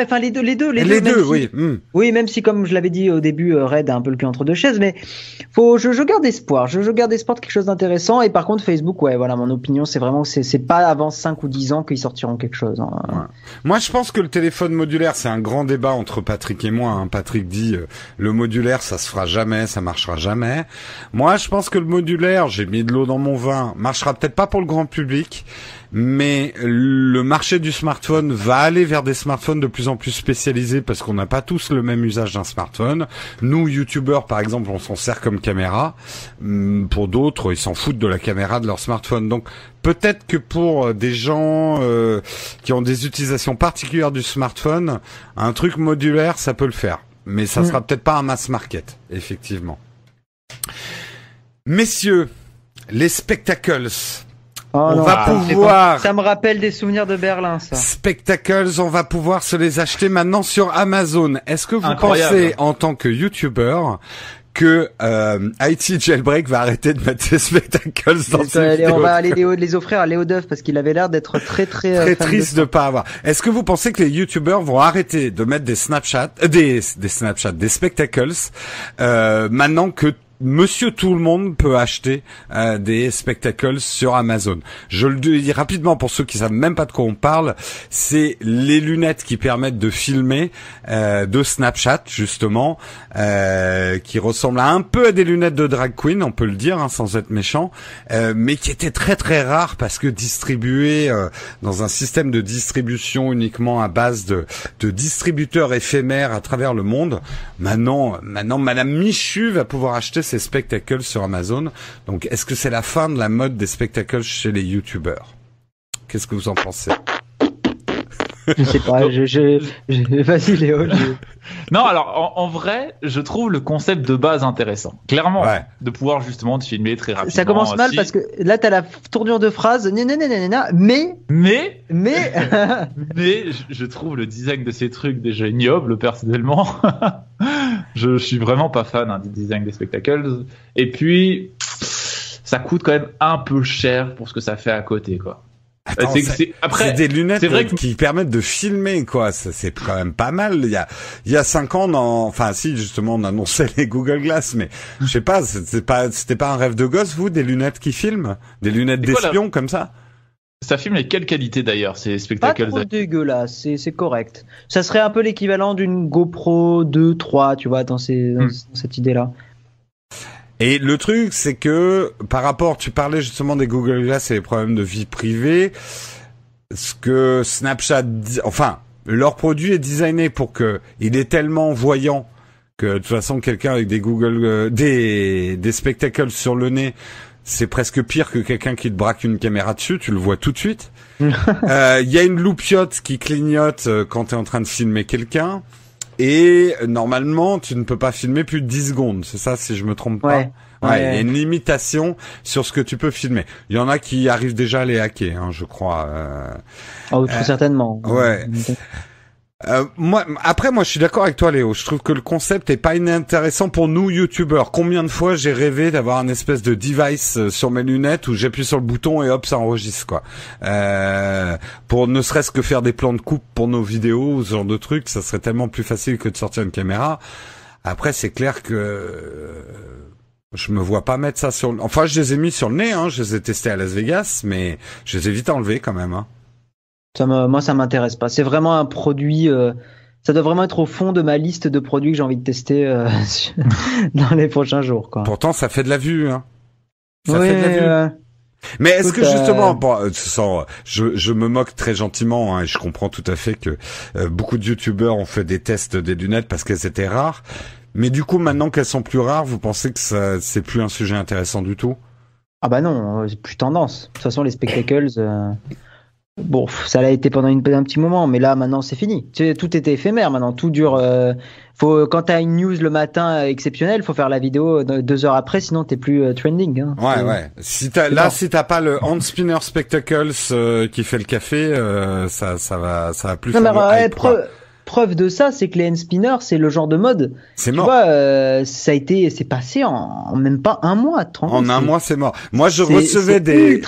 enfin les deux, les deux, les, deux. oui. Hmm. Oui, même si comme je l'avais dit au début, euh, Red a un peu le cul entre deux chaises, mais faut, je, garde espoir. Je, garde espoir de quelque chose d'intéressant. Et par contre, Facebook, ouais, voilà, mon opinion, c'est vraiment, c'est, c'est pas avant 5 ou 10 ans qu'ils sortiront quelque chose. Hein. Moi, je pense que le téléphone modulaire, c'est un grand débat entre Patrick et moi. Hein. Patrick dit euh, le modulaire, ça se fera jamais, ça marchera jamais. Moi, je pense que le modulaire, j'ai mis de l'eau dans mon vin, marchera peut-être pas pour le grand public mais le marché du smartphone va aller vers des smartphones de plus en plus spécialisés parce qu'on n'a pas tous le même usage d'un smartphone. Nous, youtubeurs, par exemple, on s'en sert comme caméra. Hum, pour d'autres, ils s'en foutent de la caméra de leur smartphone. Donc, peut-être que pour euh, des gens euh, qui ont des utilisations particulières du smartphone, un truc modulaire, ça peut le faire. Mais ça mm. sera peut-être pas un mass market, effectivement. Messieurs, les spectacles. Oh on va ah, pouvoir. Ça me rappelle des souvenirs de Berlin, ça. Spectacles, on va pouvoir se les acheter maintenant sur Amazon. Est-ce que vous pensez, en tant que YouTuber, que euh, IT Jailbreak va arrêter de mettre des spectacles dans ses vidéos On va aller les, offrir à Léo Duff parce qu'il avait l'air d'être très très euh, triste de, ne pas avoir. Est-ce que vous pensez que les youtubeurs vont arrêter de mettre des Snapchat, euh, des des Snapchat, des spectacles euh, maintenant que Monsieur tout le monde peut acheter euh, des spectacles sur Amazon. Je le dis rapidement pour ceux qui savent même pas de quoi on parle, c'est les lunettes qui permettent de filmer euh, de Snapchat justement, euh, qui ressemblent un peu à des lunettes de drag queen, on peut le dire hein, sans être méchant, euh, mais qui étaient très très rares parce que distribuées dans un système de distribution uniquement à base de, de distributeurs éphémères à travers le monde. Maintenant, maintenant, Madame Michu va pouvoir acheter spectacles sur Amazon. Donc, est-ce que c'est la fin de la mode des spectacles chez les YouTubers Qu'est-ce que vous en pensez je sais pas. je, Vas-y, Léo. Non, alors en, vrai, je trouve le concept de base intéressant. Clairement, de pouvoir justement filmer très rapidement. Ça commence mal parce que là, t'as la tournure de phrase. mais. Mais. Mais. mais je trouve le design de ces trucs déjà ignoble personnellement. je, suis vraiment pas fan hein, du design des spectacles. Et puis, ça coûte quand même un peu cher pour ce que ça fait à côté, quoi c'est, des lunettes qui permettent de filmer, quoi. c'est quand même pas mal. Il y a, il y a cinq ans, enfin, si, justement, on annonçait les Google Glass, mais je sais pas, c'était pas, c'était pas un rêve de gosse, vous, des lunettes qui filment? Des lunettes d'espion, comme ça? Ça filme avec quelle qualité d'ailleurs ces spectacles Pas trop dégueulasse, c'est, correct. Ça serait un peu l'équivalent d'une GoPro 2, 3, tu vois, dans, hmm. cette idée-là. Et le truc, c'est que par rapport, tu parlais justement des Google Glass et les problèmes de vie privée, ce que Snapchat, enfin, leur produit est designé pour que il est tellement voyant que de toute façon, quelqu'un avec des Google, euh, des des spectacles sur le nez, c'est presque pire que quelqu'un qui te braque une caméra dessus, tu le vois tout de suite. Euh, il y a une loupiote qui clignote euh, quand tu es en train de filmer quelqu'un. Et normalement, tu ne peux pas filmer plus de 10 secondes, c'est ça si je me trompe pas. Ouais, il y a une limitation sur ce que tu peux filmer. Il y en a qui arrivent déjà à les hacker, hein, je crois. Oh, certainement. Ouais. Euh, moi, après, moi, je suis d'accord avec toi, Léo. Je trouve que le concept est pas inintéressant pour nous, youtubeurs. Combien de fois j'ai rêvé d'avoir un espèce de device euh, sur mes lunettes où j'appuie sur le bouton et hop, ça enregistre, quoi. Euh, pour ne serait-ce que faire des plans de coupe pour nos vidéos, ce genre de trucs, ça serait tellement plus facile que de sortir une caméra. Après, c'est clair que je me vois pas mettre ça sur. Enfin, je les ai mis sur le nez. Hein. Je les ai testés à Las Vegas, mais je les ai vite enlevés quand même. Hein moi, ça m'intéresse pas. C'est vraiment un produit. Euh, ça doit vraiment être au fond de ma liste de produits que j'ai envie de tester euh, dans les prochains jours. Quoi. Pourtant, ça fait de la vue. Hein. Ça oui, fait de la vue. Mais est-ce que justement, euh, bon, je, me moque très gentiment, hein, et je comprends tout à fait que beaucoup de youtubeurs ont fait des tests des lunettes parce qu'elles étaient rares. Mais du coup, maintenant qu'elles sont plus rares, vous pensez que c'est plus un sujet intéressant du tout Ah bah non, c'est plus tendance. De toute façon, les spectacles. Bon, ça l'a été pendant une, un petit moment, mais là maintenant c'est fini. Tu sais, tout était éphémère maintenant, tout dure. Euh, faut, quand t'as une news le matin exceptionnelle, faut faire la vidéo euh, deux heures après, sinon t'es plus euh, trending. Hein. Ouais, ouais. Si là, si t'as pas le hand spinner spectacles qui fait le café, ça, ça va, ça va plus. faire preuve de ça, c'est que les hand spinners, c'est le genre de mode. C'est mort. Tu vois, euh, ça a été, c'est passé en, même pas un mois. En un mois, c'est mort. Moi, je recevais des,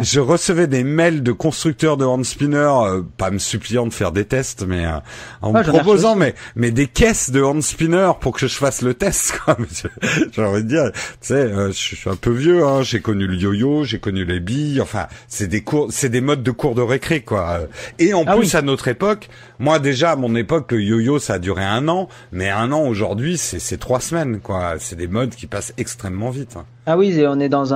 je recevais des mails de constructeurs de hand spinners, euh, pas me suppliant de faire des tests, mais euh, en ah, me proposant, mais, mais des caisses de hand spinners pour que je fasse le test. j'ai envie de dire, tu sais, je suis un peu vieux, hein. j'ai connu le yo-yo, j'ai connu les billes. Enfin, c'est des cours, c'est des modes de cours de récré, quoi. Et en ah plus, à notre époque, moi déjà, mon époque l'époque, le yo-yo, ça a duré un an, mais un an aujourd'hui, c'est trois semaines, quoi. C'est des modes qui passent extrêmement vite. Ah oui, on est dans,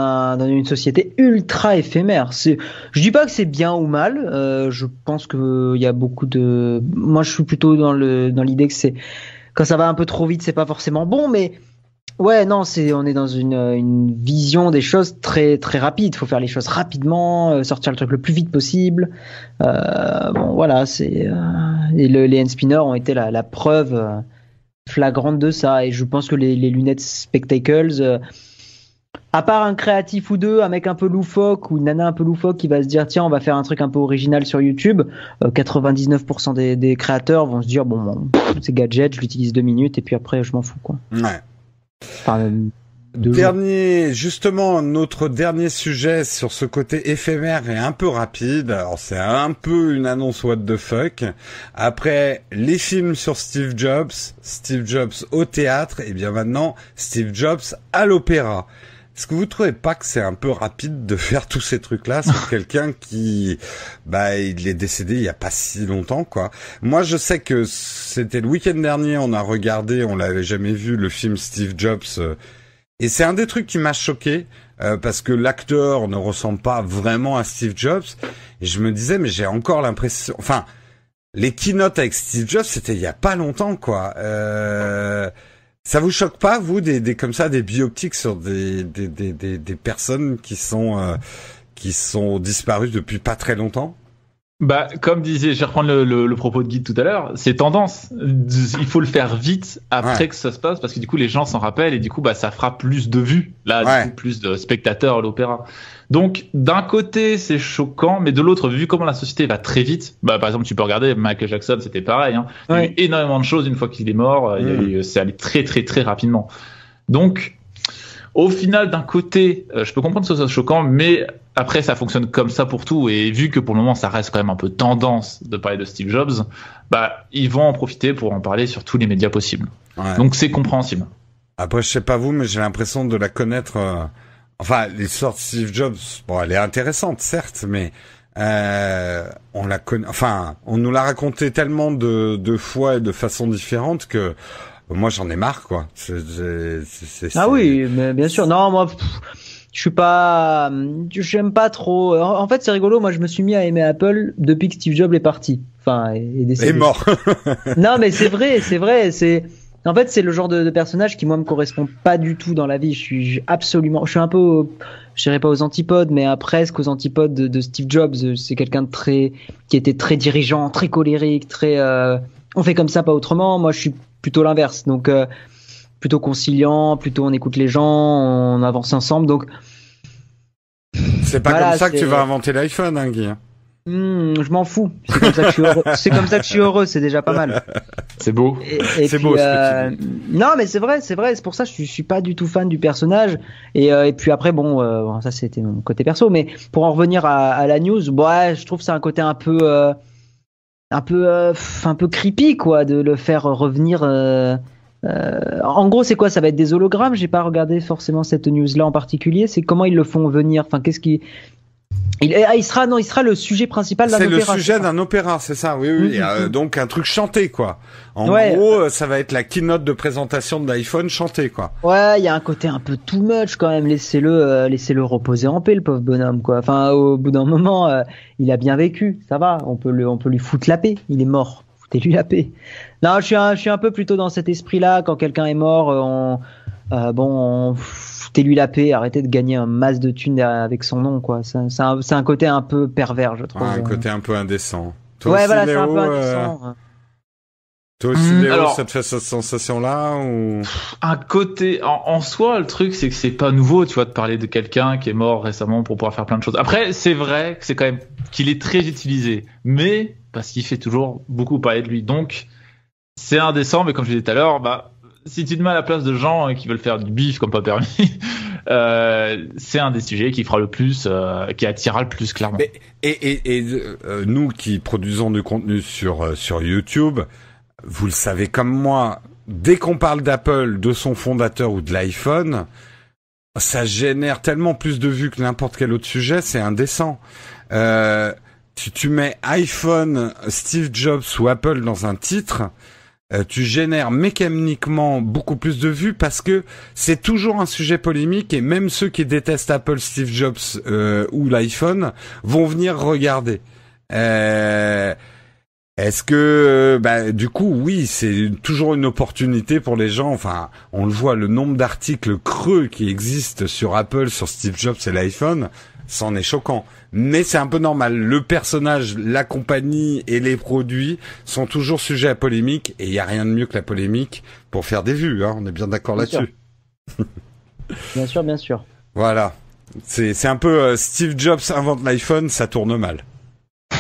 une société ultra éphémère. Je dis pas que c'est bien ou mal. Euh, je pense que il y a beaucoup de. Moi, je suis plutôt dans dans l'idée que c'est quand ça va un peu trop vite, c'est pas forcément bon, mais Ouais, non, c'est on est dans une, euh, une, vision des choses très très rapide. Faut faire les choses rapidement, euh, sortir le truc le plus vite possible. Euh, bon, voilà, c'est euh, et les hand spinners ont été la, la, preuve flagrante de ça. Et je pense que les, les lunettes spectacles, à part un créatif ou deux, un mec un peu loufoque ou une nana un peu loufoque qui va se dire tiens, on va faire un truc un peu original sur YouTube. 99% des, des, créateurs vont se dire bon, bon c'est gadget, je l'utilise deux minutes et puis après je m'en fous quoi. Ouais dernier, justement, notre dernier sujet sur ce côté éphémère et un peu rapide. Alors c'est un peu une annonce what the fuck. Après les films sur Steve Jobs, Steve Jobs au théâtre, et bien maintenant Steve Jobs à l'opéra. Est-ce que vous trouvez pas que c'est un peu rapide de faire tous ces trucs-là sur quelqu'un qui, bah, il est décédé il y a pas si longtemps, quoi Moi, je sais que c'était le week-end dernier, on a regardé, on l'avait jamais vu, le film Steve Jobs. Euh, et c'est un des trucs qui m'a choqué euh, parce que l'acteur ne ressemble pas vraiment à Steve Jobs. Et je me disais, mais j'ai encore l'impression, enfin, les keynotes avec Steve Jobs, c'était il y a pas longtemps, quoi. Euh... Ça vous choque pas, vous, des, comme ça, des bioptiques sur des, des, des, des personnes qui sont, euh, qui sont disparues depuis pas très longtemps bah, comme disait, je vais reprendre le, le, propos de Guide tout à l'heure, c'est tendance. Il faut le faire vite après que ça se passe parce que du coup les gens s'en rappellent et du coup bah ça fera plus de vues, là plus de spectateurs à l'opéra. Donc d'un côté c'est choquant, mais de l'autre vu comment la société va très vite, bah par exemple tu peux regarder Michael Jackson c'était pareil, hein. il y a eu énormément de choses une fois qu'il est mort, mmh. c'est allé très très très rapidement. Donc au final, d'un côté, euh, je peux comprendre que ce soit choquant, mais après, ça fonctionne comme ça pour tout. Et vu que pour le moment, ça reste quand même un peu tendance de parler de Steve Jobs, bah, ils vont en profiter pour en parler sur tous les médias possibles. Donc, c'est compréhensible. Après, je sais pas vous, mais j'ai l'impression de la connaître. Euh, enfin, l'histoire de Steve Jobs, bon, elle est intéressante, certes, mais euh, on la Enfin, on nous l'a raconté tellement de, fois et de façons différentes que moi, j'en ai marre, quoi. ah oui, mais bien sûr. Non, moi je suis pas, j'aime pas trop. En fait, c'est rigolo. Moi, je me suis mis à aimer Apple depuis que Steve Jobs est parti. Enfin, est, Et mort. non, mais c'est vrai, c'est vrai. C'est en fait, c'est le genre de, personnage qui moi me correspond pas du tout dans la vie. Je suis absolument, je suis un peu, je dirais pas aux antipodes, mais presque aux antipodes de, Steve Jobs. C'est quelqu'un de très, qui était très dirigeant, très colérique, très, euh, on fait comme ça, pas autrement. Moi, je suis plutôt l'inverse. Donc euh, plutôt conciliant, plutôt on écoute les gens, on avance ensemble. Donc c'est pas comme ça que tu vas euh, inventer l'iPhone, hein, Guy. Hein. Hmm, je m'en fous. C'est comme ça que je suis heureux. c'est déjà pas mal. C'est beau. C'est beau. Euh, non, mais c'est vrai, c'est vrai. C'est pour ça que je suis pas du tout fan du personnage. Et, euh, puis après, bon, ça c'était mon côté perso. Mais pour en revenir à, la news, bon, bah, je trouve c'est un côté un peu, un peu, un peu creepy, quoi, de le faire revenir. Euh, en gros, c'est quoi Ça va être des hologrammes. J'ai pas regardé forcément cette news-là en particulier. C'est comment ils le font venir. Enfin, qu'est-ce qui il, ah, il sera non, il sera le sujet principal d'un opéra. C'est le sujet d'un opéra, c'est ça. Oui, oui. Mm, mm, euh, mm. donc un truc chanté, quoi. En gros, euh, ça va être la keynote de présentation de l'iPhone chanté, quoi. Ouais, il y a un côté un peu too much quand même. Laissez-le, laissez-le reposer en paix, le pauvre bonhomme, quoi. Enfin, au bout d'un moment, il a bien vécu, ça va. On peut on peut lui foutre la paix. Il est mort. Foutez-lui la paix. Non, je suis un, peu plutôt dans cet esprit-là. Quand quelqu'un est mort, euh, on, euh, bon, foutez-lui la paix, arrêtez de gagner un masse de thunes avec son nom, quoi. C'est un, côté un peu pervers, je trouve. un côté un peu indécent. Toi ouais, aussi, voilà, c'est un peu euh, indécent. Toi aussi, hmm, Léo, ça te fait cette sensation-là ou Un côté, en, en soi, le truc, c'est que c'est pas nouveau, tu vois, de parler de quelqu'un qui est mort récemment pour pouvoir faire plein de choses. Après, c'est vrai que c'est quand même qu'il est très utilisé, mais parce qu'il fait toujours beaucoup parler de lui. Donc, c'est indécent, mais comme je disais tout à l'heure, bah, si tu te mets à la place de gens euh, qui veulent faire du bif comme pas permis, euh, c'est un des sujets qui fera le plus, euh, qui attirera le plus clairement. et, nous qui produisons du contenu sur sur YouTube, vous le savez comme moi, dès qu'on parle d'Apple, de son fondateur ou de l'iPhone, ça génère tellement plus de vues que n'importe quel autre sujet, c'est indécent. si tu mets iPhone, Steve Jobs ou Apple dans un titre, euh, tu génères mécaniquement beaucoup plus de vues parce que c'est toujours un sujet polémique et même ceux qui détestent Apple, Steve Jobs euh, ou l'iPhone vont venir regarder. Euh, est-ce que, bah, du coup, oui, c'est toujours une opportunité pour les gens. Enfin, on le voit, le nombre d'articles creux qui existent sur Apple, sur Steve Jobs et l'iPhone, c'en est choquant. Mais c'est un peu normal. Le personnage, la compagnie et les produits sont toujours sujets à polémique et il n'y a rien de mieux que la polémique pour faire des vues. Hein. On est bien d'accord là-dessus. bien sûr, bien sûr. Voilà. C'est un peu euh, Steve Jobs invente l'iPhone, ça tourne mal.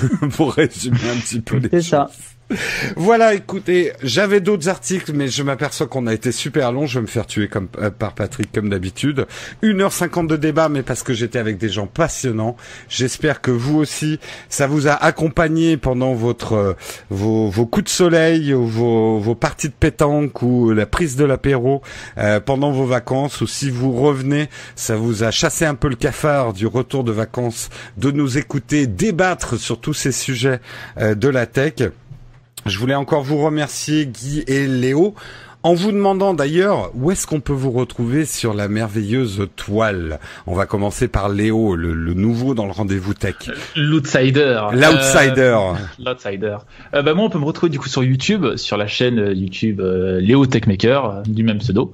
pour résumer un petit peu les C'est ça. Voilà, écoutez, j'avais d'autres articles, mais je m'aperçois qu'on a été super long. Je vais me faire tuer comme, euh, par Patrick, comme d'habitude. 1h50 de débat, mais parce que j'étais avec des gens passionnants. J'espère que vous aussi, ça vous a accompagné pendant votre, euh, vos, coups de soleil, ou vos, parties de pétanque, ou la prise de l'apéro euh, pendant vos vacances, ou si vous revenez, ça vous a chassé un peu le cafard du retour de vacances, de nous écouter débattre sur tous ces sujets de la tech. Je voulais encore vous remercier Guy et Léo en vous demandant d'ailleurs où est-ce qu'on peut vous retrouver sur la merveilleuse toile. On va commencer par Léo, le, nouveau dans le rendez-vous tech. L'outsider. L'outsider. Euh, l'outsider. Euh, bah, moi, on peut me retrouver du coup sur YouTube, sur la chaîne euh, YouTube Léo Techmaker, du même pseudo.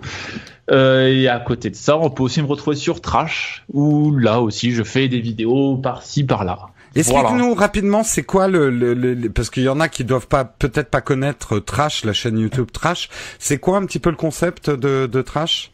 et à côté de ça, on peut aussi me retrouver sur Trash, où là aussi, je fais des vidéos par-ci par-là. Explique-nous rapidement, c'est quoi le, le parce qu'il y en a qui doivent pas peut-être pas connaître Trash, la chaîne YouTube Trash. C'est quoi un petit peu le concept de, de Trash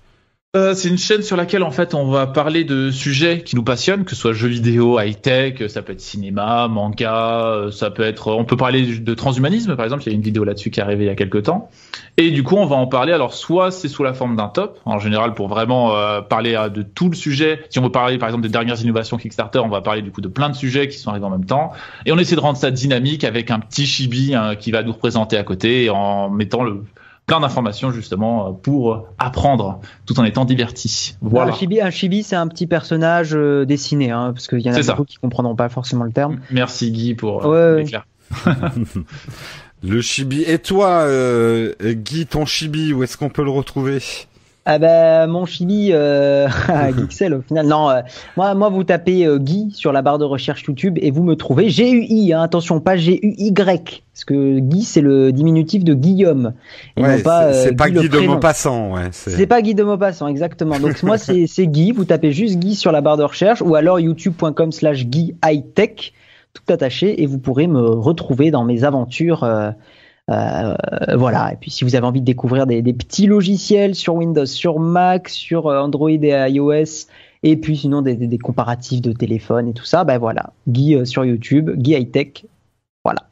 euh, c'est une chaîne sur laquelle en fait on va parler de sujets qui nous passionnent, que ce soit jeux vidéo, high tech, ça peut être cinéma, manga, euh, ça peut être, euh, on peut parler de transhumanisme par exemple, il y a une vidéo là-dessus qui est arrivée il y a quelques temps, et du coup on va en parler. Alors soit c'est sous la forme d'un top, en général pour vraiment parler de tout le sujet. Si on veut parler par exemple des dernières innovations Kickstarter, on va parler du coup de plein de sujets qui sont arrivés en même temps, et on essaie de rendre ça dynamique avec un petit chibi hein, qui va nous représenter à côté en mettant le plein d'informations justement euh, pour apprendre tout en étant diverti. Voilà. un ah, chibi, ah, chibi c'est un petit personnage euh, dessiné, hein, parce qu'il y en a beaucoup qui comprendront pas forcément le terme. Merci Guy pour euh, l'éclair. le chibi. Et toi, Guy, ton chibi, où est-ce qu'on peut le retrouver ah bah, mon chibi euh, au final. Non, euh, moi moi vous tapez euh, Guy sur la barre de recherche YouTube et vous me trouvez GUI. Hein, attention, pas G-U-Y, parce que Guy c'est le diminutif de Guillaume. ouais, c'est pas Guy, de Maupassant. Ouais, c'est pas Guy de Maupassant exactement. Donc moi c'est Guy. Vous tapez juste Guy sur la barre de recherche ou alors youtube.com/slash Guy High Tech tout attaché et vous pourrez me retrouver dans mes aventures. Euh, euh, voilà. Et puis si vous avez envie de découvrir des, petits logiciels sur Windows, sur Mac, sur euh, Android et iOS, et puis sinon des, comparatifs de téléphone et tout ça, ben voilà. Guy euh, sur YouTube, Guy Hightech, Voilà.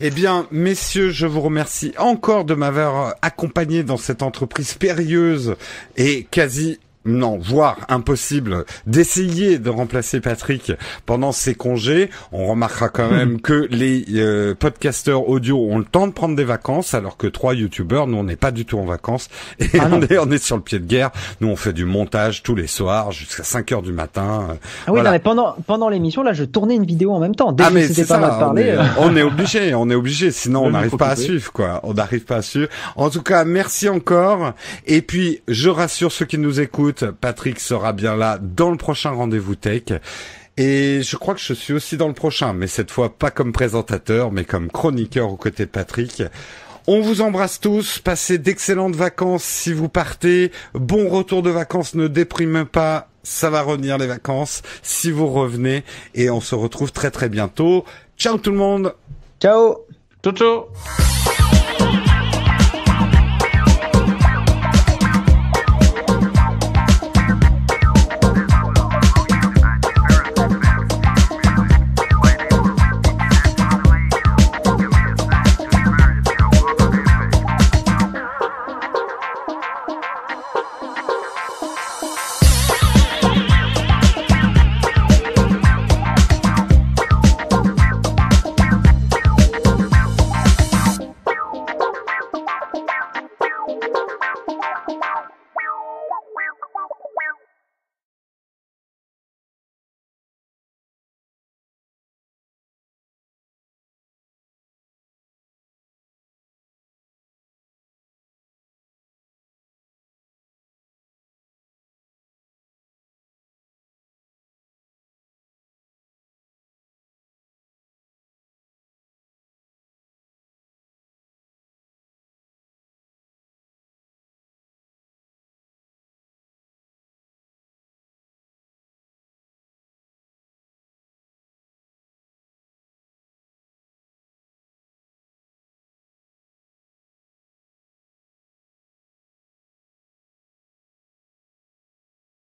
Eh bien, messieurs, je vous remercie encore de m'avoir accompagné dans cette entreprise périlleuse et quasi non, voire impossible d'essayer de remplacer Patrick pendant ses congés. On remarquera quand hmm. même que les euh, podcasteurs audio ont le temps de prendre des vacances, alors que trois youtubeurs, nous, on n'est pas du tout en vacances. Et ah on, est, sur le pied de guerre. Nous, on fait du montage tous les soirs jusqu'à 5 heures du matin. Ah oui, mais pendant, pendant l'émission, là, je tournais une vidéo en même temps. Dès ah, c'était pas ça, on, est, euh. on est obligé, on est obligé. Sinon, on n'arrive pas à suivre, quoi. On n'arrive pas à suivre. En tout cas, merci encore. Et puis, je rassure ceux qui nous écoutent Patrick sera bien là dans le prochain rendez-vous tech. Et je crois que je suis aussi dans le prochain, mais cette fois pas comme présentateur, mais comme chroniqueur aux côtés de Patrick. On vous embrasse tous, passez d'excellentes vacances si vous partez, bon retour de vacances, ne déprimez pas, ça va revenir les vacances si vous revenez et on se retrouve très très bientôt. Ciao tout le monde Ciao Ciao ciao